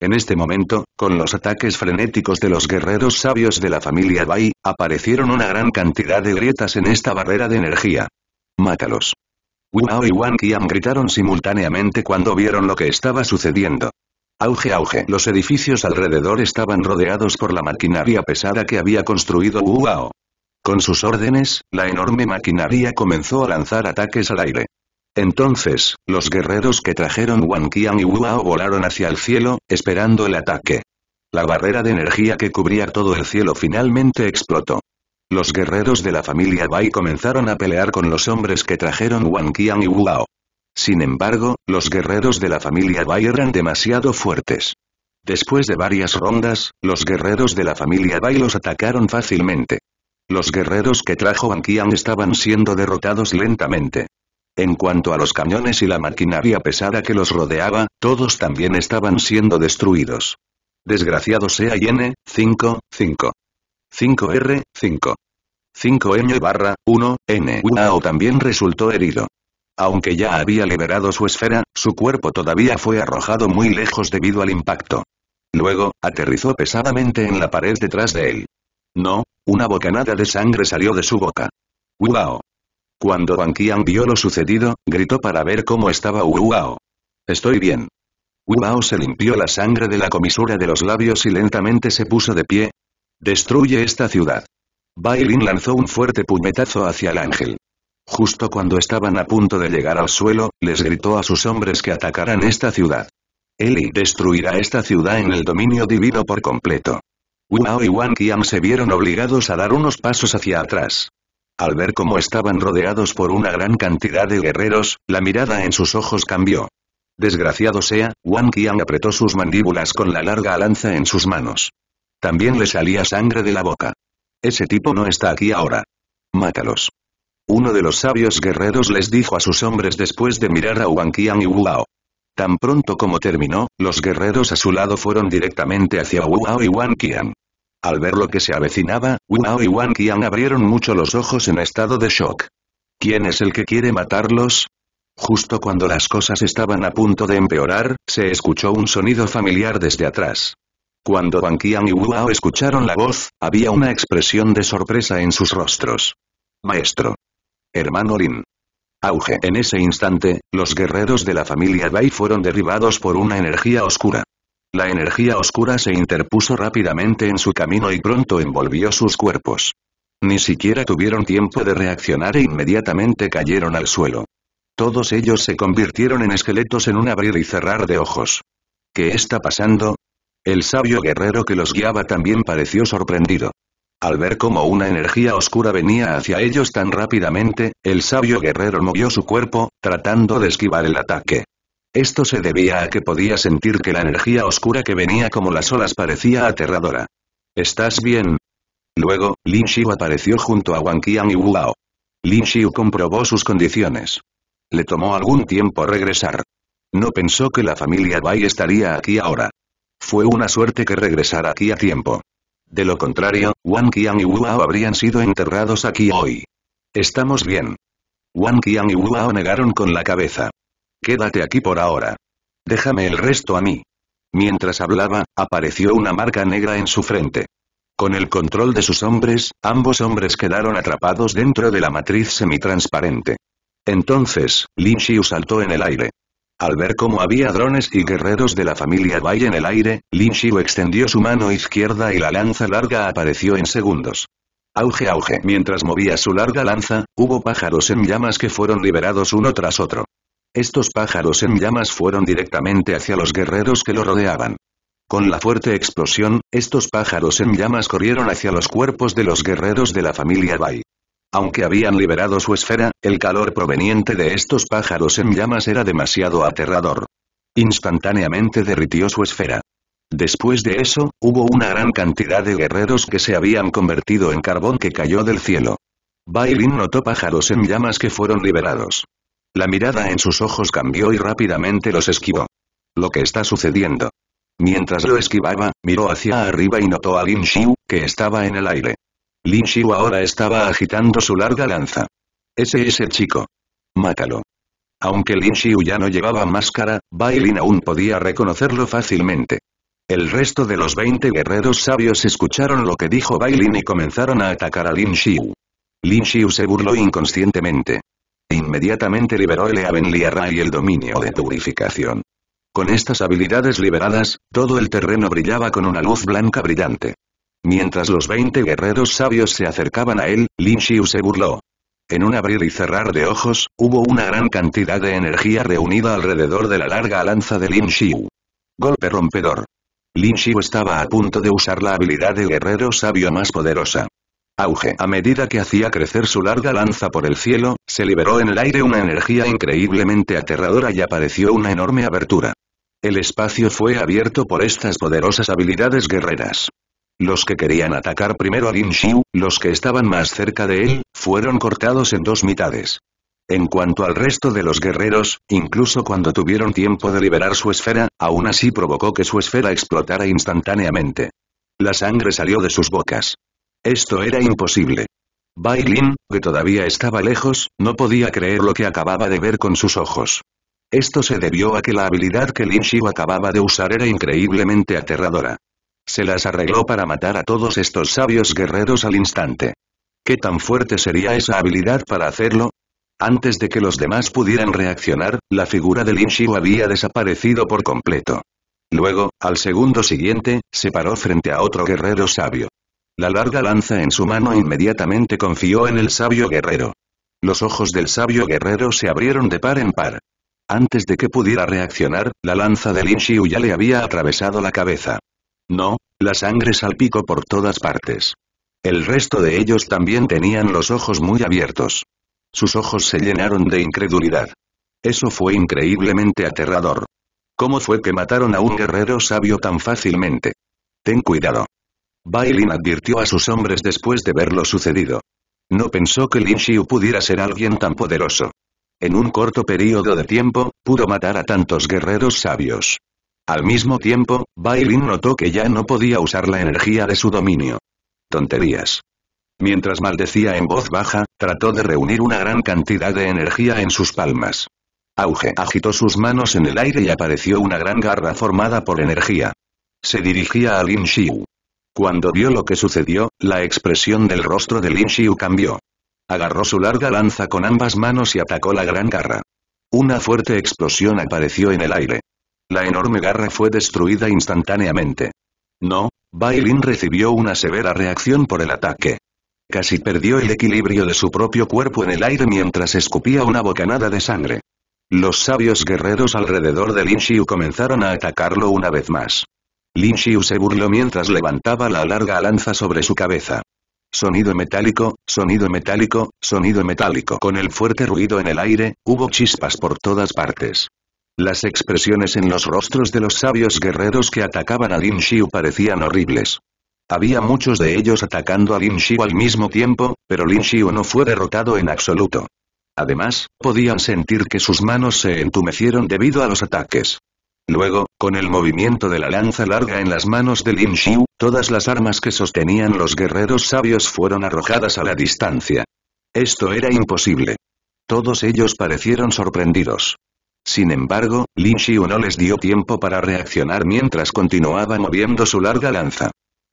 En este momento, con los ataques frenéticos de los guerreros sabios de la familia Bai, aparecieron una gran cantidad de grietas en esta barrera de energía. Mátalos. Hao y Wang Qian gritaron simultáneamente cuando vieron lo que estaba sucediendo. Auge auge. Los edificios alrededor estaban rodeados por la maquinaria pesada que había construido Ao. Con sus órdenes, la enorme maquinaria comenzó a lanzar ataques al aire. Entonces, los guerreros que trajeron Wang Qian y Wuao volaron hacia el cielo, esperando el ataque. La barrera de energía que cubría todo el cielo finalmente explotó. Los guerreros de la familia Bai comenzaron a pelear con los hombres que trajeron Wang Qian y Wuao. Sin embargo, los guerreros de la familia Bai eran demasiado fuertes. Después de varias rondas, los guerreros de la familia Bai los atacaron fácilmente. Los guerreros que trajo Ban estaban siendo derrotados lentamente. En cuanto a los cañones y la maquinaria pesada que los rodeaba, todos también estaban siendo destruidos. Desgraciado sea N, 5, 5. 5R, 5. 5N barra, 1, N. o también resultó herido. Aunque ya había liberado su esfera, su cuerpo todavía fue arrojado muy lejos debido al impacto. Luego, aterrizó pesadamente en la pared detrás de él. No, una bocanada de sangre salió de su boca. ¡Wow! Cuando Wang Qian vio lo sucedido, gritó para ver cómo estaba Wow. Estoy bien. Wow se limpió la sangre de la comisura de los labios y lentamente se puso de pie. Destruye esta ciudad. Bailin lanzó un fuerte puñetazo hacia el ángel. Justo cuando estaban a punto de llegar al suelo, les gritó a sus hombres que atacaran esta ciudad. Eli destruirá esta ciudad en el dominio divino por completo. Hao y Wang Qian se vieron obligados a dar unos pasos hacia atrás. Al ver cómo estaban rodeados por una gran cantidad de guerreros, la mirada en sus ojos cambió. Desgraciado sea, Wang Qian apretó sus mandíbulas con la larga lanza en sus manos. También le salía sangre de la boca. Ese tipo no está aquí ahora. Mátalos. Uno de los sabios guerreros les dijo a sus hombres después de mirar a Wang Qian y Wuao. Tan pronto como terminó, los guerreros a su lado fueron directamente hacia Wuao y Wang Qian. Al ver lo que se avecinaba, Wuao y Wang Qian abrieron mucho los ojos en estado de shock. ¿Quién es el que quiere matarlos? Justo cuando las cosas estaban a punto de empeorar, se escuchó un sonido familiar desde atrás. Cuando Wang Qian y Wuao escucharon la voz, había una expresión de sorpresa en sus rostros. Maestro hermano Lin. Auge. En ese instante, los guerreros de la familia Bai fueron derribados por una energía oscura. La energía oscura se interpuso rápidamente en su camino y pronto envolvió sus cuerpos. Ni siquiera tuvieron tiempo de reaccionar e inmediatamente cayeron al suelo. Todos ellos se convirtieron en esqueletos en un abrir y cerrar de ojos. ¿Qué está pasando? El sabio guerrero que los guiaba también pareció sorprendido. Al ver cómo una energía oscura venía hacia ellos tan rápidamente, el sabio guerrero movió su cuerpo, tratando de esquivar el ataque. Esto se debía a que podía sentir que la energía oscura que venía como las olas parecía aterradora. ¿Estás bien? Luego, Lin Xiu apareció junto a Wang Qian y Wu Lin Xiu comprobó sus condiciones. Le tomó algún tiempo regresar. No pensó que la familia Bai estaría aquí ahora. Fue una suerte que regresara aquí a tiempo. De lo contrario, Wang Qian y Wuao habrían sido enterrados aquí hoy. Estamos bien. Wang Qian y Wuao negaron con la cabeza. Quédate aquí por ahora. Déjame el resto a mí. Mientras hablaba, apareció una marca negra en su frente. Con el control de sus hombres, ambos hombres quedaron atrapados dentro de la matriz semitransparente. Entonces, Lin Xiu saltó en el aire. Al ver cómo había drones y guerreros de la familia Bai en el aire, Lin Xiu extendió su mano izquierda y la lanza larga apareció en segundos. Auge auge. Mientras movía su larga lanza, hubo pájaros en llamas que fueron liberados uno tras otro. Estos pájaros en llamas fueron directamente hacia los guerreros que lo rodeaban. Con la fuerte explosión, estos pájaros en llamas corrieron hacia los cuerpos de los guerreros de la familia Bai. Aunque habían liberado su esfera, el calor proveniente de estos pájaros en llamas era demasiado aterrador. Instantáneamente derritió su esfera. Después de eso, hubo una gran cantidad de guerreros que se habían convertido en carbón que cayó del cielo. Bailin notó pájaros en llamas que fueron liberados. La mirada en sus ojos cambió y rápidamente los esquivó. Lo que está sucediendo. Mientras lo esquivaba, miró hacia arriba y notó a Lin Xiu, que estaba en el aire. Lin Xiu ahora estaba agitando su larga lanza. Ese es el chico. Mátalo. Aunque Lin Xiu ya no llevaba máscara, Bailin aún podía reconocerlo fácilmente. El resto de los 20 guerreros sabios escucharon lo que dijo Bailin y comenzaron a atacar a Lin Xiu. Lin Xiu se burló inconscientemente. Inmediatamente liberó el Aven y el dominio de purificación. Con estas habilidades liberadas, todo el terreno brillaba con una luz blanca brillante. Mientras los 20 guerreros sabios se acercaban a él, Lin Xiu se burló. En un abrir y cerrar de ojos, hubo una gran cantidad de energía reunida alrededor de la larga lanza de Lin Xiu. Golpe rompedor. Lin Xiu estaba a punto de usar la habilidad de guerrero sabio más poderosa. Auge. A medida que hacía crecer su larga lanza por el cielo, se liberó en el aire una energía increíblemente aterradora y apareció una enorme abertura. El espacio fue abierto por estas poderosas habilidades guerreras. Los que querían atacar primero a Lin Xiu, los que estaban más cerca de él, fueron cortados en dos mitades. En cuanto al resto de los guerreros, incluso cuando tuvieron tiempo de liberar su esfera, aún así provocó que su esfera explotara instantáneamente. La sangre salió de sus bocas. Esto era imposible. Bai Lin, que todavía estaba lejos, no podía creer lo que acababa de ver con sus ojos. Esto se debió a que la habilidad que Lin Xiu acababa de usar era increíblemente aterradora. Se las arregló para matar a todos estos sabios guerreros al instante. ¿Qué tan fuerte sería esa habilidad para hacerlo? Antes de que los demás pudieran reaccionar, la figura de Lin había desaparecido por completo. Luego, al segundo siguiente, se paró frente a otro guerrero sabio. La larga lanza en su mano inmediatamente confió en el sabio guerrero. Los ojos del sabio guerrero se abrieron de par en par. Antes de que pudiera reaccionar, la lanza de Lin ya le había atravesado la cabeza. No, la sangre salpicó por todas partes. El resto de ellos también tenían los ojos muy abiertos. Sus ojos se llenaron de incredulidad. Eso fue increíblemente aterrador. ¿Cómo fue que mataron a un guerrero sabio tan fácilmente? Ten cuidado. Bailin advirtió a sus hombres después de ver lo sucedido. No pensó que Lin Xiu pudiera ser alguien tan poderoso. En un corto periodo de tiempo, pudo matar a tantos guerreros sabios. Al mismo tiempo, Bailin notó que ya no podía usar la energía de su dominio. Tonterías. Mientras maldecía en voz baja, trató de reunir una gran cantidad de energía en sus palmas. Auge agitó sus manos en el aire y apareció una gran garra formada por energía. Se dirigía a Lin Xiu. Cuando vio lo que sucedió, la expresión del rostro de Lin Xiu cambió. Agarró su larga lanza con ambas manos y atacó la gran garra. Una fuerte explosión apareció en el aire. La enorme garra fue destruida instantáneamente. No, Bailin recibió una severa reacción por el ataque. Casi perdió el equilibrio de su propio cuerpo en el aire mientras escupía una bocanada de sangre. Los sabios guerreros alrededor de Lin Xiu comenzaron a atacarlo una vez más. Lin Xiu se burló mientras levantaba la larga lanza sobre su cabeza. Sonido metálico, sonido metálico, sonido metálico. Con el fuerte ruido en el aire, hubo chispas por todas partes. Las expresiones en los rostros de los sabios guerreros que atacaban a Lin Xiu parecían horribles. Había muchos de ellos atacando a Lin Xiu al mismo tiempo, pero Lin Xiu no fue derrotado en absoluto. Además, podían sentir que sus manos se entumecieron debido a los ataques. Luego, con el movimiento de la lanza larga en las manos de Lin Xiu, todas las armas que sostenían los guerreros sabios fueron arrojadas a la distancia. Esto era imposible. Todos ellos parecieron sorprendidos. Sin embargo, Lin Xiu no les dio tiempo para reaccionar mientras continuaba moviendo su larga lanza.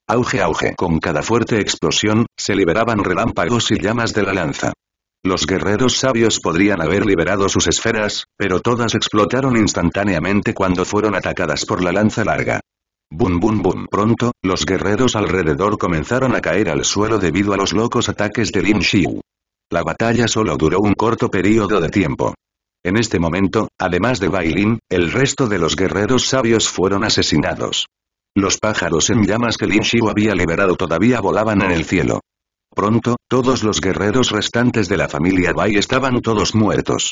Auge auge. Con cada fuerte explosión, se liberaban relámpagos y llamas de la lanza. Los guerreros sabios podrían haber liberado sus esferas, pero todas explotaron instantáneamente cuando fueron atacadas por la lanza larga. Bum bum bum. Pronto, los guerreros alrededor comenzaron a caer al suelo debido a los locos ataques de Lin Xiu. La batalla solo duró un corto periodo de tiempo. En este momento, además de Bailin, el resto de los guerreros sabios fueron asesinados. Los pájaros en llamas que Lin había liberado todavía volaban en el cielo. Pronto, todos los guerreros restantes de la familia Bai estaban todos muertos.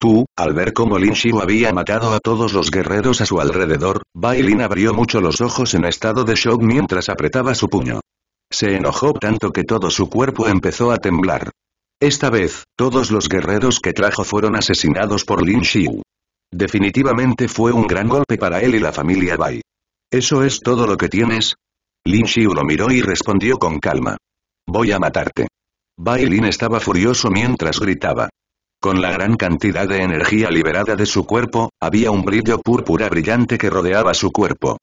Tú, al ver cómo Lin había matado a todos los guerreros a su alrededor, Bai abrió mucho los ojos en estado de shock mientras apretaba su puño. Se enojó tanto que todo su cuerpo empezó a temblar. Esta vez, todos los guerreros que trajo fueron asesinados por Lin Xiu. Definitivamente fue un gran golpe para él y la familia Bai. ¿Eso es todo lo que tienes? Lin Xiu lo miró y respondió con calma. Voy a matarte. Bai Lin estaba furioso mientras gritaba. Con la gran cantidad de energía liberada de su cuerpo, había un brillo púrpura brillante que rodeaba su cuerpo.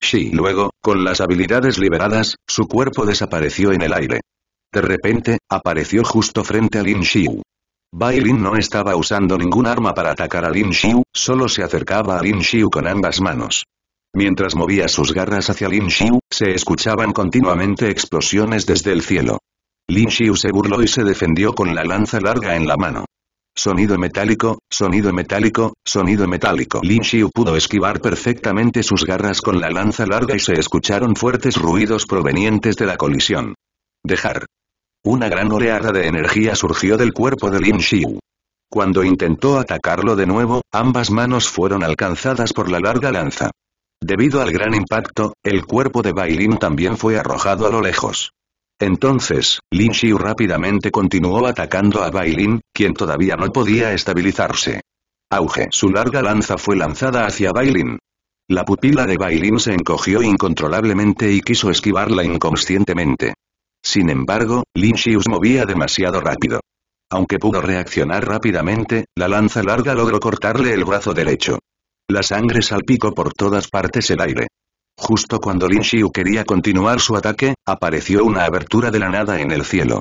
Sí, luego, con las habilidades liberadas, su cuerpo desapareció en el aire. De repente, apareció justo frente a Lin Xiu. Bai Lin no estaba usando ningún arma para atacar a Lin Xiu, solo se acercaba a Lin Xiu con ambas manos. Mientras movía sus garras hacia Lin Xiu, se escuchaban continuamente explosiones desde el cielo. Lin Xiu se burló y se defendió con la lanza larga en la mano. Sonido metálico, sonido metálico, sonido metálico. Lin Xiu pudo esquivar perfectamente sus garras con la lanza larga y se escucharon fuertes ruidos provenientes de la colisión. Dejar. Una gran oleada de energía surgió del cuerpo de Lin Xiu. Cuando intentó atacarlo de nuevo, ambas manos fueron alcanzadas por la larga lanza. Debido al gran impacto, el cuerpo de Bailin también fue arrojado a lo lejos. Entonces, Lin Xiu rápidamente continuó atacando a Bailin, quien todavía no podía estabilizarse. Auge. Su larga lanza fue lanzada hacia Bailin. La pupila de Bailin se encogió incontrolablemente y quiso esquivarla inconscientemente. Sin embargo, Lin se movía demasiado rápido. Aunque pudo reaccionar rápidamente, la lanza larga logró cortarle el brazo derecho. La sangre salpicó por todas partes el aire. Justo cuando Lin Xiu quería continuar su ataque, apareció una abertura de la nada en el cielo.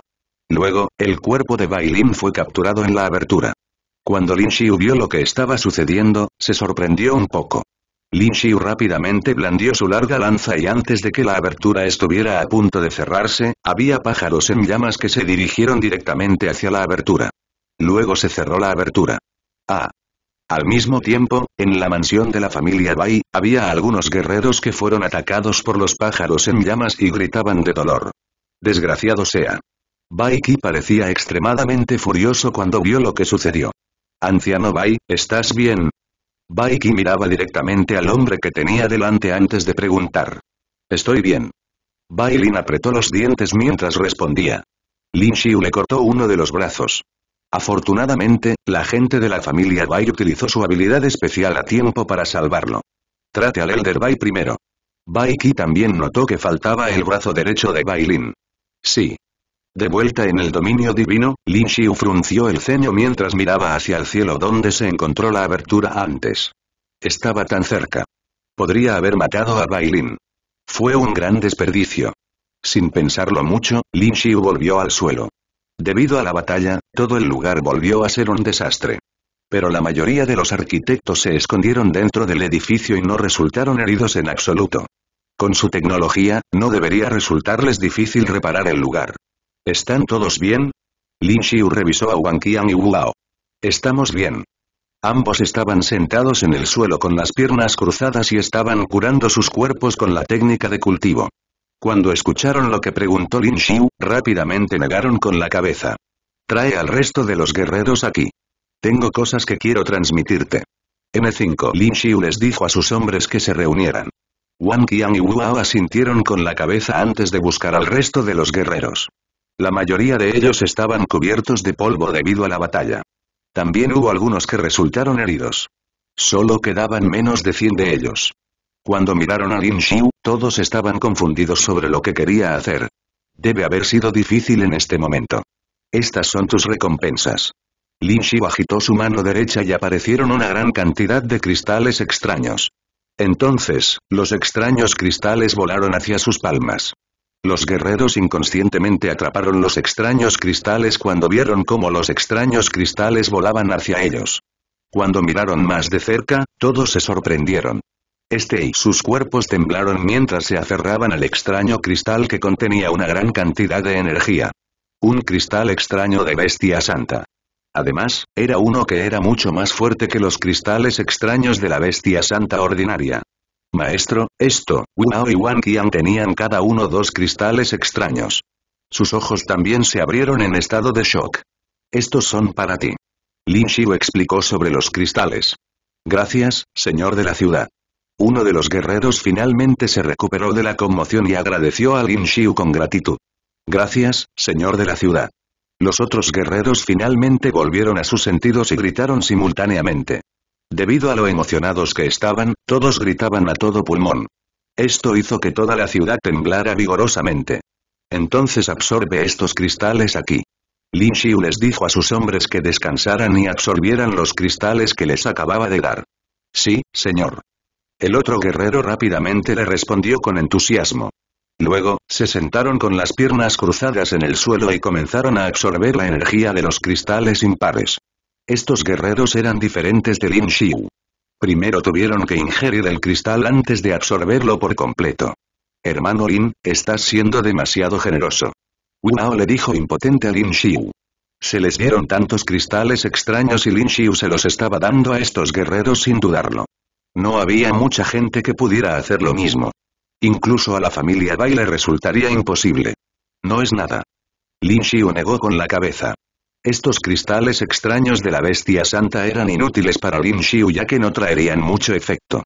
Luego, el cuerpo de Bai fue capturado en la abertura. Cuando Lin Xiu vio lo que estaba sucediendo, se sorprendió un poco. Lin rápidamente blandió su larga lanza y antes de que la abertura estuviera a punto de cerrarse, había pájaros en llamas que se dirigieron directamente hacia la abertura. Luego se cerró la abertura. Ah. Al mismo tiempo, en la mansión de la familia Bai, había algunos guerreros que fueron atacados por los pájaros en llamas y gritaban de dolor. Desgraciado sea. Bai Qi parecía extremadamente furioso cuando vio lo que sucedió. Anciano Bai, ¿estás bien? Baiki miraba directamente al hombre que tenía delante antes de preguntar. Estoy bien. Bailin apretó los dientes mientras respondía. Lin Xiu le cortó uno de los brazos. Afortunadamente, la gente de la familia Bai utilizó su habilidad especial a tiempo para salvarlo. Trate al Elder Bai primero. Bai también notó que faltaba el brazo derecho de Bailin. Sí. De vuelta en el dominio divino, Lin Xiu frunció el ceño mientras miraba hacia el cielo donde se encontró la abertura antes. Estaba tan cerca. Podría haber matado a Bailin. Fue un gran desperdicio. Sin pensarlo mucho, Lin Xiu volvió al suelo. Debido a la batalla, todo el lugar volvió a ser un desastre. Pero la mayoría de los arquitectos se escondieron dentro del edificio y no resultaron heridos en absoluto. Con su tecnología, no debería resultarles difícil reparar el lugar. ¿Están todos bien? Lin Xiu revisó a Wang Qian y Wu Estamos bien. Ambos estaban sentados en el suelo con las piernas cruzadas y estaban curando sus cuerpos con la técnica de cultivo. Cuando escucharon lo que preguntó Lin Xiu, rápidamente negaron con la cabeza. Trae al resto de los guerreros aquí. Tengo cosas que quiero transmitirte. M5 Lin Xiu les dijo a sus hombres que se reunieran. Wang Qian y Wu asintieron con la cabeza antes de buscar al resto de los guerreros. La mayoría de ellos estaban cubiertos de polvo debido a la batalla. También hubo algunos que resultaron heridos. Solo quedaban menos de 100 de ellos. Cuando miraron a Lin Xiu, todos estaban confundidos sobre lo que quería hacer. Debe haber sido difícil en este momento. Estas son tus recompensas. Lin Xiu agitó su mano derecha y aparecieron una gran cantidad de cristales extraños. Entonces, los extraños cristales volaron hacia sus palmas. Los guerreros inconscientemente atraparon los extraños cristales cuando vieron cómo los extraños cristales volaban hacia ellos. Cuando miraron más de cerca, todos se sorprendieron. Este y sus cuerpos temblaron mientras se aferraban al extraño cristal que contenía una gran cantidad de energía. Un cristal extraño de bestia santa. Además, era uno que era mucho más fuerte que los cristales extraños de la bestia santa ordinaria. Maestro, esto, Hao y Wang Qian tenían cada uno dos cristales extraños. Sus ojos también se abrieron en estado de shock. Estos son para ti. Lin Xiu explicó sobre los cristales. Gracias, señor de la ciudad. Uno de los guerreros finalmente se recuperó de la conmoción y agradeció a Lin Xiu con gratitud. Gracias, señor de la ciudad. Los otros guerreros finalmente volvieron a sus sentidos y gritaron simultáneamente. Debido a lo emocionados que estaban, todos gritaban a todo pulmón. Esto hizo que toda la ciudad temblara vigorosamente. Entonces absorbe estos cristales aquí. Lin Xiu les dijo a sus hombres que descansaran y absorbieran los cristales que les acababa de dar. Sí, señor. El otro guerrero rápidamente le respondió con entusiasmo. Luego, se sentaron con las piernas cruzadas en el suelo y comenzaron a absorber la energía de los cristales impares. Estos guerreros eran diferentes de Lin Xiu. Primero tuvieron que ingerir el cristal antes de absorberlo por completo. Hermano Lin, estás siendo demasiado generoso. Wu le dijo impotente a Lin Xiu. Se les dieron tantos cristales extraños y Lin Xiu se los estaba dando a estos guerreros sin dudarlo. No había mucha gente que pudiera hacer lo mismo. Incluso a la familia Bai le resultaría imposible. No es nada. Lin Xiu negó con la cabeza. Estos cristales extraños de la bestia santa eran inútiles para Lin Xiu ya que no traerían mucho efecto.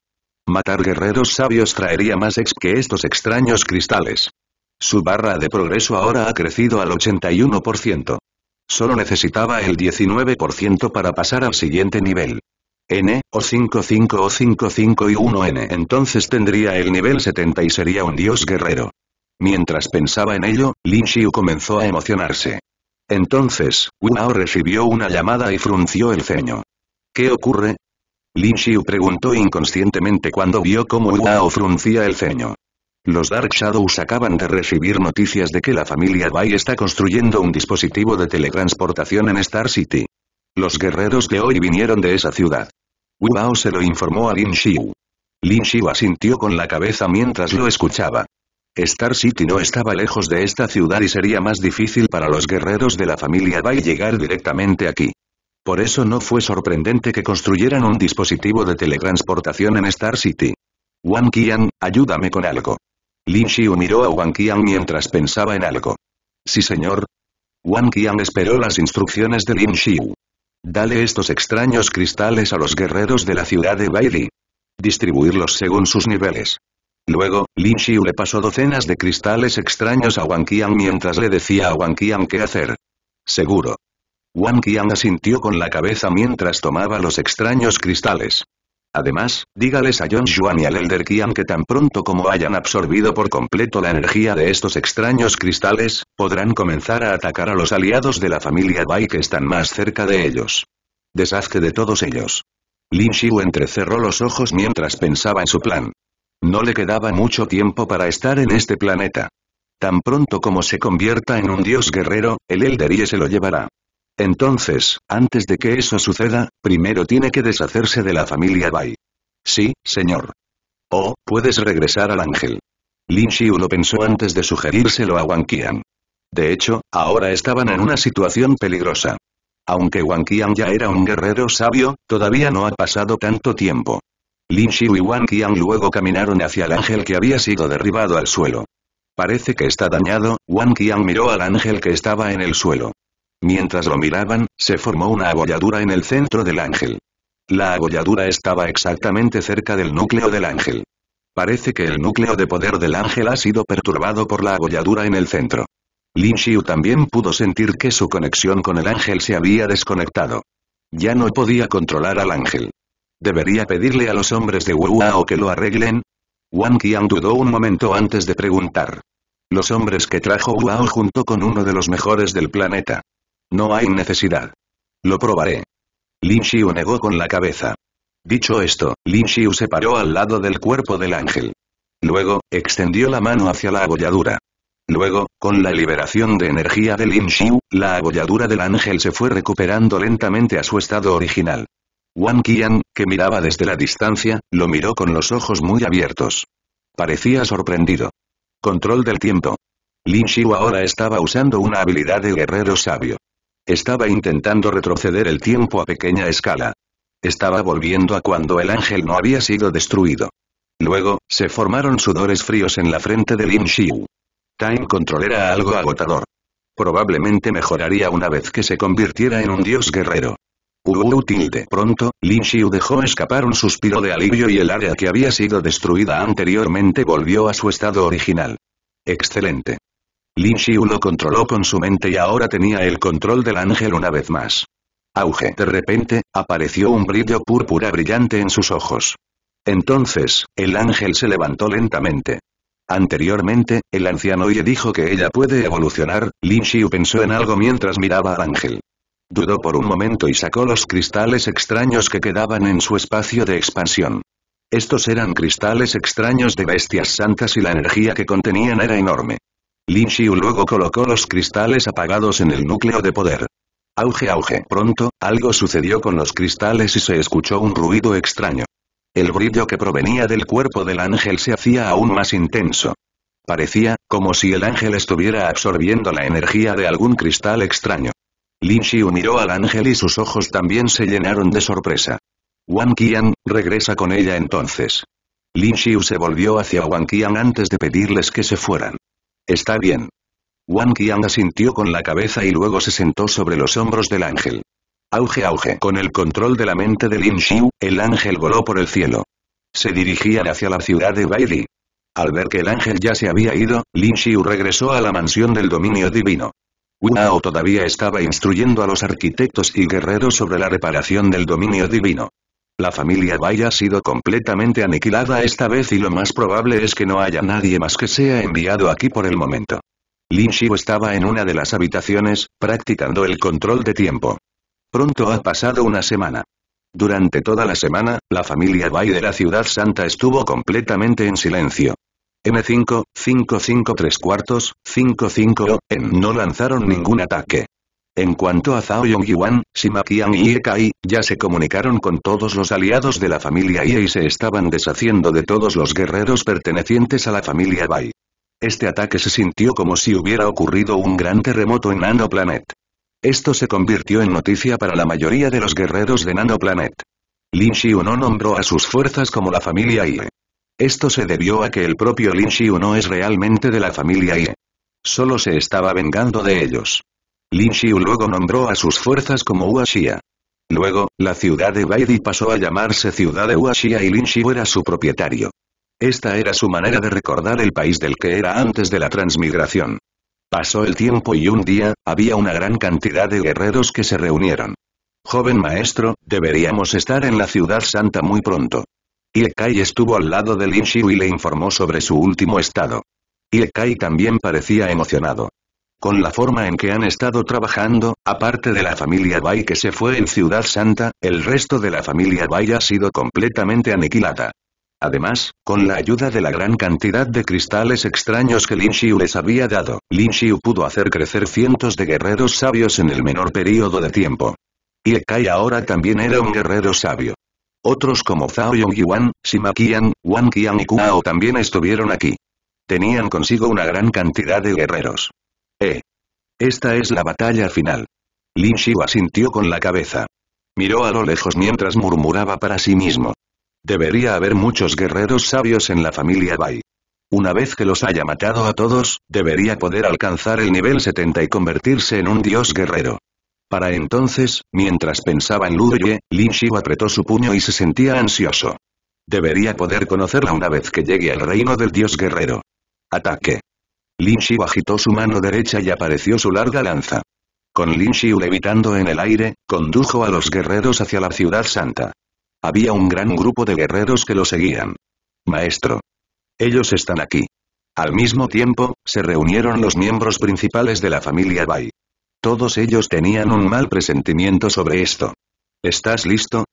Matar guerreros sabios traería más ex que estos extraños cristales. Su barra de progreso ahora ha crecido al 81%. Solo necesitaba el 19% para pasar al siguiente nivel. N, o 55 o 55 y 1N. Entonces tendría el nivel 70 y sería un dios guerrero. Mientras pensaba en ello, Lin Xiu comenzó a emocionarse. Entonces, Wu recibió una llamada y frunció el ceño. ¿Qué ocurre? Lin Xiu preguntó inconscientemente cuando vio cómo Wu Hao fruncía el ceño. Los Dark Shadows acaban de recibir noticias de que la familia Bai está construyendo un dispositivo de teletransportación en Star City. Los guerreros de hoy vinieron de esa ciudad. Wu se lo informó a Lin Xiu. Lin Xiu asintió con la cabeza mientras lo escuchaba. Star City no estaba lejos de esta ciudad y sería más difícil para los guerreros de la familia Bai llegar directamente aquí. Por eso no fue sorprendente que construyeran un dispositivo de teletransportación en Star City. Wang Qian, ayúdame con algo. Lin Xiu miró a Wang Qian mientras pensaba en algo. Sí señor. Wang Qian esperó las instrucciones de Lin Xiu. Dale estos extraños cristales a los guerreros de la ciudad de Li. Distribuirlos según sus niveles. Luego, Lin Xiu le pasó docenas de cristales extraños a Wang Qian mientras le decía a Wang Qian qué hacer. Seguro. Wang Qian asintió con la cabeza mientras tomaba los extraños cristales. Además, dígales a John Yuan y al Elder Qian que tan pronto como hayan absorbido por completo la energía de estos extraños cristales, podrán comenzar a atacar a los aliados de la familia Bai que están más cerca de ellos. Deshazte de todos ellos. Lin Xiu entrecerró los ojos mientras pensaba en su plan. No le quedaba mucho tiempo para estar en este planeta. Tan pronto como se convierta en un dios guerrero, el Elderie se lo llevará. Entonces, antes de que eso suceda, primero tiene que deshacerse de la familia Bai. Sí, señor. Oh, puedes regresar al ángel. Lin Xiu lo pensó antes de sugerírselo a Wang Qian. De hecho, ahora estaban en una situación peligrosa. Aunque Wang Qian ya era un guerrero sabio, todavía no ha pasado tanto tiempo. Lin Xiu y Wang Qian luego caminaron hacia el ángel que había sido derribado al suelo. Parece que está dañado, Wang Qian miró al ángel que estaba en el suelo. Mientras lo miraban, se formó una abolladura en el centro del ángel. La abolladura estaba exactamente cerca del núcleo del ángel. Parece que el núcleo de poder del ángel ha sido perturbado por la abolladura en el centro. Lin Xiu también pudo sentir que su conexión con el ángel se había desconectado. Ya no podía controlar al ángel. ¿Debería pedirle a los hombres de Wu que lo arreglen? Wang Qian dudó un momento antes de preguntar. Los hombres que trajo Wu junto con uno de los mejores del planeta. No hay necesidad. Lo probaré. Lin Xiu negó con la cabeza. Dicho esto, Lin Xiu se paró al lado del cuerpo del ángel. Luego, extendió la mano hacia la abolladura. Luego, con la liberación de energía de Lin Xiu, la abolladura del ángel se fue recuperando lentamente a su estado original. Wang Qian, que miraba desde la distancia, lo miró con los ojos muy abiertos. Parecía sorprendido. Control del tiempo. Lin Xiu ahora estaba usando una habilidad de guerrero sabio. Estaba intentando retroceder el tiempo a pequeña escala. Estaba volviendo a cuando el ángel no había sido destruido. Luego, se formaron sudores fríos en la frente de Lin Xiu. Time Control era algo agotador. Probablemente mejoraría una vez que se convirtiera en un dios guerrero. Útil de pronto, Lin Xiu dejó escapar un suspiro de alivio y el área que había sido destruida anteriormente volvió a su estado original. Excelente. Lin Xiu lo controló con su mente y ahora tenía el control del ángel una vez más. Auge. De repente, apareció un brillo púrpura brillante en sus ojos. Entonces, el ángel se levantó lentamente. Anteriormente, el anciano Ye dijo que ella puede evolucionar, Lin Xiu pensó en algo mientras miraba al ángel. Dudó por un momento y sacó los cristales extraños que quedaban en su espacio de expansión. Estos eran cristales extraños de bestias santas y la energía que contenían era enorme. Lin Xiu luego colocó los cristales apagados en el núcleo de poder. Auge auge. Pronto, algo sucedió con los cristales y se escuchó un ruido extraño. El brillo que provenía del cuerpo del ángel se hacía aún más intenso. Parecía, como si el ángel estuviera absorbiendo la energía de algún cristal extraño. Lin Xiu miró al ángel y sus ojos también se llenaron de sorpresa. Wang Qian, regresa con ella entonces. Lin Xiu se volvió hacia Wang Qian antes de pedirles que se fueran. Está bien. Wang Qian asintió con la cabeza y luego se sentó sobre los hombros del ángel. Auge auge. Con el control de la mente de Lin Xiu, el ángel voló por el cielo. Se dirigían hacia la ciudad de Baili. Al ver que el ángel ya se había ido, Lin Xiu regresó a la mansión del dominio divino. Wao todavía estaba instruyendo a los arquitectos y guerreros sobre la reparación del dominio divino. La familia Bai ha sido completamente aniquilada esta vez y lo más probable es que no haya nadie más que sea enviado aquí por el momento. Lin Xiu estaba en una de las habitaciones, practicando el control de tiempo. Pronto ha pasado una semana. Durante toda la semana, la familia Bai de la Ciudad Santa estuvo completamente en silencio. M5, 5 cuartos, en no lanzaron ningún ataque. En cuanto a Zhao Yongyuan, Qian y Ekai, ya se comunicaron con todos los aliados de la familia Ye y se estaban deshaciendo de todos los guerreros pertenecientes a la familia Bai. Este ataque se sintió como si hubiera ocurrido un gran terremoto en Nanoplanet. Esto se convirtió en noticia para la mayoría de los guerreros de Nanoplanet. Lin Xiu no nombró a sus fuerzas como la familia Ye. Esto se debió a que el propio Lin Xiu no es realmente de la familia Ye. Solo se estaba vengando de ellos. Lin Xiu luego nombró a sus fuerzas como Huashia. Luego, la ciudad de Baidi pasó a llamarse ciudad de Huashia y Lin Xiu era su propietario. Esta era su manera de recordar el país del que era antes de la transmigración. Pasó el tiempo y un día, había una gran cantidad de guerreros que se reunieron. Joven maestro, deberíamos estar en la ciudad santa muy pronto. Yekai estuvo al lado de Lin y le informó sobre su último estado. Yekai también parecía emocionado. Con la forma en que han estado trabajando, aparte de la familia Bai que se fue en Ciudad Santa, el resto de la familia Bai ha sido completamente aniquilada. Además, con la ayuda de la gran cantidad de cristales extraños que Lin Xiu les había dado, Lin Xiu pudo hacer crecer cientos de guerreros sabios en el menor periodo de tiempo. Yekai ahora también era un guerrero sabio. Otros como Zhao Yongyuan, Sima Qian, Wang Qian y Kuao también estuvieron aquí. Tenían consigo una gran cantidad de guerreros. Eh. Esta es la batalla final. Lin Shiwa sintió con la cabeza. Miró a lo lejos mientras murmuraba para sí mismo. Debería haber muchos guerreros sabios en la familia Bai. Una vez que los haya matado a todos, debería poder alcanzar el nivel 70 y convertirse en un dios guerrero. Para entonces, mientras pensaba en Luye, Lin Xiu apretó su puño y se sentía ansioso. Debería poder conocerla una vez que llegue al reino del dios guerrero. Ataque. Lin Xiu agitó su mano derecha y apareció su larga lanza. Con Lin Xiu levitando en el aire, condujo a los guerreros hacia la ciudad santa. Había un gran grupo de guerreros que lo seguían. Maestro. Ellos están aquí. Al mismo tiempo, se reunieron los miembros principales de la familia Bai. Todos ellos tenían un mal presentimiento sobre esto. ¿Estás listo?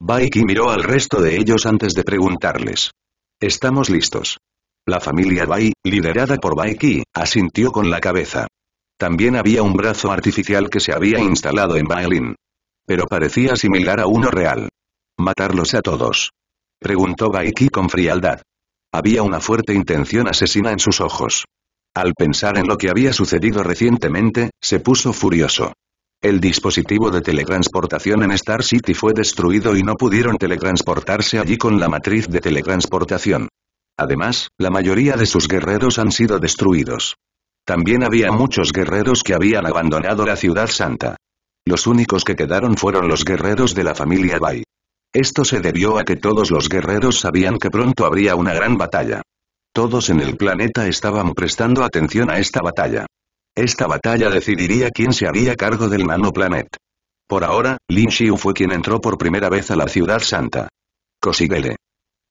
Baiki miró al resto de ellos antes de preguntarles. Estamos listos. La familia Bai, liderada por Baiki, asintió con la cabeza. También había un brazo artificial que se había instalado en Bailin. Pero parecía similar a uno real. ¿Matarlos a todos? Preguntó Baiki con frialdad. Había una fuerte intención asesina en sus ojos. Al pensar en lo que había sucedido recientemente, se puso furioso. El dispositivo de teletransportación en Star City fue destruido y no pudieron teletransportarse allí con la matriz de teletransportación. Además, la mayoría de sus guerreros han sido destruidos. También había muchos guerreros que habían abandonado la ciudad santa. Los únicos que quedaron fueron los guerreros de la familia Bai. Esto se debió a que todos los guerreros sabían que pronto habría una gran batalla. Todos en el planeta estaban prestando atención a esta batalla. Esta batalla decidiría quién se haría cargo del Planet. Por ahora, Lin Xiu fue quien entró por primera vez a la ciudad santa. Cosigele.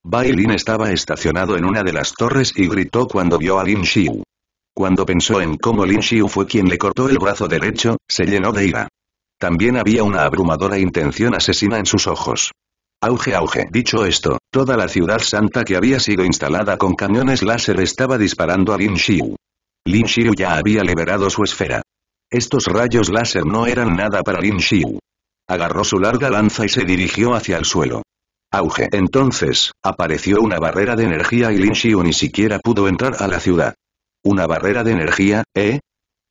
Bai estaba estacionado en una de las torres y gritó cuando vio a Lin Xiu. Cuando pensó en cómo Lin Xiu fue quien le cortó el brazo derecho, se llenó de ira. También había una abrumadora intención asesina en sus ojos. Auge auge. Dicho esto, toda la ciudad santa que había sido instalada con cañones láser estaba disparando a Lin Xiu. Lin Xiu ya había liberado su esfera. Estos rayos láser no eran nada para Lin Xiu. Agarró su larga lanza y se dirigió hacia el suelo. Auge. Entonces, apareció una barrera de energía y Lin Xiu ni siquiera pudo entrar a la ciudad. ¿Una barrera de energía, eh?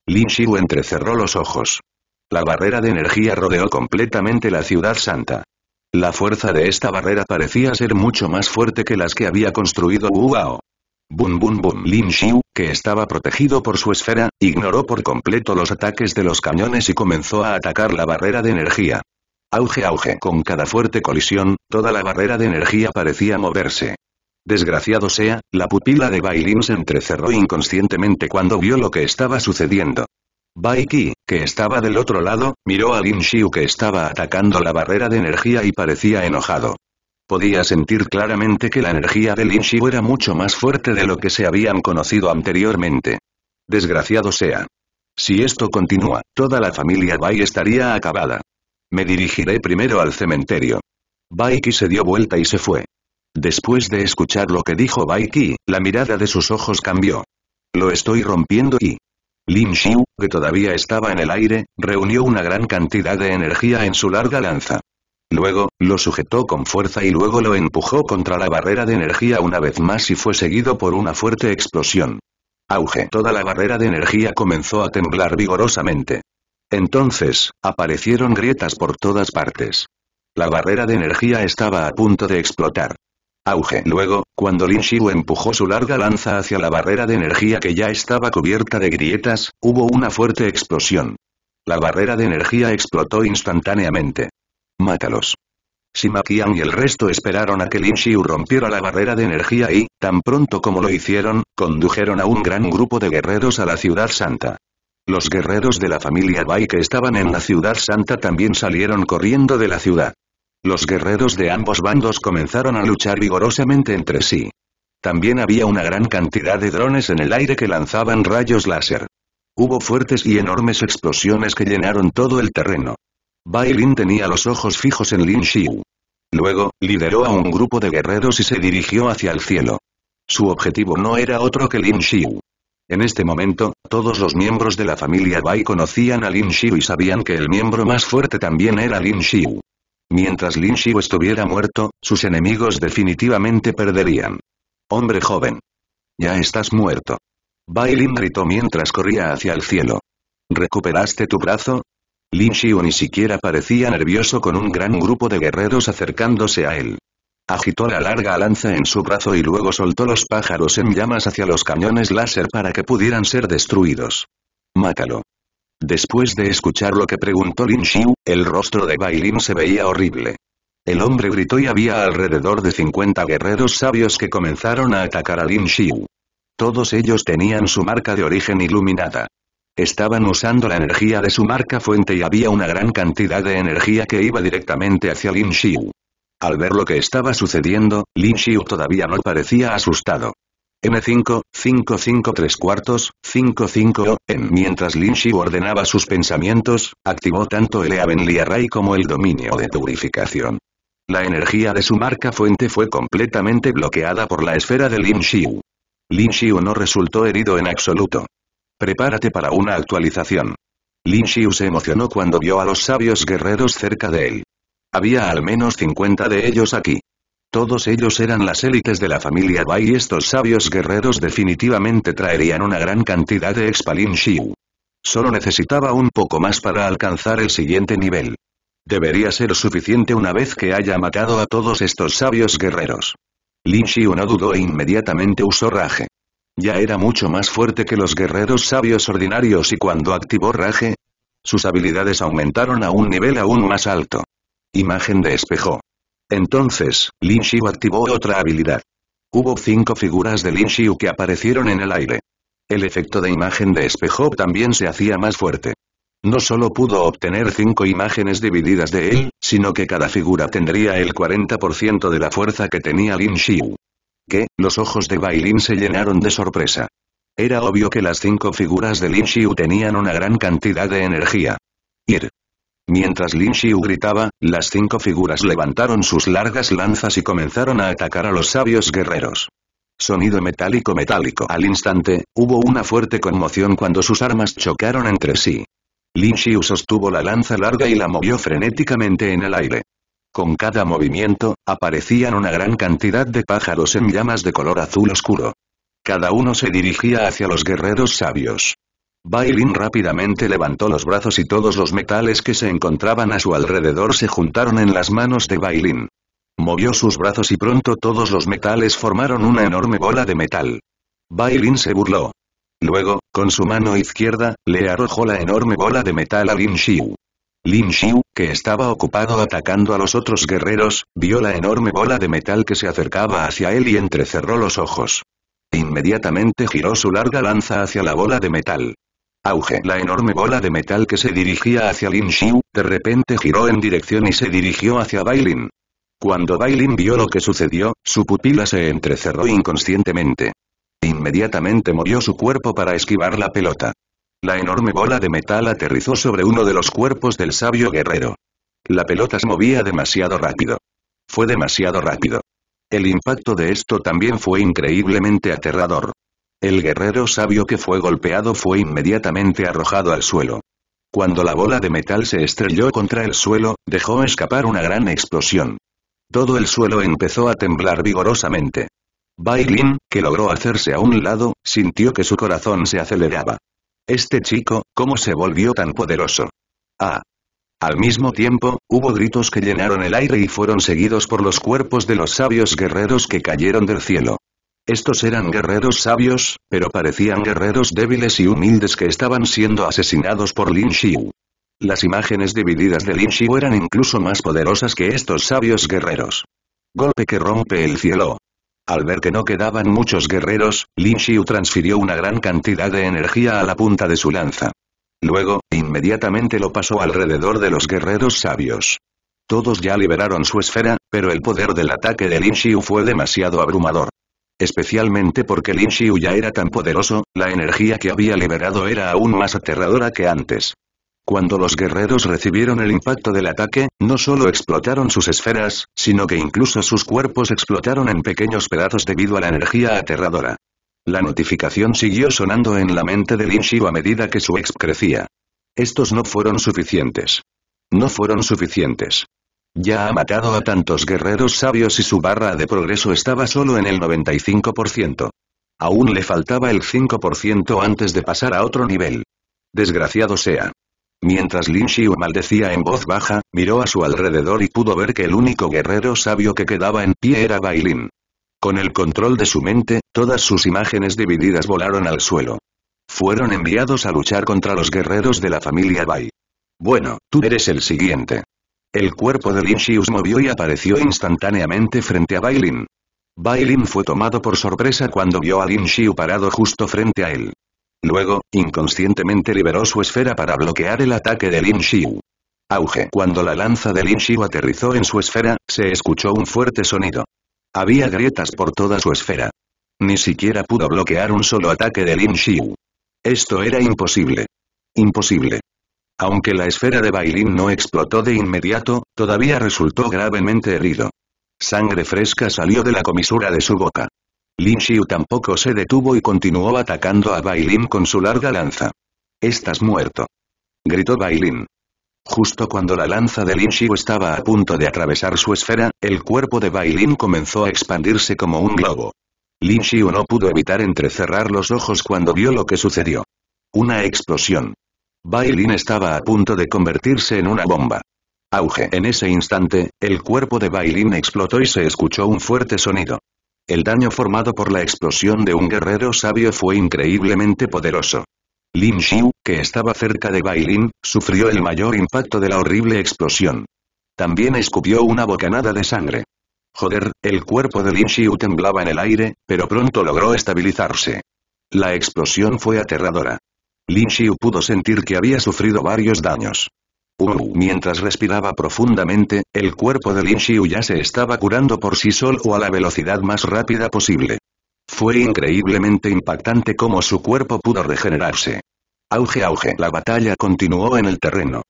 Lin Xiu entrecerró los ojos. La barrera de energía rodeó completamente la ciudad santa. La fuerza de esta barrera parecía ser mucho más fuerte que las que había construido Wu Bao. Bum bum bum Lin Xiu, que estaba protegido por su esfera, ignoró por completo los ataques de los cañones y comenzó a atacar la barrera de energía. Auge auge con cada fuerte colisión, toda la barrera de energía parecía moverse. Desgraciado sea, la pupila de Bailin se entrecerró inconscientemente cuando vio lo que estaba sucediendo. Bai que estaba del otro lado, miró a Lin Xiu que estaba atacando la barrera de energía y parecía enojado. Podía sentir claramente que la energía de Lin Xiu era mucho más fuerte de lo que se habían conocido anteriormente. Desgraciado sea. Si esto continúa, toda la familia Bai estaría acabada. Me dirigiré primero al cementerio. Bai se dio vuelta y se fue. Después de escuchar lo que dijo Baiki, la mirada de sus ojos cambió. Lo estoy rompiendo y, Lin Xiu, que todavía estaba en el aire, reunió una gran cantidad de energía en su larga lanza. Luego, lo sujetó con fuerza y luego lo empujó contra la barrera de energía una vez más y fue seguido por una fuerte explosión. Auge. Toda la barrera de energía comenzó a temblar vigorosamente. Entonces, aparecieron grietas por todas partes. La barrera de energía estaba a punto de explotar. Auge. Luego, cuando Lin Xiu empujó su larga lanza hacia la barrera de energía que ya estaba cubierta de grietas, hubo una fuerte explosión. La barrera de energía explotó instantáneamente. Mátalos. Sima Qian y el resto esperaron a que Lin Xiu rompiera la barrera de energía y, tan pronto como lo hicieron, condujeron a un gran grupo de guerreros a la Ciudad Santa. Los guerreros de la familia Bai que estaban en la Ciudad Santa también salieron corriendo de la ciudad. Los guerreros de ambos bandos comenzaron a luchar vigorosamente entre sí. También había una gran cantidad de drones en el aire que lanzaban rayos láser. Hubo fuertes y enormes explosiones que llenaron todo el terreno. Bai Lin tenía los ojos fijos en Lin Xiu. Luego, lideró a un grupo de guerreros y se dirigió hacia el cielo. Su objetivo no era otro que Lin Xiu. En este momento, todos los miembros de la familia Bai conocían a Lin Xiu y sabían que el miembro más fuerte también era Lin Xiu. Mientras Lin Xiu estuviera muerto, sus enemigos definitivamente perderían. Hombre joven. Ya estás muerto. Lin gritó mientras corría hacia el cielo. ¿Recuperaste tu brazo? Lin Xiu ni siquiera parecía nervioso con un gran grupo de guerreros acercándose a él. Agitó la larga lanza en su brazo y luego soltó los pájaros en llamas hacia los cañones láser para que pudieran ser destruidos. Mátalo. Después de escuchar lo que preguntó Lin Xiu, el rostro de Bailin se veía horrible. El hombre gritó y había alrededor de 50 guerreros sabios que comenzaron a atacar a Lin Xiu. Todos ellos tenían su marca de origen iluminada. Estaban usando la energía de su marca fuente y había una gran cantidad de energía que iba directamente hacia Lin Xiu. Al ver lo que estaba sucediendo, Lin Xiu todavía no parecía asustado. M5, 553 cuartos, 55 o, en mientras Shiu ordenaba sus pensamientos, activó tanto el li Array como el dominio de purificación. La energía de su marca fuente fue completamente bloqueada por la esfera de Lin Xiu. Lin Xiu no resultó herido en absoluto. Prepárate para una actualización. Lin Xiu se emocionó cuando vio a los sabios guerreros cerca de él. Había al menos 50 de ellos aquí. Todos ellos eran las élites de la familia Bai y estos sabios guerreros definitivamente traerían una gran cantidad de Expalin Shiu. Solo necesitaba un poco más para alcanzar el siguiente nivel. Debería ser suficiente una vez que haya matado a todos estos sabios guerreros. Lin Xiu no dudó e inmediatamente usó Rage. Ya era mucho más fuerte que los guerreros sabios ordinarios y cuando activó Rage, sus habilidades aumentaron a un nivel aún más alto. Imagen de espejo. Entonces, Lin Xiu activó otra habilidad. Hubo cinco figuras de Lin Xiu que aparecieron en el aire. El efecto de imagen de espejo también se hacía más fuerte. No solo pudo obtener cinco imágenes divididas de él, sino que cada figura tendría el 40% de la fuerza que tenía Lin Xiu. Que, los ojos de Bailin se llenaron de sorpresa. Era obvio que las cinco figuras de Lin Xiu tenían una gran cantidad de energía. Ir. Mientras Lin Xiu gritaba, las cinco figuras levantaron sus largas lanzas y comenzaron a atacar a los sabios guerreros. Sonido metálico metálico. Al instante, hubo una fuerte conmoción cuando sus armas chocaron entre sí. Lin Xiu sostuvo la lanza larga y la movió frenéticamente en el aire. Con cada movimiento, aparecían una gran cantidad de pájaros en llamas de color azul oscuro. Cada uno se dirigía hacia los guerreros sabios. Bailin rápidamente levantó los brazos y todos los metales que se encontraban a su alrededor se juntaron en las manos de Bailin. Movió sus brazos y pronto todos los metales formaron una enorme bola de metal. Bailin se burló. Luego, con su mano izquierda, le arrojó la enorme bola de metal a Lin Xiu. Lin Xiu, que estaba ocupado atacando a los otros guerreros, vio la enorme bola de metal que se acercaba hacia él y entrecerró los ojos. Inmediatamente giró su larga lanza hacia la bola de metal. Auge. La enorme bola de metal que se dirigía hacia Lin Xiu, de repente giró en dirección y se dirigió hacia Bailin. Cuando Bailin vio lo que sucedió, su pupila se entrecerró inconscientemente. Inmediatamente movió su cuerpo para esquivar la pelota. La enorme bola de metal aterrizó sobre uno de los cuerpos del sabio guerrero. La pelota se movía demasiado rápido. Fue demasiado rápido. El impacto de esto también fue increíblemente aterrador. El guerrero sabio que fue golpeado fue inmediatamente arrojado al suelo. Cuando la bola de metal se estrelló contra el suelo, dejó escapar una gran explosión. Todo el suelo empezó a temblar vigorosamente. Bailin, que logró hacerse a un lado, sintió que su corazón se aceleraba. Este chico, ¿cómo se volvió tan poderoso? Ah. Al mismo tiempo, hubo gritos que llenaron el aire y fueron seguidos por los cuerpos de los sabios guerreros que cayeron del cielo. Estos eran guerreros sabios, pero parecían guerreros débiles y humildes que estaban siendo asesinados por Lin Xiu. Las imágenes divididas de Lin Xiu eran incluso más poderosas que estos sabios guerreros. Golpe que rompe el cielo. Al ver que no quedaban muchos guerreros, Lin Xiu transfirió una gran cantidad de energía a la punta de su lanza. Luego, inmediatamente lo pasó alrededor de los guerreros sabios. Todos ya liberaron su esfera, pero el poder del ataque de Lin Xiu fue demasiado abrumador. Especialmente porque Lin Xiu ya era tan poderoso, la energía que había liberado era aún más aterradora que antes. Cuando los guerreros recibieron el impacto del ataque, no solo explotaron sus esferas, sino que incluso sus cuerpos explotaron en pequeños pedazos debido a la energía aterradora. La notificación siguió sonando en la mente de Lin Xiu a medida que su ex crecía. Estos no fueron suficientes. No fueron suficientes. Ya ha matado a tantos guerreros sabios y su barra de progreso estaba solo en el 95%. Aún le faltaba el 5% antes de pasar a otro nivel. Desgraciado sea. Mientras Lin Xiu maldecía en voz baja, miró a su alrededor y pudo ver que el único guerrero sabio que quedaba en pie era Bailin. Con el control de su mente, todas sus imágenes divididas volaron al suelo. Fueron enviados a luchar contra los guerreros de la familia Bai. Bueno, tú eres el siguiente. El cuerpo de Lin se movió y apareció instantáneamente frente a Bailin. Bailin fue tomado por sorpresa cuando vio a Lin Xiu parado justo frente a él. Luego, inconscientemente liberó su esfera para bloquear el ataque de Lin Xiu. Auge. Cuando la lanza de Lin Xiu aterrizó en su esfera, se escuchó un fuerte sonido. Había grietas por toda su esfera. Ni siquiera pudo bloquear un solo ataque de Lin Xiu. Esto era imposible. Imposible. Aunque la esfera de Bailin no explotó de inmediato, todavía resultó gravemente herido. Sangre fresca salió de la comisura de su boca. Lin Xiu tampoco se detuvo y continuó atacando a Bailin con su larga lanza. «Estás muerto!» gritó Bailin. Justo cuando la lanza de Lin Xiu estaba a punto de atravesar su esfera, el cuerpo de Bailin comenzó a expandirse como un globo. Lin Xiu no pudo evitar entrecerrar los ojos cuando vio lo que sucedió. Una explosión. Bailin estaba a punto de convertirse en una bomba. Auge. En ese instante, el cuerpo de Bailin explotó y se escuchó un fuerte sonido. El daño formado por la explosión de un guerrero sabio fue increíblemente poderoso. Lin Xiu, que estaba cerca de Bailin, sufrió el mayor impacto de la horrible explosión. También escupió una bocanada de sangre. Joder, el cuerpo de Lin Xiu temblaba en el aire, pero pronto logró estabilizarse. La explosión fue aterradora. Lin Xiu pudo sentir que había sufrido varios daños. mientras respiraba profundamente, el cuerpo de Lin Xiu ya se estaba curando por sí solo o a la velocidad más rápida posible. Fue increíblemente impactante cómo su cuerpo pudo regenerarse. Auge auge. La batalla continuó en el terreno.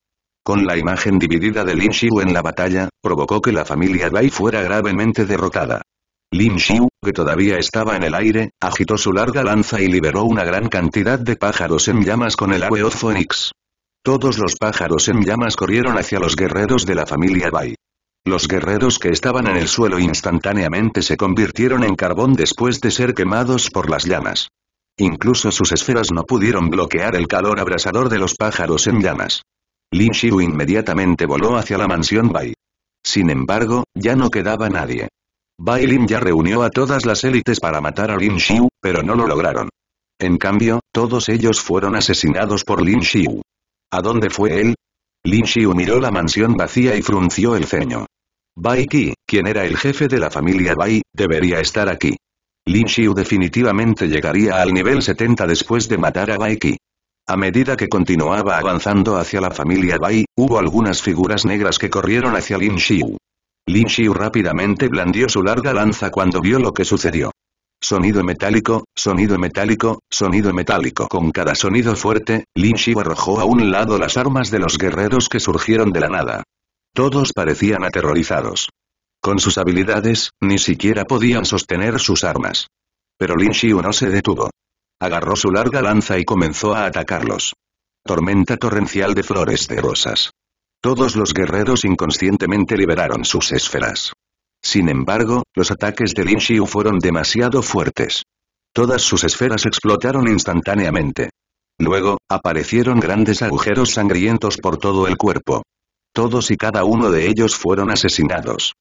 Con la imagen dividida de Lin Xiu en la batalla, provocó que la familia Dai fuera gravemente derrotada. Lin Xiu, que todavía estaba en el aire, agitó su larga lanza y liberó una gran cantidad de pájaros en llamas con el Awe Todos los pájaros en llamas corrieron hacia los guerreros de la familia Bai. Los guerreros que estaban en el suelo instantáneamente se convirtieron en carbón después de ser quemados por las llamas. Incluso sus esferas no pudieron bloquear el calor abrasador de los pájaros en llamas. Lin Xiu inmediatamente voló hacia la mansión Bai. Sin embargo, ya no quedaba nadie. Bai Lin ya reunió a todas las élites para matar a Lin Xiu, pero no lo lograron. En cambio, todos ellos fueron asesinados por Lin Xiu. ¿A dónde fue él? Lin Xiu miró la mansión vacía y frunció el ceño. Bai Qi, quien era el jefe de la familia Bai, debería estar aquí. Lin Xiu definitivamente llegaría al nivel 70 después de matar a Bai Qi. A medida que continuaba avanzando hacia la familia Bai, hubo algunas figuras negras que corrieron hacia Lin Xiu. Lin Xiu rápidamente blandió su larga lanza cuando vio lo que sucedió. Sonido metálico, sonido metálico, sonido metálico. Con cada sonido fuerte, Lin Xiu arrojó a un lado las armas de los guerreros que surgieron de la nada. Todos parecían aterrorizados. Con sus habilidades, ni siquiera podían sostener sus armas. Pero Lin Xiu no se detuvo. Agarró su larga lanza y comenzó a atacarlos. Tormenta torrencial de flores de rosas. Todos los guerreros inconscientemente liberaron sus esferas. Sin embargo, los ataques de Lin Xiu fueron demasiado fuertes. Todas sus esferas explotaron instantáneamente. Luego, aparecieron grandes agujeros sangrientos por todo el cuerpo. Todos y cada uno de ellos fueron asesinados.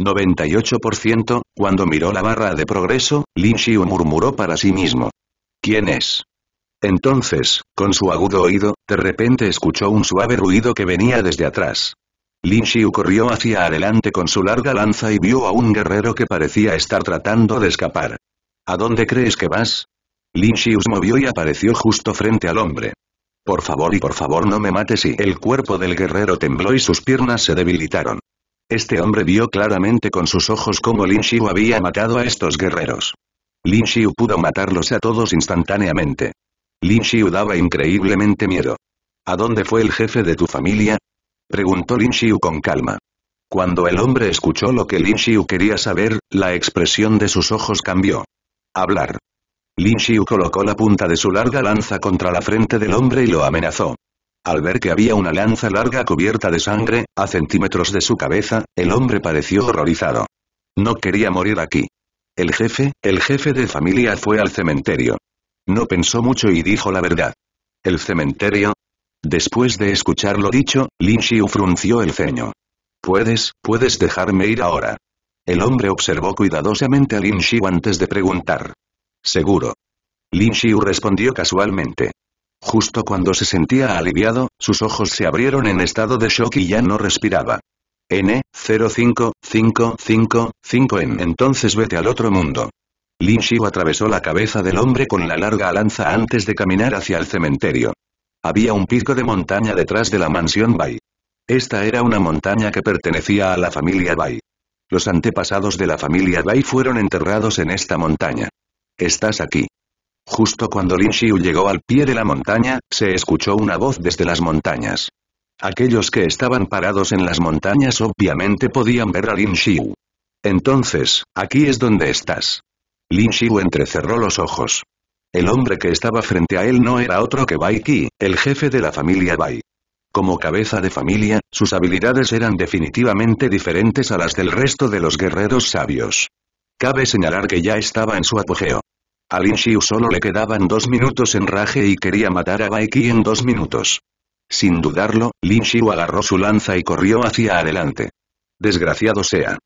98% Cuando miró la barra de progreso, Lin Xiu murmuró para sí mismo. ¿Quién es? Entonces, con su agudo oído, de repente escuchó un suave ruido que venía desde atrás. Lin Xiu corrió hacia adelante con su larga lanza y vio a un guerrero que parecía estar tratando de escapar. ¿A dónde crees que vas? Lin Xiu se movió y apareció justo frente al hombre. Por favor y por favor no me mates y el cuerpo del guerrero tembló y sus piernas se debilitaron. Este hombre vio claramente con sus ojos cómo Lin Xiu había matado a estos guerreros. Lin Xiu pudo matarlos a todos instantáneamente. Lin Xiu daba increíblemente miedo. ¿A dónde fue el jefe de tu familia? Preguntó Lin Xiu con calma. Cuando el hombre escuchó lo que Lin Xiu quería saber, la expresión de sus ojos cambió. Hablar. Lin Xiu colocó la punta de su larga lanza contra la frente del hombre y lo amenazó. Al ver que había una lanza larga cubierta de sangre, a centímetros de su cabeza, el hombre pareció horrorizado. No quería morir aquí. El jefe, el jefe de familia fue al cementerio. No pensó mucho y dijo la verdad. ¿El cementerio? Después de escuchar lo dicho, Lin Xiu frunció el ceño. Puedes, puedes dejarme ir ahora. El hombre observó cuidadosamente a Lin Xiu antes de preguntar. Seguro. Lin Xiu respondió casualmente. Justo cuando se sentía aliviado, sus ojos se abrieron en estado de shock y ya no respiraba. N, 5 n Entonces vete al otro mundo. Lin Xiu atravesó la cabeza del hombre con la larga lanza antes de caminar hacia el cementerio. Había un pico de montaña detrás de la mansión Bai. Esta era una montaña que pertenecía a la familia Bai. Los antepasados de la familia Bai fueron enterrados en esta montaña. Estás aquí. Justo cuando Lin Xiu llegó al pie de la montaña, se escuchó una voz desde las montañas. Aquellos que estaban parados en las montañas obviamente podían ver a Lin Xiu. Entonces, aquí es donde estás. Lin Xiu entrecerró los ojos. El hombre que estaba frente a él no era otro que Bai Qi, el jefe de la familia Bai. Como cabeza de familia, sus habilidades eran definitivamente diferentes a las del resto de los guerreros sabios. Cabe señalar que ya estaba en su apogeo. A Lin Xiu solo le quedaban dos minutos en raje y quería matar a Bai Qi en dos minutos. Sin dudarlo, Lin Xiu agarró su lanza y corrió hacia adelante. Desgraciado sea.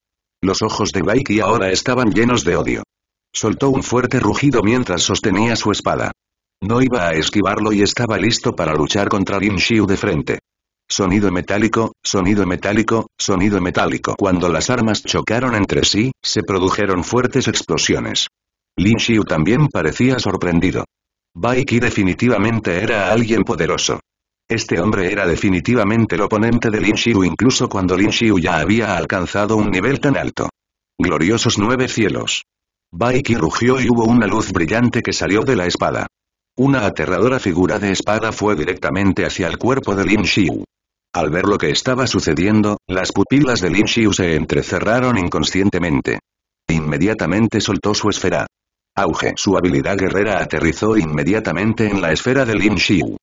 Los ojos de Qi ahora estaban llenos de odio. Soltó un fuerte rugido mientras sostenía su espada. No iba a esquivarlo y estaba listo para luchar contra Lin Xiu de frente. Sonido metálico, sonido metálico, sonido metálico. Cuando las armas chocaron entre sí, se produjeron fuertes explosiones. Lin Xiu también parecía sorprendido. Bai definitivamente era alguien poderoso. Este hombre era definitivamente el oponente de Lin Xiu incluso cuando Lin Xiu ya había alcanzado un nivel tan alto. Gloriosos nueve cielos. Baiki rugió y hubo una luz brillante que salió de la espada. Una aterradora figura de espada fue directamente hacia el cuerpo de Lin Xiu. Al ver lo que estaba sucediendo, las pupilas de Lin Xiu se entrecerraron inconscientemente. Inmediatamente soltó su esfera. Auge. Su habilidad guerrera aterrizó inmediatamente en la esfera de Lin Xiu.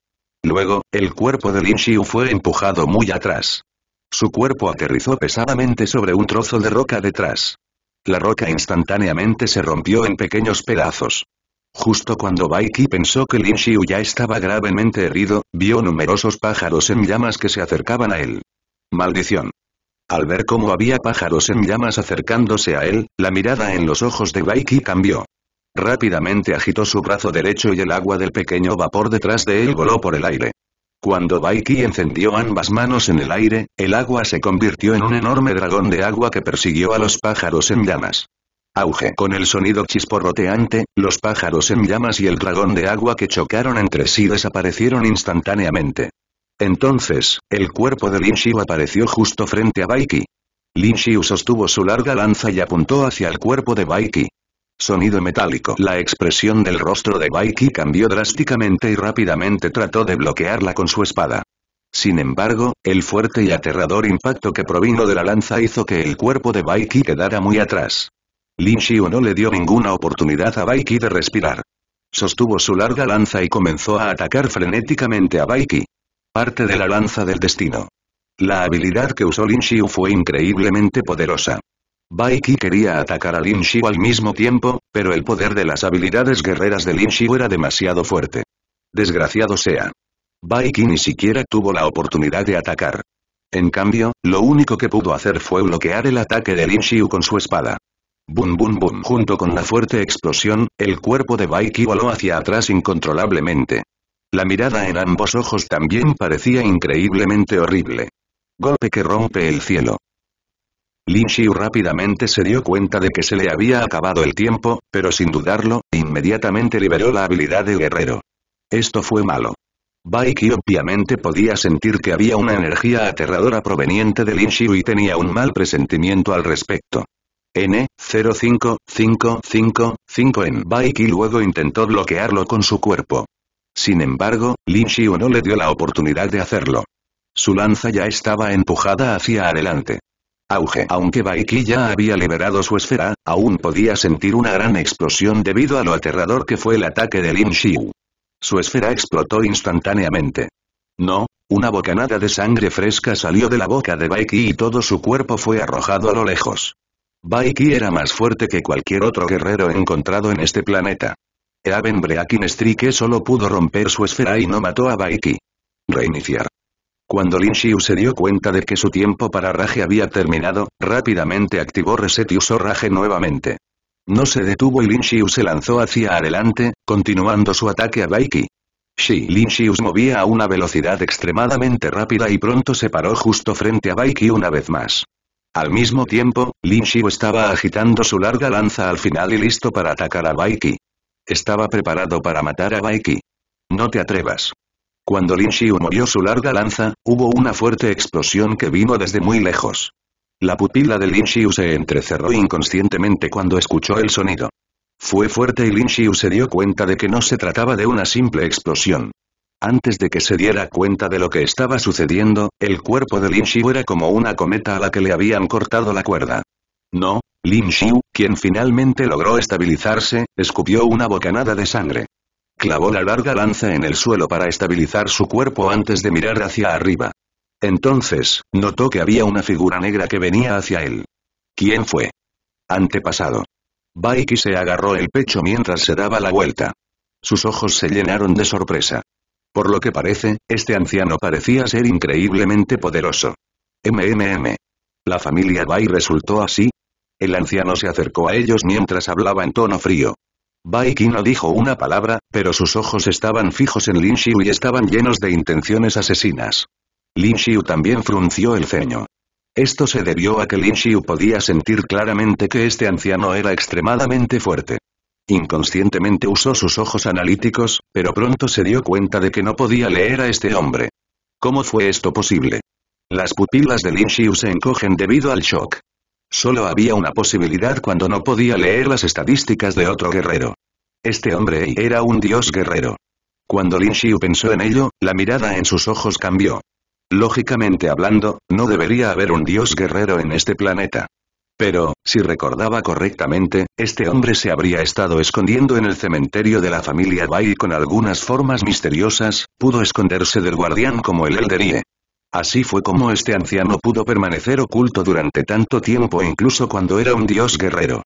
Luego, el cuerpo de Lin Xiu fue empujado muy atrás. Su cuerpo aterrizó pesadamente sobre un trozo de roca detrás. La roca instantáneamente se rompió en pequeños pedazos. Justo cuando Baiki pensó que Lin Xiu ya estaba gravemente herido, vio numerosos pájaros en llamas que se acercaban a él. Maldición. Al ver cómo había pájaros en llamas acercándose a él, la mirada en los ojos de Baiki cambió. Rápidamente agitó su brazo derecho y el agua del pequeño vapor detrás de él voló por el aire. Cuando Baiki encendió ambas manos en el aire, el agua se convirtió en un enorme dragón de agua que persiguió a los pájaros en llamas. Auge. Con el sonido chisporroteante, los pájaros en llamas y el dragón de agua que chocaron entre sí desaparecieron instantáneamente. Entonces, el cuerpo de Lin apareció justo frente a Baiki. Lin sostuvo su larga lanza y apuntó hacia el cuerpo de Baiki. Sonido metálico. La expresión del rostro de Baiki cambió drásticamente y rápidamente trató de bloquearla con su espada. Sin embargo, el fuerte y aterrador impacto que provino de la lanza hizo que el cuerpo de Baiki quedara muy atrás. Lin Xiu no le dio ninguna oportunidad a Baiki de respirar. Sostuvo su larga lanza y comenzó a atacar frenéticamente a Baiki. Parte de la lanza del destino. La habilidad que usó Lin Xiu fue increíblemente poderosa. Baiki quería atacar a Lin al mismo tiempo, pero el poder de las habilidades guerreras de Lin era demasiado fuerte. Desgraciado sea. Baiki ni siquiera tuvo la oportunidad de atacar. En cambio, lo único que pudo hacer fue bloquear el ataque de Lin con su espada. Bum bum bum junto con la fuerte explosión, el cuerpo de Baiki voló hacia atrás incontrolablemente. La mirada en ambos ojos también parecía increíblemente horrible. Golpe que rompe el cielo. Lin Xiu rápidamente se dio cuenta de que se le había acabado el tiempo, pero sin dudarlo, inmediatamente liberó la habilidad de guerrero. Esto fue malo. Qi obviamente podía sentir que había una energía aterradora proveniente de Lin Xiu y tenía un mal presentimiento al respecto. N, 05555 en Qi luego intentó bloquearlo con su cuerpo. Sin embargo, Lin Xiu no le dio la oportunidad de hacerlo. Su lanza ya estaba empujada hacia adelante auge. Aunque Baiki ya había liberado su esfera, aún podía sentir una gran explosión debido a lo aterrador que fue el ataque de Lin Xiu. Su esfera explotó instantáneamente. No, una bocanada de sangre fresca salió de la boca de Baiki y todo su cuerpo fue arrojado a lo lejos. Baiki era más fuerte que cualquier otro guerrero encontrado en este planeta. Even Breakin Strike solo pudo romper su esfera y no mató a Baiki. Reiniciar. Cuando Lin Xiu se dio cuenta de que su tiempo para Rage había terminado, rápidamente activó Reset y usó Rage nuevamente. No se detuvo y Lin Xiu se lanzó hacia adelante, continuando su ataque a Baiki. Shi Lin Xiu movía a una velocidad extremadamente rápida y pronto se paró justo frente a Baiki una vez más. Al mismo tiempo, Lin Xiu estaba agitando su larga lanza al final y listo para atacar a Baiki. Estaba preparado para matar a Baiki. No te atrevas. Cuando Lin Xiu movió su larga lanza, hubo una fuerte explosión que vino desde muy lejos. La pupila de Lin Xiu se entrecerró inconscientemente cuando escuchó el sonido. Fue fuerte y Lin Xiu se dio cuenta de que no se trataba de una simple explosión. Antes de que se diera cuenta de lo que estaba sucediendo, el cuerpo de Lin Xiu era como una cometa a la que le habían cortado la cuerda. No, Lin Xiu, quien finalmente logró estabilizarse, escupió una bocanada de sangre. Clavó la larga lanza en el suelo para estabilizar su cuerpo antes de mirar hacia arriba. Entonces, notó que había una figura negra que venía hacia él. ¿Quién fue? Antepasado. Baiki se agarró el pecho mientras se daba la vuelta. Sus ojos se llenaron de sorpresa. Por lo que parece, este anciano parecía ser increíblemente poderoso. MMM. La familia Bai resultó así. El anciano se acercó a ellos mientras hablaba en tono frío. Baiki no dijo una palabra, pero sus ojos estaban fijos en Lin Xiu y estaban llenos de intenciones asesinas. Lin Xiu también frunció el ceño. Esto se debió a que Lin Xiu podía sentir claramente que este anciano era extremadamente fuerte. Inconscientemente usó sus ojos analíticos, pero pronto se dio cuenta de que no podía leer a este hombre. ¿Cómo fue esto posible? Las pupilas de Lin Xiu se encogen debido al shock. Solo había una posibilidad cuando no podía leer las estadísticas de otro guerrero. Este hombre era un dios guerrero. Cuando Lin Xiu pensó en ello, la mirada en sus ojos cambió. Lógicamente hablando, no debería haber un dios guerrero en este planeta. Pero, si recordaba correctamente, este hombre se habría estado escondiendo en el cementerio de la familia Bai con algunas formas misteriosas, pudo esconderse del guardián como el Elderie. Así fue como este anciano pudo permanecer oculto durante tanto tiempo incluso cuando era un dios guerrero.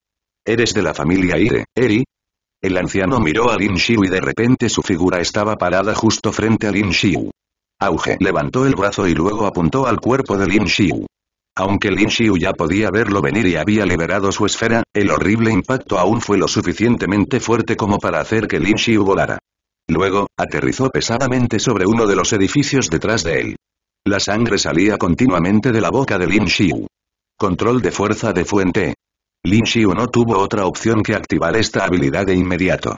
¿Eres de la familia Ire, Eri? El anciano miró a Lin Xiu y de repente su figura estaba parada justo frente a Lin Xiu. Auge levantó el brazo y luego apuntó al cuerpo de Lin Xiu. Aunque Lin Xiu ya podía verlo venir y había liberado su esfera, el horrible impacto aún fue lo suficientemente fuerte como para hacer que Lin Xiu volara. Luego, aterrizó pesadamente sobre uno de los edificios detrás de él. La sangre salía continuamente de la boca de Lin Xiu. Control de fuerza de fuente. Lin Xiu no tuvo otra opción que activar esta habilidad de inmediato.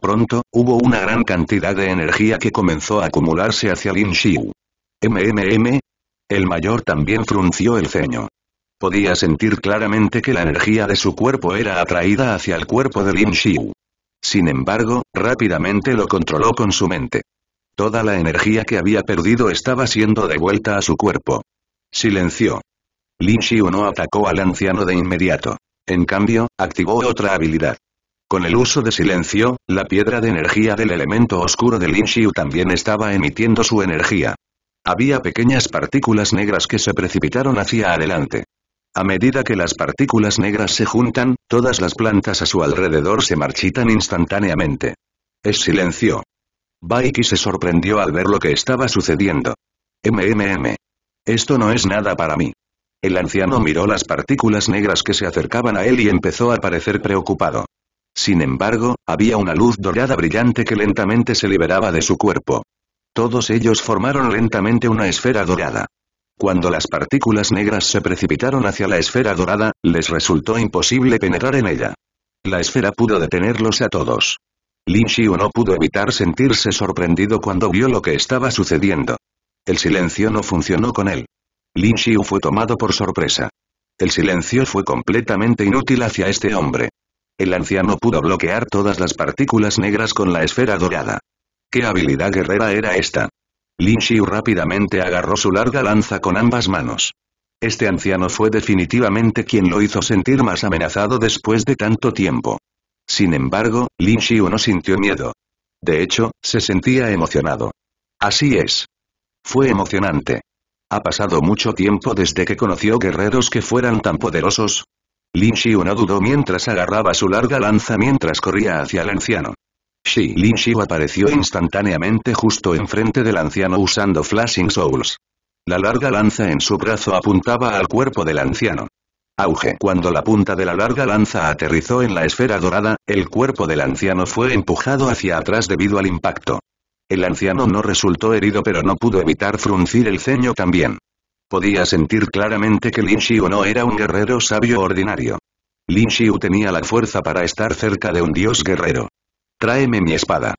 Pronto, hubo una gran cantidad de energía que comenzó a acumularse hacia Lin Xiu. ¿MMM? El mayor también frunció el ceño. Podía sentir claramente que la energía de su cuerpo era atraída hacia el cuerpo de Lin Xiu. Sin embargo, rápidamente lo controló con su mente. Toda la energía que había perdido estaba siendo devuelta a su cuerpo. Silencio. Lin Xiu no atacó al anciano de inmediato. En cambio, activó otra habilidad. Con el uso de silencio, la piedra de energía del elemento oscuro de Lin Xiu también estaba emitiendo su energía. Había pequeñas partículas negras que se precipitaron hacia adelante. A medida que las partículas negras se juntan, todas las plantas a su alrededor se marchitan instantáneamente. Es silencio. Baiki se sorprendió al ver lo que estaba sucediendo. MMM. Esto no es nada para mí. El anciano miró las partículas negras que se acercaban a él y empezó a parecer preocupado. Sin embargo, había una luz dorada brillante que lentamente se liberaba de su cuerpo. Todos ellos formaron lentamente una esfera dorada. Cuando las partículas negras se precipitaron hacia la esfera dorada, les resultó imposible penetrar en ella. La esfera pudo detenerlos a todos. Lin Xiu no pudo evitar sentirse sorprendido cuando vio lo que estaba sucediendo. El silencio no funcionó con él. Lin Xiu fue tomado por sorpresa. El silencio fue completamente inútil hacia este hombre. El anciano pudo bloquear todas las partículas negras con la esfera dorada. ¿Qué habilidad guerrera era esta? Lin Xiu rápidamente agarró su larga lanza con ambas manos. Este anciano fue definitivamente quien lo hizo sentir más amenazado después de tanto tiempo. Sin embargo, Lin Xiu no sintió miedo. De hecho, se sentía emocionado. Así es. Fue emocionante. Ha pasado mucho tiempo desde que conoció guerreros que fueran tan poderosos. Lin Xiu no dudó mientras agarraba su larga lanza mientras corría hacia el anciano. Shi Lin Xiu apareció instantáneamente justo enfrente del anciano usando Flashing Souls. La larga lanza en su brazo apuntaba al cuerpo del anciano. Auge. Cuando la punta de la larga lanza aterrizó en la esfera dorada, el cuerpo del anciano fue empujado hacia atrás debido al impacto. El anciano no resultó herido pero no pudo evitar fruncir el ceño también. Podía sentir claramente que Lin Xiu no era un guerrero sabio ordinario. Lin Xiu tenía la fuerza para estar cerca de un dios guerrero. Tráeme mi espada.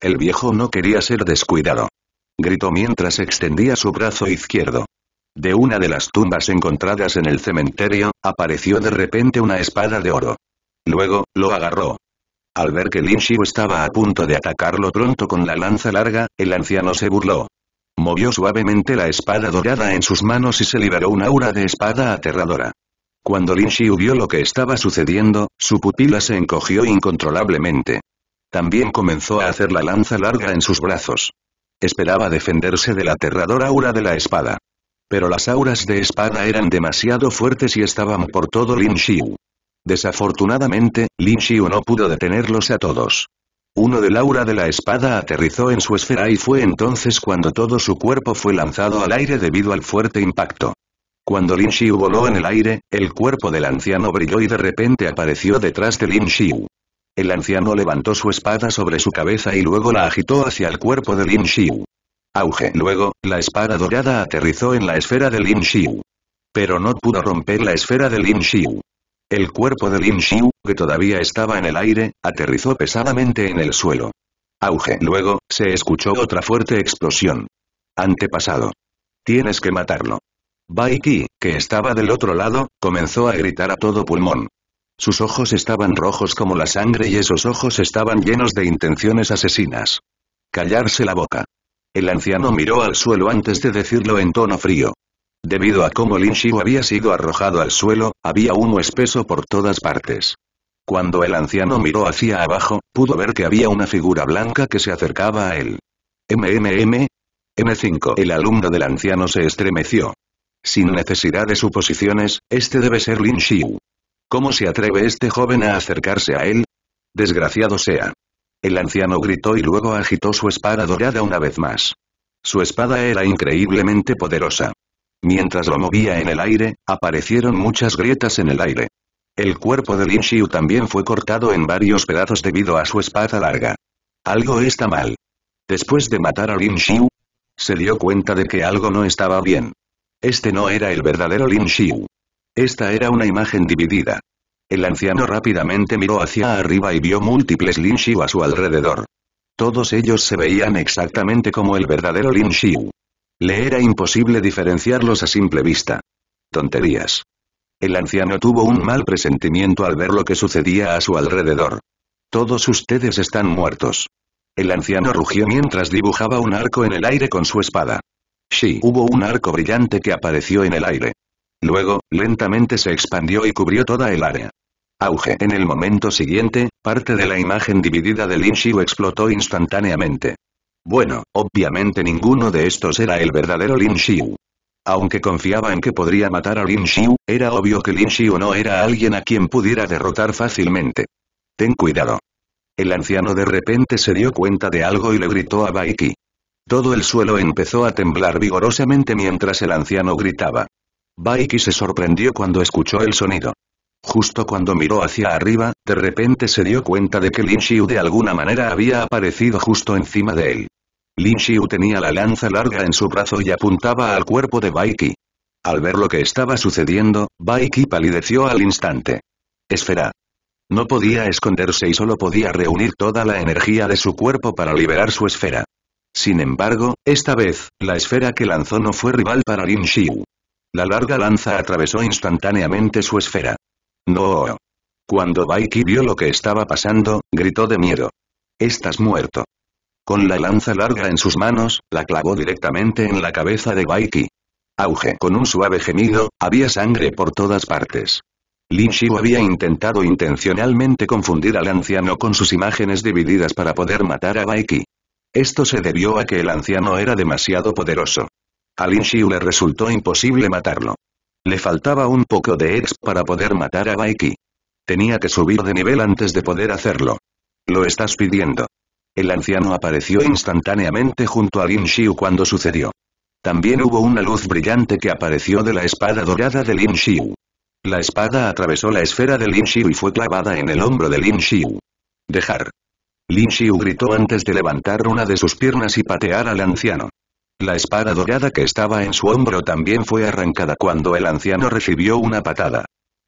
El viejo no quería ser descuidado. Gritó mientras extendía su brazo izquierdo. De una de las tumbas encontradas en el cementerio, apareció de repente una espada de oro. Luego, lo agarró. Al ver que Lin Xiu estaba a punto de atacarlo pronto con la lanza larga, el anciano se burló. Movió suavemente la espada dorada en sus manos y se liberó una aura de espada aterradora. Cuando Lin Xiu vio lo que estaba sucediendo, su pupila se encogió incontrolablemente. También comenzó a hacer la lanza larga en sus brazos. Esperaba defenderse de la aterradora aura de la espada. Pero las auras de espada eran demasiado fuertes y estaban por todo Lin Xiu. Desafortunadamente, Lin Xiu no pudo detenerlos a todos. Uno del aura de la espada aterrizó en su esfera y fue entonces cuando todo su cuerpo fue lanzado al aire debido al fuerte impacto. Cuando Lin Xiu voló en el aire, el cuerpo del anciano brilló y de repente apareció detrás de Lin Xiu. El anciano levantó su espada sobre su cabeza y luego la agitó hacia el cuerpo de Lin Xiu. Auge. Luego, la espada dorada aterrizó en la esfera de Lin Xiu. Pero no pudo romper la esfera de Lin Xiu. El cuerpo de Lin Xiu, que todavía estaba en el aire, aterrizó pesadamente en el suelo. Auge. Luego, se escuchó otra fuerte explosión. Antepasado. Tienes que matarlo. Baiki, que estaba del otro lado, comenzó a gritar a todo pulmón. Sus ojos estaban rojos como la sangre y esos ojos estaban llenos de intenciones asesinas. Callarse la boca. El anciano miró al suelo antes de decirlo en tono frío. Debido a cómo Lin Xiu había sido arrojado al suelo, había humo espeso por todas partes. Cuando el anciano miró hacia abajo, pudo ver que había una figura blanca que se acercaba a él. ¿MMM? M5 El alumno del anciano se estremeció. Sin necesidad de suposiciones, este debe ser Lin Xiu. ¿Cómo se atreve este joven a acercarse a él? Desgraciado sea. El anciano gritó y luego agitó su espada dorada una vez más. Su espada era increíblemente poderosa. Mientras lo movía en el aire, aparecieron muchas grietas en el aire. El cuerpo de Lin Xiu también fue cortado en varios pedazos debido a su espada larga. Algo está mal. Después de matar a Lin Xiu, se dio cuenta de que algo no estaba bien. Este no era el verdadero Lin Xiu. Esta era una imagen dividida. El anciano rápidamente miró hacia arriba y vio múltiples Lin a su alrededor. Todos ellos se veían exactamente como el verdadero Lin Le era imposible diferenciarlos a simple vista. Tonterías. El anciano tuvo un mal presentimiento al ver lo que sucedía a su alrededor. Todos ustedes están muertos. El anciano rugió mientras dibujaba un arco en el aire con su espada. Sí, hubo un arco brillante que apareció en el aire. Luego, lentamente se expandió y cubrió toda el área. Auge. En el momento siguiente, parte de la imagen dividida de Lin Xiu explotó instantáneamente. Bueno, obviamente ninguno de estos era el verdadero Lin Xiu. Aunque confiaba en que podría matar a Lin Xiu, era obvio que Lin Xiu no era alguien a quien pudiera derrotar fácilmente. Ten cuidado. El anciano de repente se dio cuenta de algo y le gritó a Baiki. Todo el suelo empezó a temblar vigorosamente mientras el anciano gritaba. Baiki se sorprendió cuando escuchó el sonido. Justo cuando miró hacia arriba, de repente se dio cuenta de que Lin Xiu de alguna manera había aparecido justo encima de él. Lin Xiu tenía la lanza larga en su brazo y apuntaba al cuerpo de Baiki. Al ver lo que estaba sucediendo, Baiki palideció al instante. Esfera. No podía esconderse y solo podía reunir toda la energía de su cuerpo para liberar su esfera. Sin embargo, esta vez, la esfera que lanzó no fue rival para Lin Xiu. La larga lanza atravesó instantáneamente su esfera. ¡No! Cuando Baiki vio lo que estaba pasando, gritó de miedo. Estás muerto. Con la lanza larga en sus manos, la clavó directamente en la cabeza de Baiki. Auge. Con un suave gemido, había sangre por todas partes. Lin Xiu había intentado intencionalmente confundir al anciano con sus imágenes divididas para poder matar a Baiki. Esto se debió a que el anciano era demasiado poderoso. A Lin Xiu le resultó imposible matarlo. Le faltaba un poco de ex para poder matar a Baiki. Tenía que subir de nivel antes de poder hacerlo. Lo estás pidiendo. El anciano apareció instantáneamente junto a Lin Xiu cuando sucedió. También hubo una luz brillante que apareció de la espada dorada de Lin Xiu. La espada atravesó la esfera de Lin Xiu y fue clavada en el hombro de Lin Xiu. Dejar. Lin Xiu gritó antes de levantar una de sus piernas y patear al anciano. La espada dorada que estaba en su hombro también fue arrancada cuando el anciano recibió una patada.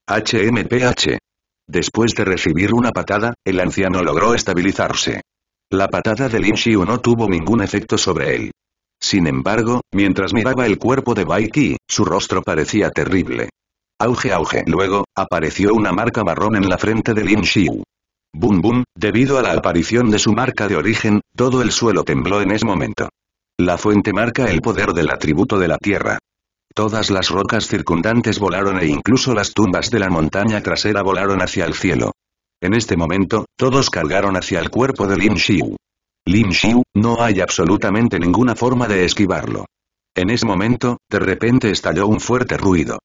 HMPH. Después de recibir una patada, el anciano logró estabilizarse. La patada de Lin Xiu no tuvo ningún efecto sobre él. Sin embargo, mientras miraba el cuerpo de Bai Qi, su rostro parecía terrible. Auge auge. Luego, apareció una marca marrón en la frente de Lin Xiu. Boom boom, debido a la aparición de su marca de origen, todo el suelo tembló en ese momento. La fuente marca el poder del atributo de la tierra. Todas las rocas circundantes volaron e incluso las tumbas de la montaña trasera volaron hacia el cielo. En este momento, todos cargaron hacia el cuerpo de Lin Xiu. Lin Xiu, no hay absolutamente ninguna forma de esquivarlo. En ese momento, de repente estalló un fuerte ruido.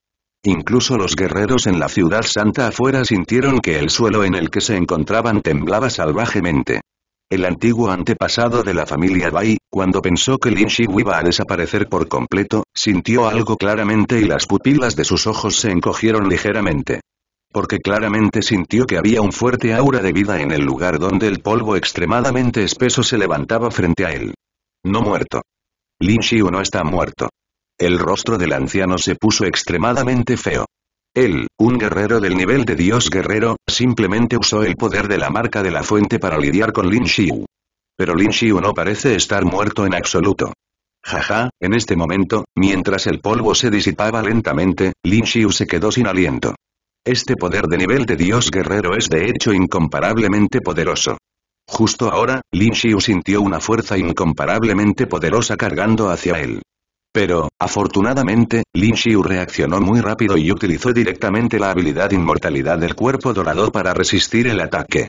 Incluso los guerreros en la ciudad santa afuera sintieron que el suelo en el que se encontraban temblaba salvajemente el antiguo antepasado de la familia Bai, cuando pensó que Lin Xiu iba a desaparecer por completo, sintió algo claramente y las pupilas de sus ojos se encogieron ligeramente. Porque claramente sintió que había un fuerte aura de vida en el lugar donde el polvo extremadamente espeso se levantaba frente a él. No muerto. Lin Xiu no está muerto. El rostro del anciano se puso extremadamente feo. Él, un guerrero del nivel de dios guerrero, simplemente usó el poder de la marca de la fuente para lidiar con Lin Xiu. Pero Lin Xiu no parece estar muerto en absoluto. Jaja, en este momento, mientras el polvo se disipaba lentamente, Lin Xiu se quedó sin aliento. Este poder de nivel de dios guerrero es de hecho incomparablemente poderoso. Justo ahora, Lin Xiu sintió una fuerza incomparablemente poderosa cargando hacia él. Pero, afortunadamente, Lin Xiu reaccionó muy rápido y utilizó directamente la habilidad inmortalidad del cuerpo dorado para resistir el ataque.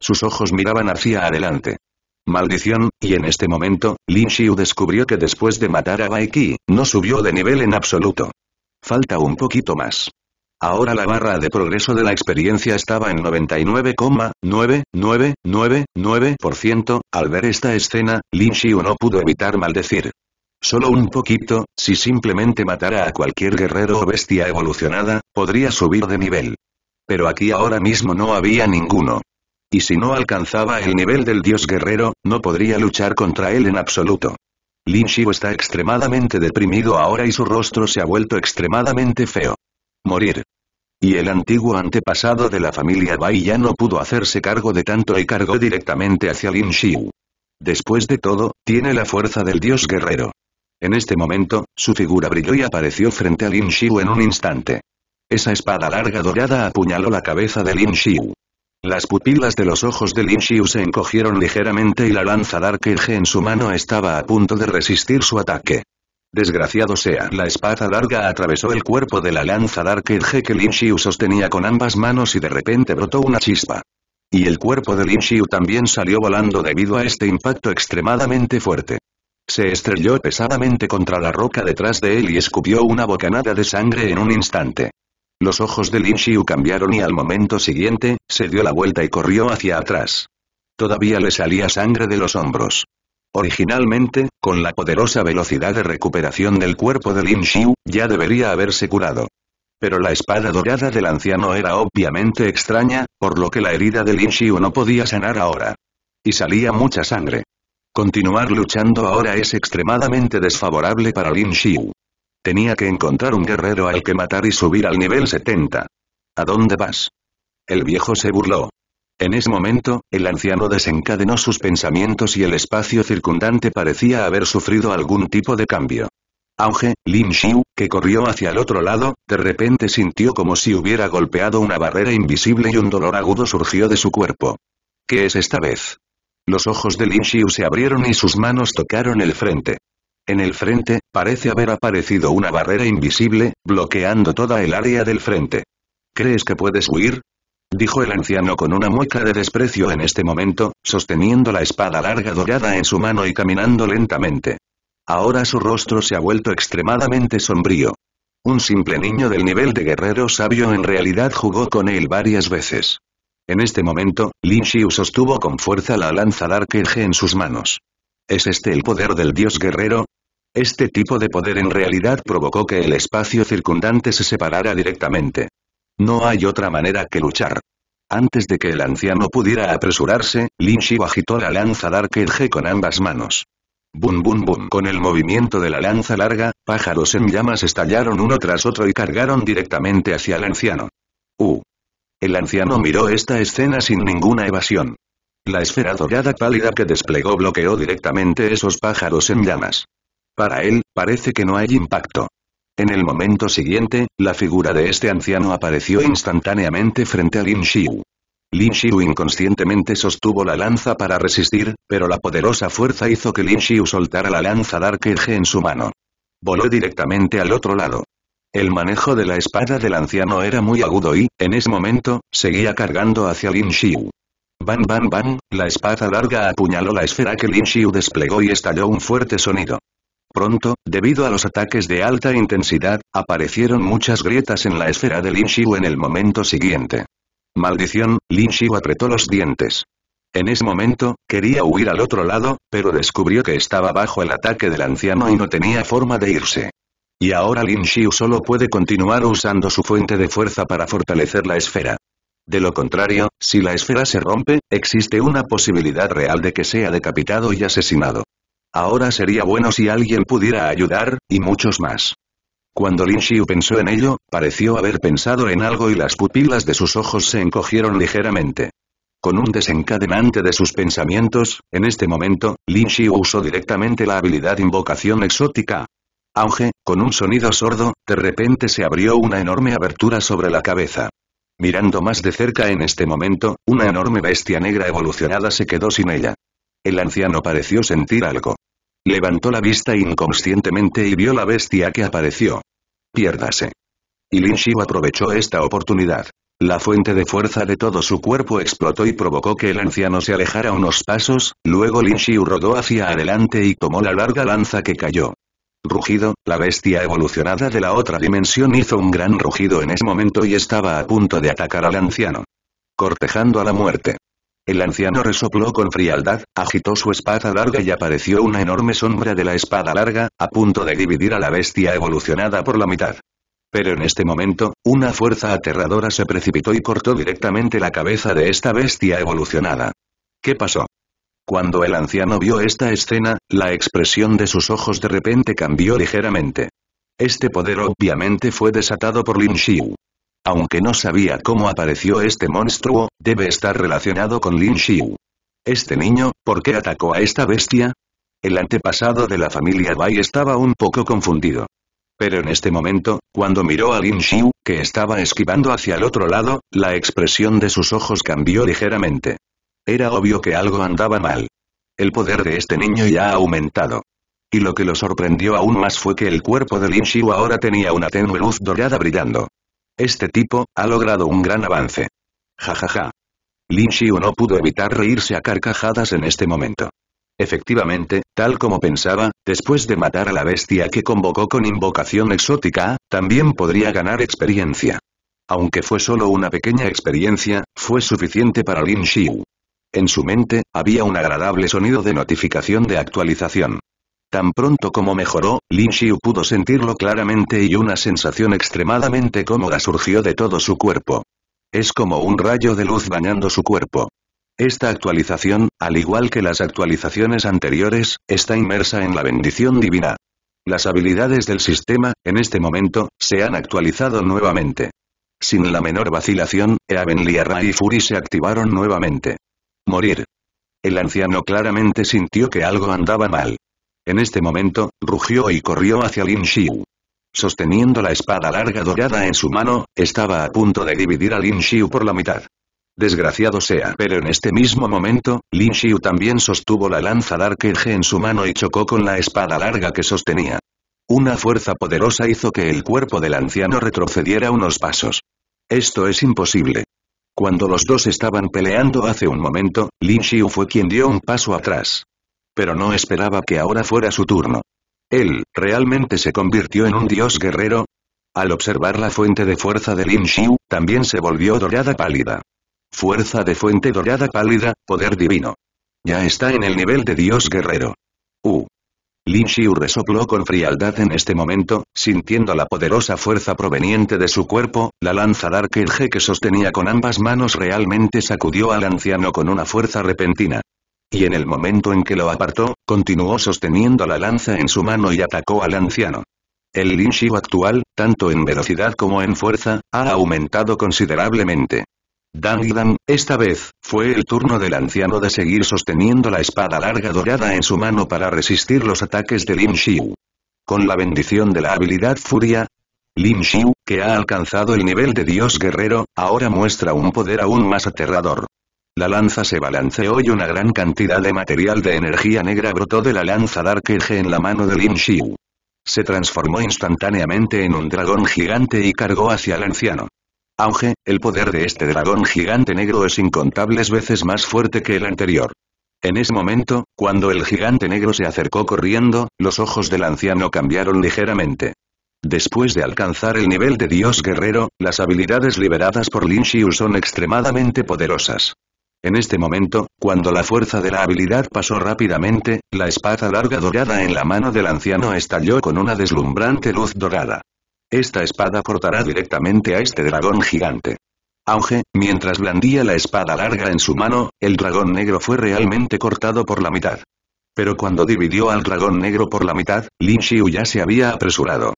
Sus ojos miraban hacia adelante. Maldición, y en este momento, Lin Xiu descubrió que después de matar a Qi, no subió de nivel en absoluto. Falta un poquito más. Ahora la barra de progreso de la experiencia estaba en 99,9999%. Al ver esta escena, Lin Xiu no pudo evitar maldecir. Solo un poquito, si simplemente matara a cualquier guerrero o bestia evolucionada, podría subir de nivel. Pero aquí ahora mismo no había ninguno. Y si no alcanzaba el nivel del dios guerrero, no podría luchar contra él en absoluto. Lin Xiu está extremadamente deprimido ahora y su rostro se ha vuelto extremadamente feo. Morir. Y el antiguo antepasado de la familia Bai ya no pudo hacerse cargo de tanto y cargó directamente hacia Lin Xiu. Después de todo, tiene la fuerza del dios guerrero. En este momento, su figura brilló y apareció frente a Lin Xiu en un instante. Esa espada larga dorada apuñaló la cabeza de Lin Xiu. Las pupilas de los ojos de Lin Xiu se encogieron ligeramente y la lanza Dark Edge en su mano estaba a punto de resistir su ataque. Desgraciado sea, la espada larga atravesó el cuerpo de la lanza Dark Edge que Lin Xiu sostenía con ambas manos y de repente brotó una chispa. Y el cuerpo de Lin Xiu también salió volando debido a este impacto extremadamente fuerte. Se estrelló pesadamente contra la roca detrás de él y escupió una bocanada de sangre en un instante. Los ojos de Lin Xiu cambiaron y al momento siguiente, se dio la vuelta y corrió hacia atrás. Todavía le salía sangre de los hombros. Originalmente, con la poderosa velocidad de recuperación del cuerpo de Lin Xiu, ya debería haberse curado. Pero la espada dorada del anciano era obviamente extraña, por lo que la herida de Lin Xiu no podía sanar ahora. Y salía mucha sangre. Continuar luchando ahora es extremadamente desfavorable para Lin Xiu. Tenía que encontrar un guerrero al que matar y subir al nivel 70. ¿A dónde vas? El viejo se burló. En ese momento, el anciano desencadenó sus pensamientos y el espacio circundante parecía haber sufrido algún tipo de cambio. Auge, Lin Xiu, que corrió hacia el otro lado, de repente sintió como si hubiera golpeado una barrera invisible y un dolor agudo surgió de su cuerpo. ¿Qué es esta vez? Los ojos de Lin Xiu se abrieron y sus manos tocaron el frente. En el frente, parece haber aparecido una barrera invisible, bloqueando toda el área del frente. ¿Crees que puedes huir? Dijo el anciano con una mueca de desprecio en este momento, sosteniendo la espada larga dorada en su mano y caminando lentamente. Ahora su rostro se ha vuelto extremadamente sombrío. Un simple niño del nivel de guerrero sabio en realidad jugó con él varias veces. En este momento, Lin Xiu sostuvo con fuerza la lanza Dark G en sus manos. ¿Es este el poder del dios guerrero? Este tipo de poder en realidad provocó que el espacio circundante se separara directamente. No hay otra manera que luchar. Antes de que el anciano pudiera apresurarse, Lin Xiu agitó la lanza Dark G con ambas manos. Bum bum bum con el movimiento de la lanza larga, pájaros en llamas estallaron uno tras otro y cargaron directamente hacia el anciano. U. Uh. El anciano miró esta escena sin ninguna evasión. La esfera dorada pálida que desplegó bloqueó directamente esos pájaros en llamas. Para él, parece que no hay impacto. En el momento siguiente, la figura de este anciano apareció instantáneamente frente a Lin Xiu. Lin Xiu inconscientemente sostuvo la lanza para resistir, pero la poderosa fuerza hizo que Lin Xiu soltara la lanza Dark Edge en su mano. Voló directamente al otro lado. El manejo de la espada del anciano era muy agudo y, en ese momento, seguía cargando hacia Lin Xiu. Bam bam bam, la espada larga apuñaló la esfera que Lin Xiu desplegó y estalló un fuerte sonido. Pronto, debido a los ataques de alta intensidad, aparecieron muchas grietas en la esfera de Lin Xiu en el momento siguiente. Maldición, Lin Xiu apretó los dientes. En ese momento, quería huir al otro lado, pero descubrió que estaba bajo el ataque del anciano y no tenía forma de irse. Y ahora Lin Xiu solo puede continuar usando su fuente de fuerza para fortalecer la esfera. De lo contrario, si la esfera se rompe, existe una posibilidad real de que sea decapitado y asesinado. Ahora sería bueno si alguien pudiera ayudar, y muchos más. Cuando Lin Xiu pensó en ello, pareció haber pensado en algo y las pupilas de sus ojos se encogieron ligeramente. Con un desencadenante de sus pensamientos, en este momento, Lin Xiu usó directamente la habilidad Invocación Exótica, auge, con un sonido sordo, de repente se abrió una enorme abertura sobre la cabeza. Mirando más de cerca en este momento, una enorme bestia negra evolucionada se quedó sin ella. El anciano pareció sentir algo. Levantó la vista inconscientemente y vio la bestia que apareció. Piérdase. Y Lin Xiu aprovechó esta oportunidad. La fuente de fuerza de todo su cuerpo explotó y provocó que el anciano se alejara unos pasos, luego Lin Xiu rodó hacia adelante y tomó la larga lanza que cayó. Rugido, la bestia evolucionada de la otra dimensión hizo un gran rugido en ese momento y estaba a punto de atacar al anciano. Cortejando a la muerte. El anciano resopló con frialdad, agitó su espada larga y apareció una enorme sombra de la espada larga, a punto de dividir a la bestia evolucionada por la mitad. Pero en este momento, una fuerza aterradora se precipitó y cortó directamente la cabeza de esta bestia evolucionada. ¿Qué pasó? Cuando el anciano vio esta escena, la expresión de sus ojos de repente cambió ligeramente. Este poder obviamente fue desatado por Lin Xiu. Aunque no sabía cómo apareció este monstruo, debe estar relacionado con Lin Xiu. Este niño, ¿por qué atacó a esta bestia? El antepasado de la familia Bai estaba un poco confundido. Pero en este momento, cuando miró a Lin Xiu, que estaba esquivando hacia el otro lado, la expresión de sus ojos cambió ligeramente. Era obvio que algo andaba mal. El poder de este niño ya ha aumentado. Y lo que lo sorprendió aún más fue que el cuerpo de Lin Xiu ahora tenía una tenue luz dorada brillando. Este tipo, ha logrado un gran avance. Jajaja. Ja, ja. Lin Xiu no pudo evitar reírse a carcajadas en este momento. Efectivamente, tal como pensaba, después de matar a la bestia que convocó con invocación exótica, también podría ganar experiencia. Aunque fue solo una pequeña experiencia, fue suficiente para Lin Xiu. En su mente, había un agradable sonido de notificación de actualización. Tan pronto como mejoró, Lin Xiu pudo sentirlo claramente y una sensación extremadamente cómoda surgió de todo su cuerpo. Es como un rayo de luz bañando su cuerpo. Esta actualización, al igual que las actualizaciones anteriores, está inmersa en la bendición divina. Las habilidades del sistema, en este momento, se han actualizado nuevamente. Sin la menor vacilación, Eavenliarra y Fury se activaron nuevamente. Morir. El anciano claramente sintió que algo andaba mal. En este momento, rugió y corrió hacia Lin Xiu. Sosteniendo la espada larga dorada en su mano, estaba a punto de dividir a Lin Xiu por la mitad. Desgraciado sea, pero en este mismo momento, Lin Xiu también sostuvo la lanza Dark Edge en su mano y chocó con la espada larga que sostenía. Una fuerza poderosa hizo que el cuerpo del anciano retrocediera unos pasos. Esto es imposible. Cuando los dos estaban peleando hace un momento, Lin Xiu fue quien dio un paso atrás. Pero no esperaba que ahora fuera su turno. Él, ¿realmente se convirtió en un dios guerrero? Al observar la fuente de fuerza de Lin Xiu, también se volvió dorada pálida. Fuerza de fuente dorada pálida, poder divino. Ya está en el nivel de dios guerrero. Lin Xiu resopló con frialdad en este momento, sintiendo la poderosa fuerza proveniente de su cuerpo, la lanza Dark G que sostenía con ambas manos realmente sacudió al anciano con una fuerza repentina. Y en el momento en que lo apartó, continuó sosteniendo la lanza en su mano y atacó al anciano. El Lin Xiu actual, tanto en velocidad como en fuerza, ha aumentado considerablemente. Dan, esta vez, fue el turno del anciano de seguir sosteniendo la espada larga dorada en su mano para resistir los ataques de Lin Xiu. Con la bendición de la habilidad Furia, Lin Xiu, que ha alcanzado el nivel de dios guerrero, ahora muestra un poder aún más aterrador. La lanza se balanceó y una gran cantidad de material de energía negra brotó de la lanza Dark Edge en la mano de Lin Xiu. Se transformó instantáneamente en un dragón gigante y cargó hacia el anciano. Auge, el poder de este dragón gigante negro es incontables veces más fuerte que el anterior. En ese momento, cuando el gigante negro se acercó corriendo, los ojos del anciano cambiaron ligeramente. Después de alcanzar el nivel de dios guerrero, las habilidades liberadas por Lin Xiu son extremadamente poderosas. En este momento, cuando la fuerza de la habilidad pasó rápidamente, la espada larga dorada en la mano del anciano estalló con una deslumbrante luz dorada. Esta espada cortará directamente a este dragón gigante. Auge, mientras blandía la espada larga en su mano, el dragón negro fue realmente cortado por la mitad. Pero cuando dividió al dragón negro por la mitad, Lin Xiu ya se había apresurado.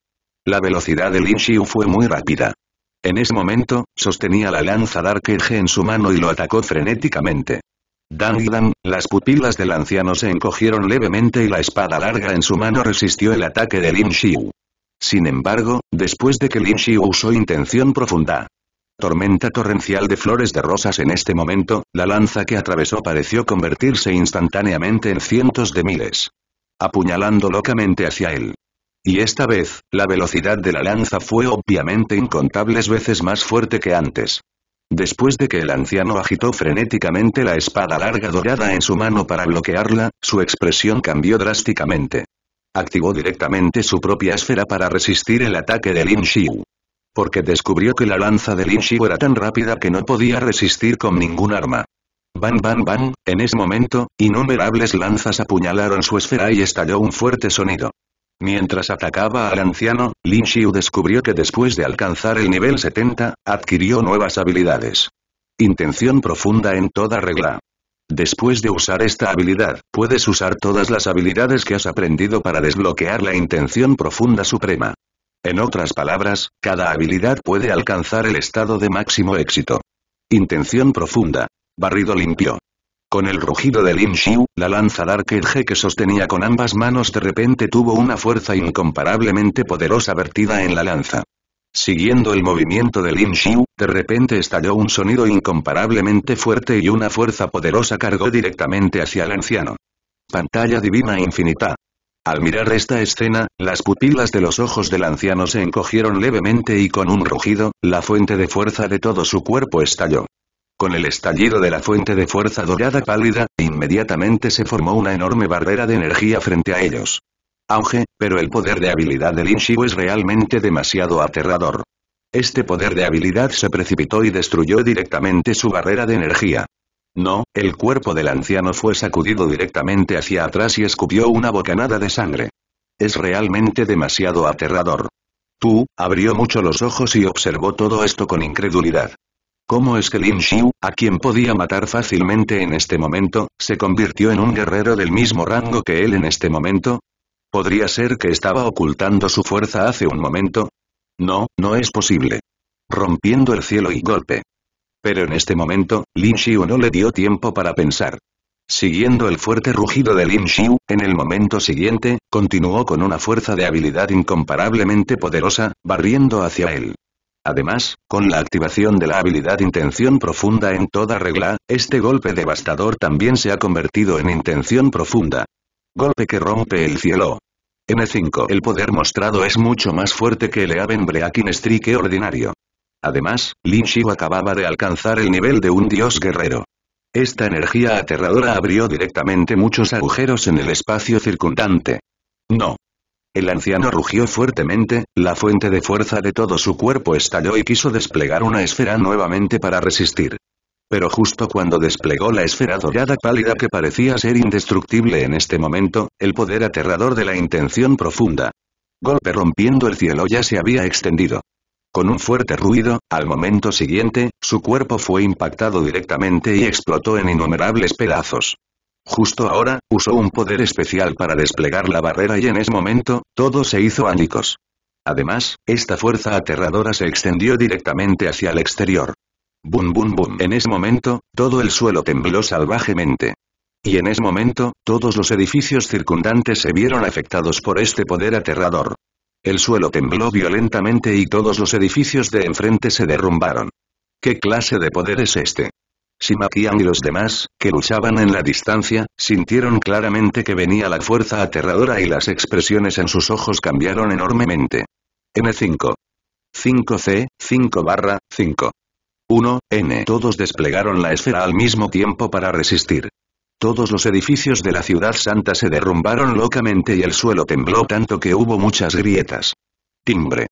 La velocidad de Lin Xiu fue muy rápida. En ese momento, sostenía la lanza Dark Edge en su mano y lo atacó frenéticamente. Dan y Dan, las pupilas del anciano se encogieron levemente y la espada larga en su mano resistió el ataque de Lin Xiu. Sin embargo, después de que Lin usó intención profunda, tormenta torrencial de flores de rosas en este momento, la lanza que atravesó pareció convertirse instantáneamente en cientos de miles, apuñalando locamente hacia él. Y esta vez, la velocidad de la lanza fue obviamente incontables veces más fuerte que antes. Después de que el anciano agitó frenéticamente la espada larga dorada en su mano para bloquearla, su expresión cambió drásticamente. Activó directamente su propia esfera para resistir el ataque de Lin Xiu. Porque descubrió que la lanza de Lin Xiu era tan rápida que no podía resistir con ningún arma. Bam bam bam, en ese momento, innumerables lanzas apuñalaron su esfera y estalló un fuerte sonido. Mientras atacaba al anciano, Lin Xiu descubrió que después de alcanzar el nivel 70, adquirió nuevas habilidades. Intención profunda en toda regla. Después de usar esta habilidad, puedes usar todas las habilidades que has aprendido para desbloquear la intención profunda suprema. En otras palabras, cada habilidad puede alcanzar el estado de máximo éxito. Intención profunda. Barrido limpio. Con el rugido de Lin Xiu, la lanza Dark G que sostenía con ambas manos de repente tuvo una fuerza incomparablemente poderosa vertida en la lanza. Siguiendo el movimiento de Lin Xiu, de repente estalló un sonido incomparablemente fuerte y una fuerza poderosa cargó directamente hacia el anciano. Pantalla divina infinita. Al mirar esta escena, las pupilas de los ojos del anciano se encogieron levemente y con un rugido, la fuente de fuerza de todo su cuerpo estalló. Con el estallido de la fuente de fuerza dorada pálida, inmediatamente se formó una enorme barrera de energía frente a ellos auge, pero el poder de habilidad de Lin Xiu es realmente demasiado aterrador. Este poder de habilidad se precipitó y destruyó directamente su barrera de energía. No, el cuerpo del anciano fue sacudido directamente hacia atrás y escupió una bocanada de sangre. Es realmente demasiado aterrador. Tu, abrió mucho los ojos y observó todo esto con incredulidad. ¿Cómo es que Lin Xiu, a quien podía matar fácilmente en este momento, se convirtió en un guerrero del mismo rango que él en este momento? ¿Podría ser que estaba ocultando su fuerza hace un momento? No, no es posible. Rompiendo el cielo y golpe. Pero en este momento, Lin Xiu no le dio tiempo para pensar. Siguiendo el fuerte rugido de Lin Xiu, en el momento siguiente, continuó con una fuerza de habilidad incomparablemente poderosa, barriendo hacia él. Además, con la activación de la habilidad intención profunda en toda regla, este golpe devastador también se ha convertido en intención profunda. Golpe que rompe el cielo. n 5 El poder mostrado es mucho más fuerte que el Eaven Breaking Strike ordinario. Además, Lin Xiu acababa de alcanzar el nivel de un dios guerrero. Esta energía aterradora abrió directamente muchos agujeros en el espacio circundante. No. El anciano rugió fuertemente, la fuente de fuerza de todo su cuerpo estalló y quiso desplegar una esfera nuevamente para resistir pero justo cuando desplegó la esfera dorada pálida que parecía ser indestructible en este momento, el poder aterrador de la intención profunda. Golpe rompiendo el cielo ya se había extendido. Con un fuerte ruido, al momento siguiente, su cuerpo fue impactado directamente y explotó en innumerables pedazos. Justo ahora, usó un poder especial para desplegar la barrera y en ese momento, todo se hizo ánicos. Además, esta fuerza aterradora se extendió directamente hacia el exterior. Bum bum bum. En ese momento, todo el suelo tembló salvajemente. Y en ese momento, todos los edificios circundantes se vieron afectados por este poder aterrador. El suelo tembló violentamente y todos los edificios de enfrente se derrumbaron. ¿Qué clase de poder es este? Simakian y los demás, que luchaban en la distancia, sintieron claramente que venía la fuerza aterradora y las expresiones en sus ojos cambiaron enormemente. N5. 5C, 5 barra, 5. 1, n. Todos desplegaron la esfera al mismo tiempo para resistir. Todos los edificios de la ciudad santa se derrumbaron locamente y el suelo tembló tanto que hubo muchas grietas. Timbre.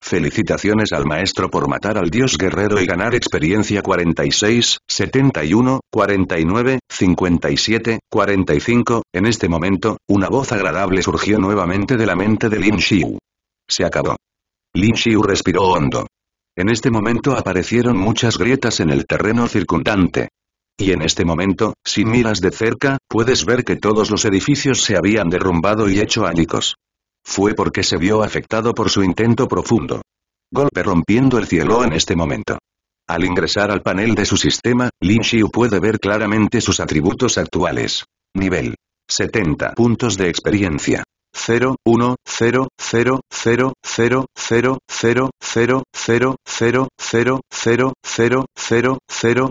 Felicitaciones al maestro por matar al dios guerrero y ganar experiencia 46, 71, 49, 57, 45. En este momento, una voz agradable surgió nuevamente de la mente de Lin Xiu. Se acabó. Lin Xiu respiró hondo. En este momento aparecieron muchas grietas en el terreno circundante. Y en este momento, si miras de cerca, puedes ver que todos los edificios se habían derrumbado y hecho ánicos. Fue porque se vio afectado por su intento profundo. Golpe rompiendo el cielo en este momento. Al ingresar al panel de su sistema, Lin Xiu puede ver claramente sus atributos actuales. Nivel. 70 puntos de experiencia. 0, 0, 0, 0, 0, 0, 0, 0, 0, 0, 0, 0, 0, 0, 0, 0, 0,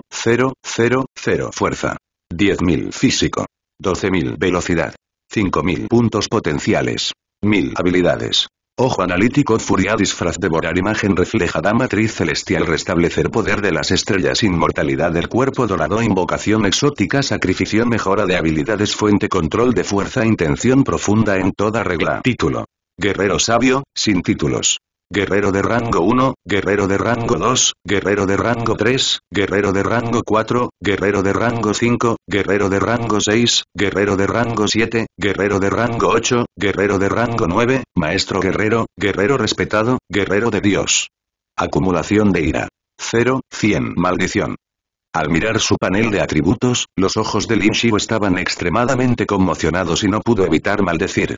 0, 0. fuerza 10.000 físico 12.000 velocidad 5.000 puntos potenciales 1.000 habilidades Ojo analítico furia disfraz devorar imagen reflejada matriz celestial restablecer poder de las estrellas inmortalidad del cuerpo dorado invocación exótica sacrificio mejora de habilidades fuente control de fuerza intención profunda en toda regla título. Guerrero sabio, sin títulos guerrero de rango 1, guerrero de rango 2, guerrero de rango 3, guerrero de rango 4, guerrero de rango 5, guerrero de rango 6, guerrero de rango 7, guerrero de rango 8, guerrero de rango 9, maestro guerrero, guerrero respetado, guerrero de Dios. Acumulación de ira. 0, 100, maldición. Al mirar su panel de atributos, los ojos de Lin estaban extremadamente conmocionados y no pudo evitar maldecir.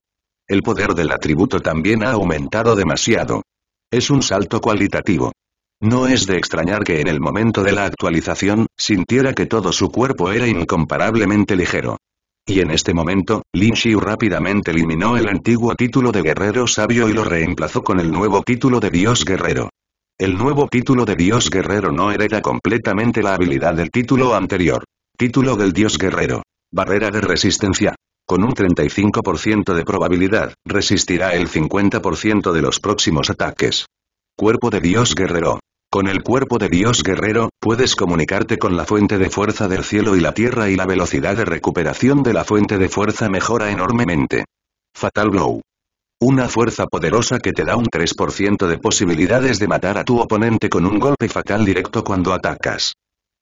El poder del atributo también ha aumentado demasiado. Es un salto cualitativo. No es de extrañar que en el momento de la actualización, sintiera que todo su cuerpo era incomparablemente ligero. Y en este momento, Lin Xiu rápidamente eliminó el antiguo título de guerrero sabio y lo reemplazó con el nuevo título de dios guerrero. El nuevo título de dios guerrero no hereda completamente la habilidad del título anterior. Título del dios guerrero. Barrera de resistencia con un 35% de probabilidad, resistirá el 50% de los próximos ataques. Cuerpo de Dios Guerrero. Con el cuerpo de Dios Guerrero, puedes comunicarte con la fuente de fuerza del cielo y la tierra y la velocidad de recuperación de la fuente de fuerza mejora enormemente. Fatal Blow. Una fuerza poderosa que te da un 3% de posibilidades de matar a tu oponente con un golpe fatal directo cuando atacas.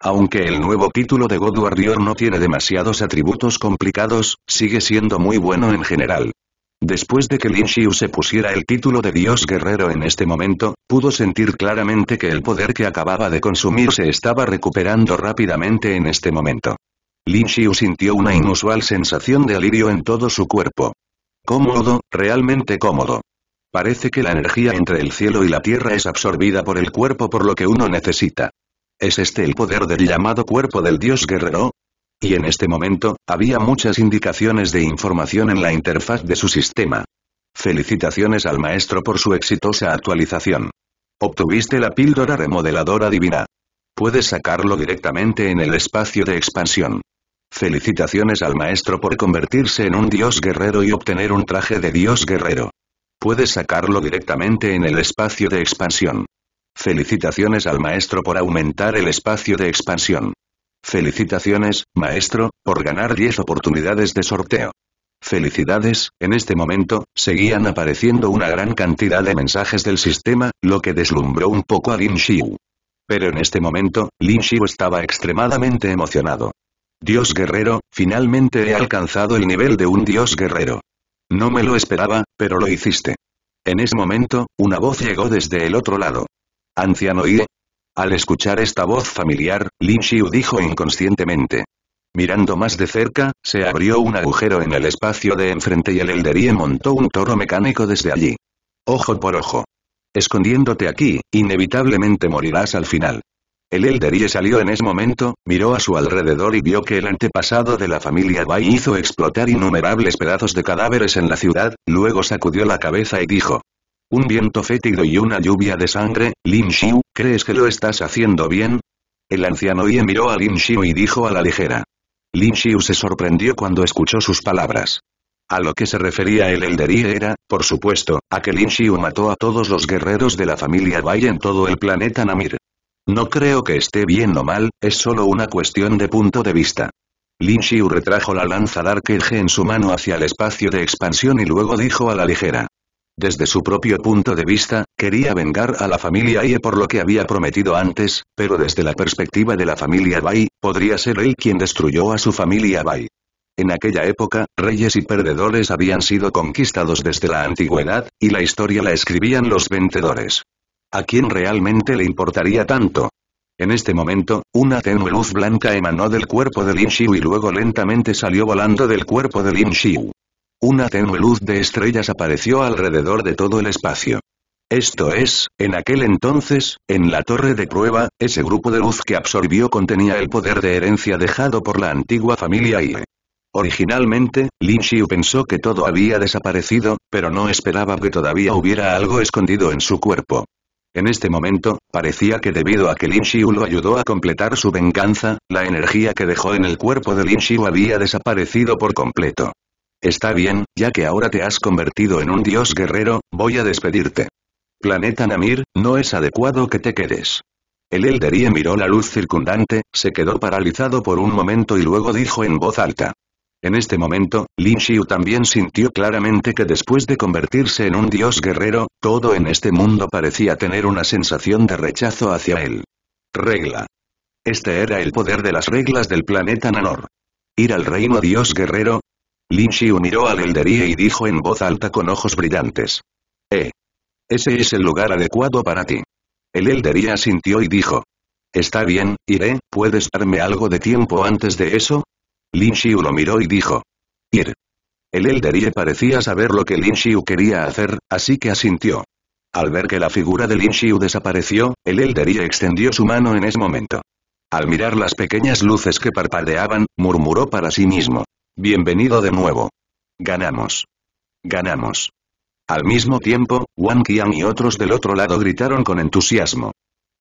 Aunque el nuevo título de God Warrior no tiene demasiados atributos complicados, sigue siendo muy bueno en general. Después de que Lin Xiu se pusiera el título de Dios Guerrero en este momento, pudo sentir claramente que el poder que acababa de consumir se estaba recuperando rápidamente en este momento. Lin Xiu sintió una inusual sensación de alivio en todo su cuerpo. Cómodo, realmente cómodo. Parece que la energía entre el cielo y la tierra es absorbida por el cuerpo por lo que uno necesita. ¿Es este el poder del llamado cuerpo del dios guerrero? Y en este momento, había muchas indicaciones de información en la interfaz de su sistema. Felicitaciones al maestro por su exitosa actualización. Obtuviste la píldora remodeladora divina. Puedes sacarlo directamente en el espacio de expansión. Felicitaciones al maestro por convertirse en un dios guerrero y obtener un traje de dios guerrero. Puedes sacarlo directamente en el espacio de expansión. Felicitaciones al maestro por aumentar el espacio de expansión. Felicitaciones, maestro, por ganar 10 oportunidades de sorteo. Felicidades, en este momento, seguían apareciendo una gran cantidad de mensajes del sistema, lo que deslumbró un poco a Lin Xiu. Pero en este momento, Lin Xiu estaba extremadamente emocionado. Dios guerrero, finalmente he alcanzado el nivel de un dios guerrero. No me lo esperaba, pero lo hiciste. En ese momento, una voz llegó desde el otro lado anciano Ie. Al escuchar esta voz familiar, Lin Xiu dijo inconscientemente. Mirando más de cerca, se abrió un agujero en el espacio de enfrente y el Elderie montó un toro mecánico desde allí. Ojo por ojo. Escondiéndote aquí, inevitablemente morirás al final. El Elderie salió en ese momento, miró a su alrededor y vio que el antepasado de la familia Bai hizo explotar innumerables pedazos de cadáveres en la ciudad, luego sacudió la cabeza y dijo, un viento fétido y una lluvia de sangre, Lin Xiu, ¿crees que lo estás haciendo bien? El anciano Ye miró a Lin Xiu y dijo a la ligera. Lin Xiu se sorprendió cuando escuchó sus palabras. A lo que se refería el Elderie era, por supuesto, a que Lin Xiu mató a todos los guerreros de la familia Bai en todo el planeta Namir. No creo que esté bien o mal, es solo una cuestión de punto de vista. Lin Xiu retrajo la lanza Dark Edge en su mano hacia el espacio de expansión y luego dijo a la ligera. Desde su propio punto de vista, quería vengar a la familia Ie por lo que había prometido antes, pero desde la perspectiva de la familia Bai, podría ser él quien destruyó a su familia Bai. En aquella época, reyes y perdedores habían sido conquistados desde la antigüedad, y la historia la escribían los vencedores. ¿A quién realmente le importaría tanto? En este momento, una tenue luz blanca emanó del cuerpo de Lin Xiu y luego lentamente salió volando del cuerpo de Lin Xiu. Una tenue luz de estrellas apareció alrededor de todo el espacio. Esto es, en aquel entonces, en la torre de prueba, ese grupo de luz que absorbió contenía el poder de herencia dejado por la antigua familia Ie. Originalmente, Lin Xiu pensó que todo había desaparecido, pero no esperaba que todavía hubiera algo escondido en su cuerpo. En este momento, parecía que debido a que Lin Xiu lo ayudó a completar su venganza, la energía que dejó en el cuerpo de Lin Xiu había desaparecido por completo. Está bien, ya que ahora te has convertido en un dios guerrero, voy a despedirte. Planeta Namir, no es adecuado que te quedes. El Elderie miró la luz circundante, se quedó paralizado por un momento y luego dijo en voz alta. En este momento, Lin Xiu también sintió claramente que después de convertirse en un dios guerrero, todo en este mundo parecía tener una sensación de rechazo hacia él. Regla. Este era el poder de las reglas del planeta Nanor. Ir al reino dios guerrero, Lin Xiu miró al Elderie y dijo en voz alta con ojos brillantes. Eh. Ese es el lugar adecuado para ti. El Elderie asintió y dijo. Está bien, iré, ¿puedes darme algo de tiempo antes de eso? Lin Xiu lo miró y dijo. Ir. El Elderie parecía saber lo que Lin Xiu quería hacer, así que asintió. Al ver que la figura de Lin Xiu desapareció, el Elderie extendió su mano en ese momento. Al mirar las pequeñas luces que parpadeaban, murmuró para sí mismo. Bienvenido de nuevo. Ganamos. Ganamos. Al mismo tiempo, Wang Qian y otros del otro lado gritaron con entusiasmo.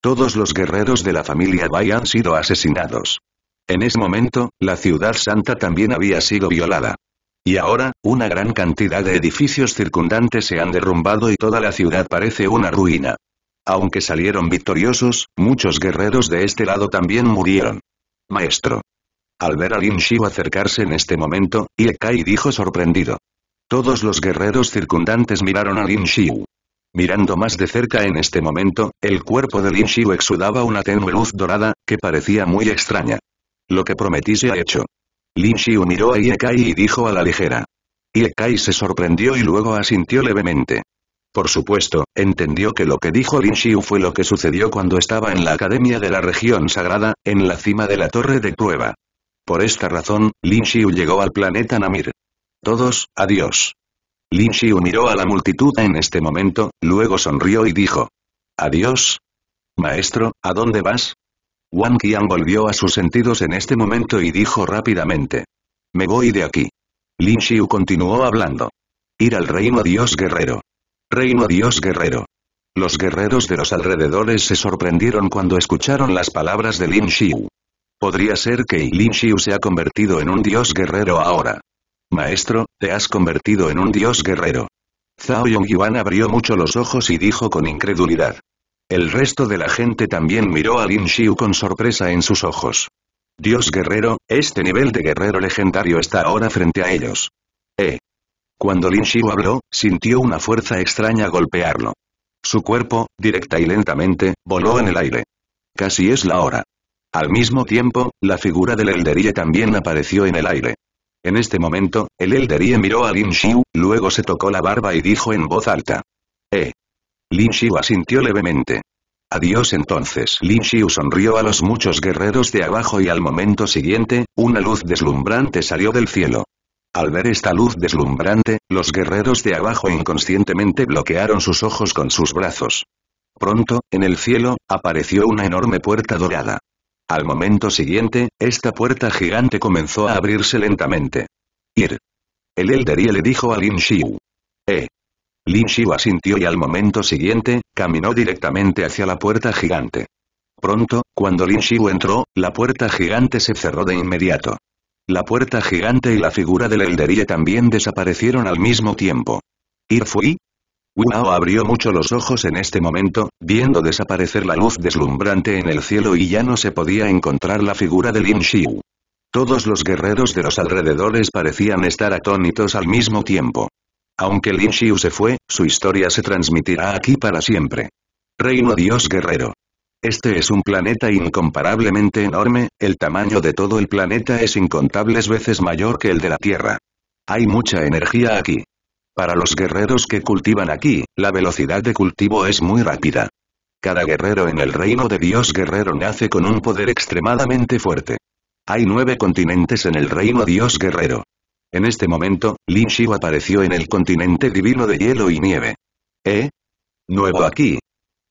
Todos los guerreros de la familia Bai han sido asesinados. En ese momento, la ciudad santa también había sido violada. Y ahora, una gran cantidad de edificios circundantes se han derrumbado y toda la ciudad parece una ruina. Aunque salieron victoriosos, muchos guerreros de este lado también murieron. Maestro. Al ver a Lin Xiu acercarse en este momento, Ye Kai dijo sorprendido. Todos los guerreros circundantes miraron a Lin Xiu. Mirando más de cerca en este momento, el cuerpo de Lin Xiu exudaba una tenue luz dorada, que parecía muy extraña. Lo que prometí se ha hecho. Lin Xiu miró a Ye Kai y dijo a la ligera. Ye Kai se sorprendió y luego asintió levemente. Por supuesto, entendió que lo que dijo Lin Xiu fue lo que sucedió cuando estaba en la Academia de la Región Sagrada, en la cima de la Torre de Prueba. Por esta razón, Lin Xiu llegó al planeta Namir. Todos, adiós. Lin Xiu miró a la multitud en este momento, luego sonrió y dijo. Adiós. Maestro, ¿a dónde vas? Wang Qian volvió a sus sentidos en este momento y dijo rápidamente. Me voy de aquí. Lin Xiu continuó hablando. Ir al reino Dios guerrero. Reino Dios guerrero. Los guerreros de los alrededores se sorprendieron cuando escucharon las palabras de Lin Xiu. Podría ser que Lin Xiu se ha convertido en un dios guerrero ahora. Maestro, te has convertido en un dios guerrero. Zhao Yongyuan abrió mucho los ojos y dijo con incredulidad. El resto de la gente también miró a Lin Xiu con sorpresa en sus ojos. Dios guerrero, este nivel de guerrero legendario está ahora frente a ellos. Eh. Cuando Lin Xiu habló, sintió una fuerza extraña golpearlo. Su cuerpo, directa y lentamente, voló en el aire. Casi es la hora. Al mismo tiempo, la figura del Elderie también apareció en el aire. En este momento, el Elderie miró a Lin Xiu, luego se tocó la barba y dijo en voz alta. «Eh». Lin Xiu asintió levemente. Adiós entonces. Lin Xiu sonrió a los muchos guerreros de abajo y al momento siguiente, una luz deslumbrante salió del cielo. Al ver esta luz deslumbrante, los guerreros de abajo inconscientemente bloquearon sus ojos con sus brazos. Pronto, en el cielo, apareció una enorme puerta dorada. Al momento siguiente, esta puerta gigante comenzó a abrirse lentamente. Ir. El Elderie le dijo a Lin Xiu. Eh. Lin Xiu asintió y al momento siguiente, caminó directamente hacia la puerta gigante. Pronto, cuando Lin Xiu entró, la puerta gigante se cerró de inmediato. La puerta gigante y la figura del Elderie también desaparecieron al mismo tiempo. Ir fui, Mao abrió mucho los ojos en este momento, viendo desaparecer la luz deslumbrante en el cielo y ya no se podía encontrar la figura de Lin Xiu. Todos los guerreros de los alrededores parecían estar atónitos al mismo tiempo. Aunque Lin Xiu se fue, su historia se transmitirá aquí para siempre. Reino Dios Guerrero. Este es un planeta incomparablemente enorme, el tamaño de todo el planeta es incontables veces mayor que el de la Tierra. Hay mucha energía aquí. Para los guerreros que cultivan aquí, la velocidad de cultivo es muy rápida. Cada guerrero en el reino de Dios guerrero nace con un poder extremadamente fuerte. Hay nueve continentes en el reino Dios guerrero. En este momento, Lin apareció en el continente divino de hielo y nieve. ¿Eh? Nuevo aquí.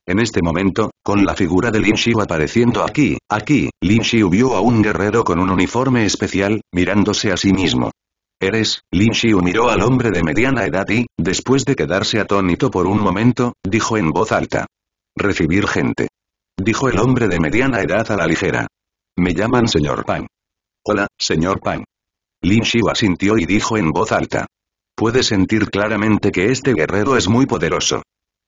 En este momento, con la figura de Lin Xiu apareciendo aquí, aquí, Lin vio a un guerrero con un uniforme especial, mirándose a sí mismo. ¿Eres, Lin Xiu miró al hombre de mediana edad y, después de quedarse atónito por un momento, dijo en voz alta. Recibir gente. Dijo el hombre de mediana edad a la ligera. Me llaman señor Pan. Hola, señor Pan. Lin Xiu asintió y dijo en voz alta. Puede sentir claramente que este guerrero es muy poderoso.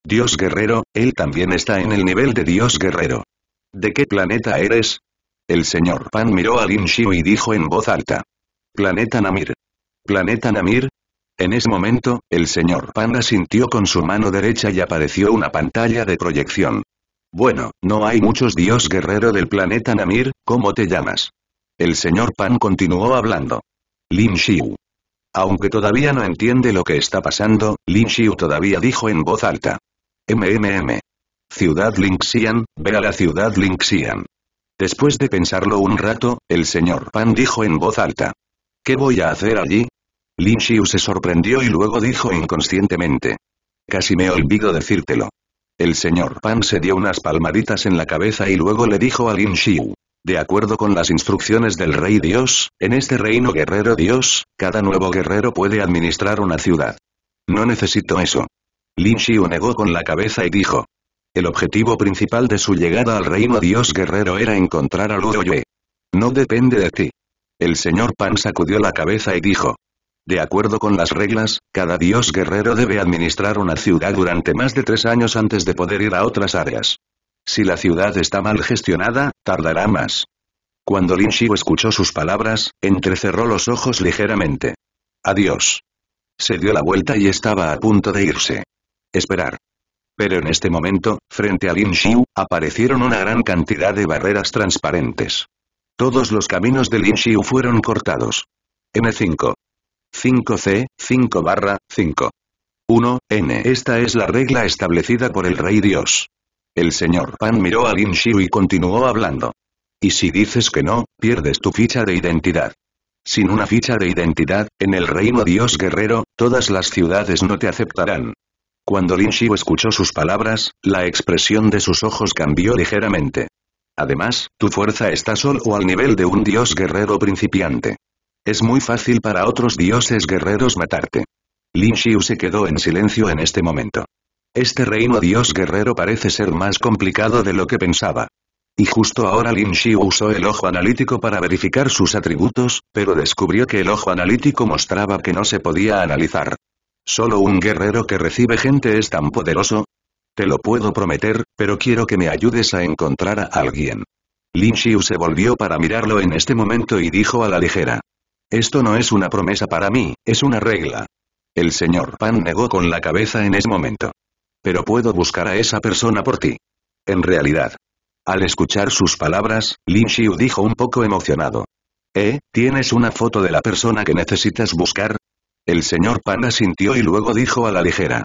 Dios guerrero, él también está en el nivel de Dios guerrero. ¿De qué planeta eres? El señor Pan miró a Lin Xiu y dijo en voz alta. Planeta Namir. ¿Planeta Namir? En ese momento, el señor Pan sintió con su mano derecha y apareció una pantalla de proyección. Bueno, no hay muchos dios guerrero del planeta Namir, ¿cómo te llamas? El señor Pan continuó hablando. Lin Xiu. Aunque todavía no entiende lo que está pasando, Lin Xiu todavía dijo en voz alta. MMM. Ciudad Linxian, ve a la ciudad Linxian. Después de pensarlo un rato, el señor Pan dijo en voz alta. ¿Qué voy a hacer allí? Lin Xiu se sorprendió y luego dijo inconscientemente. Casi me olvido decírtelo. El señor Pan se dio unas palmaditas en la cabeza y luego le dijo a Lin Xiu. De acuerdo con las instrucciones del Rey Dios, en este reino guerrero Dios, cada nuevo guerrero puede administrar una ciudad. No necesito eso. Lin Xiu negó con la cabeza y dijo. El objetivo principal de su llegada al reino Dios guerrero era encontrar a Luoyue. No depende de ti. El señor Pan sacudió la cabeza y dijo. De acuerdo con las reglas, cada dios guerrero debe administrar una ciudad durante más de tres años antes de poder ir a otras áreas. Si la ciudad está mal gestionada, tardará más. Cuando Lin Xiu escuchó sus palabras, entrecerró los ojos ligeramente. Adiós. Se dio la vuelta y estaba a punto de irse. Esperar. Pero en este momento, frente a Lin Xiu, aparecieron una gran cantidad de barreras transparentes. Todos los caminos de Lin Xiu fueron cortados. M5. 5C, 5 barra, 5. 1, N. Esta es la regla establecida por el Rey Dios. El señor Pan miró a Lin Xiu y continuó hablando. Y si dices que no, pierdes tu ficha de identidad. Sin una ficha de identidad, en el reino Dios guerrero, todas las ciudades no te aceptarán. Cuando Lin Xiu escuchó sus palabras, la expresión de sus ojos cambió ligeramente. Además, tu fuerza está solo al nivel de un dios guerrero principiante. Es muy fácil para otros dioses guerreros matarte. Lin Xiu se quedó en silencio en este momento. Este reino dios guerrero parece ser más complicado de lo que pensaba. Y justo ahora Lin Xiu usó el ojo analítico para verificar sus atributos, pero descubrió que el ojo analítico mostraba que no se podía analizar. Solo un guerrero que recibe gente es tan poderoso, te lo puedo prometer, pero quiero que me ayudes a encontrar a alguien. Lin Xiu se volvió para mirarlo en este momento y dijo a la ligera. Esto no es una promesa para mí, es una regla. El señor Pan negó con la cabeza en ese momento. Pero puedo buscar a esa persona por ti. En realidad. Al escuchar sus palabras, Lin Xiu dijo un poco emocionado. ¿Eh? ¿Tienes una foto de la persona que necesitas buscar? El señor Pan asintió y luego dijo a la ligera.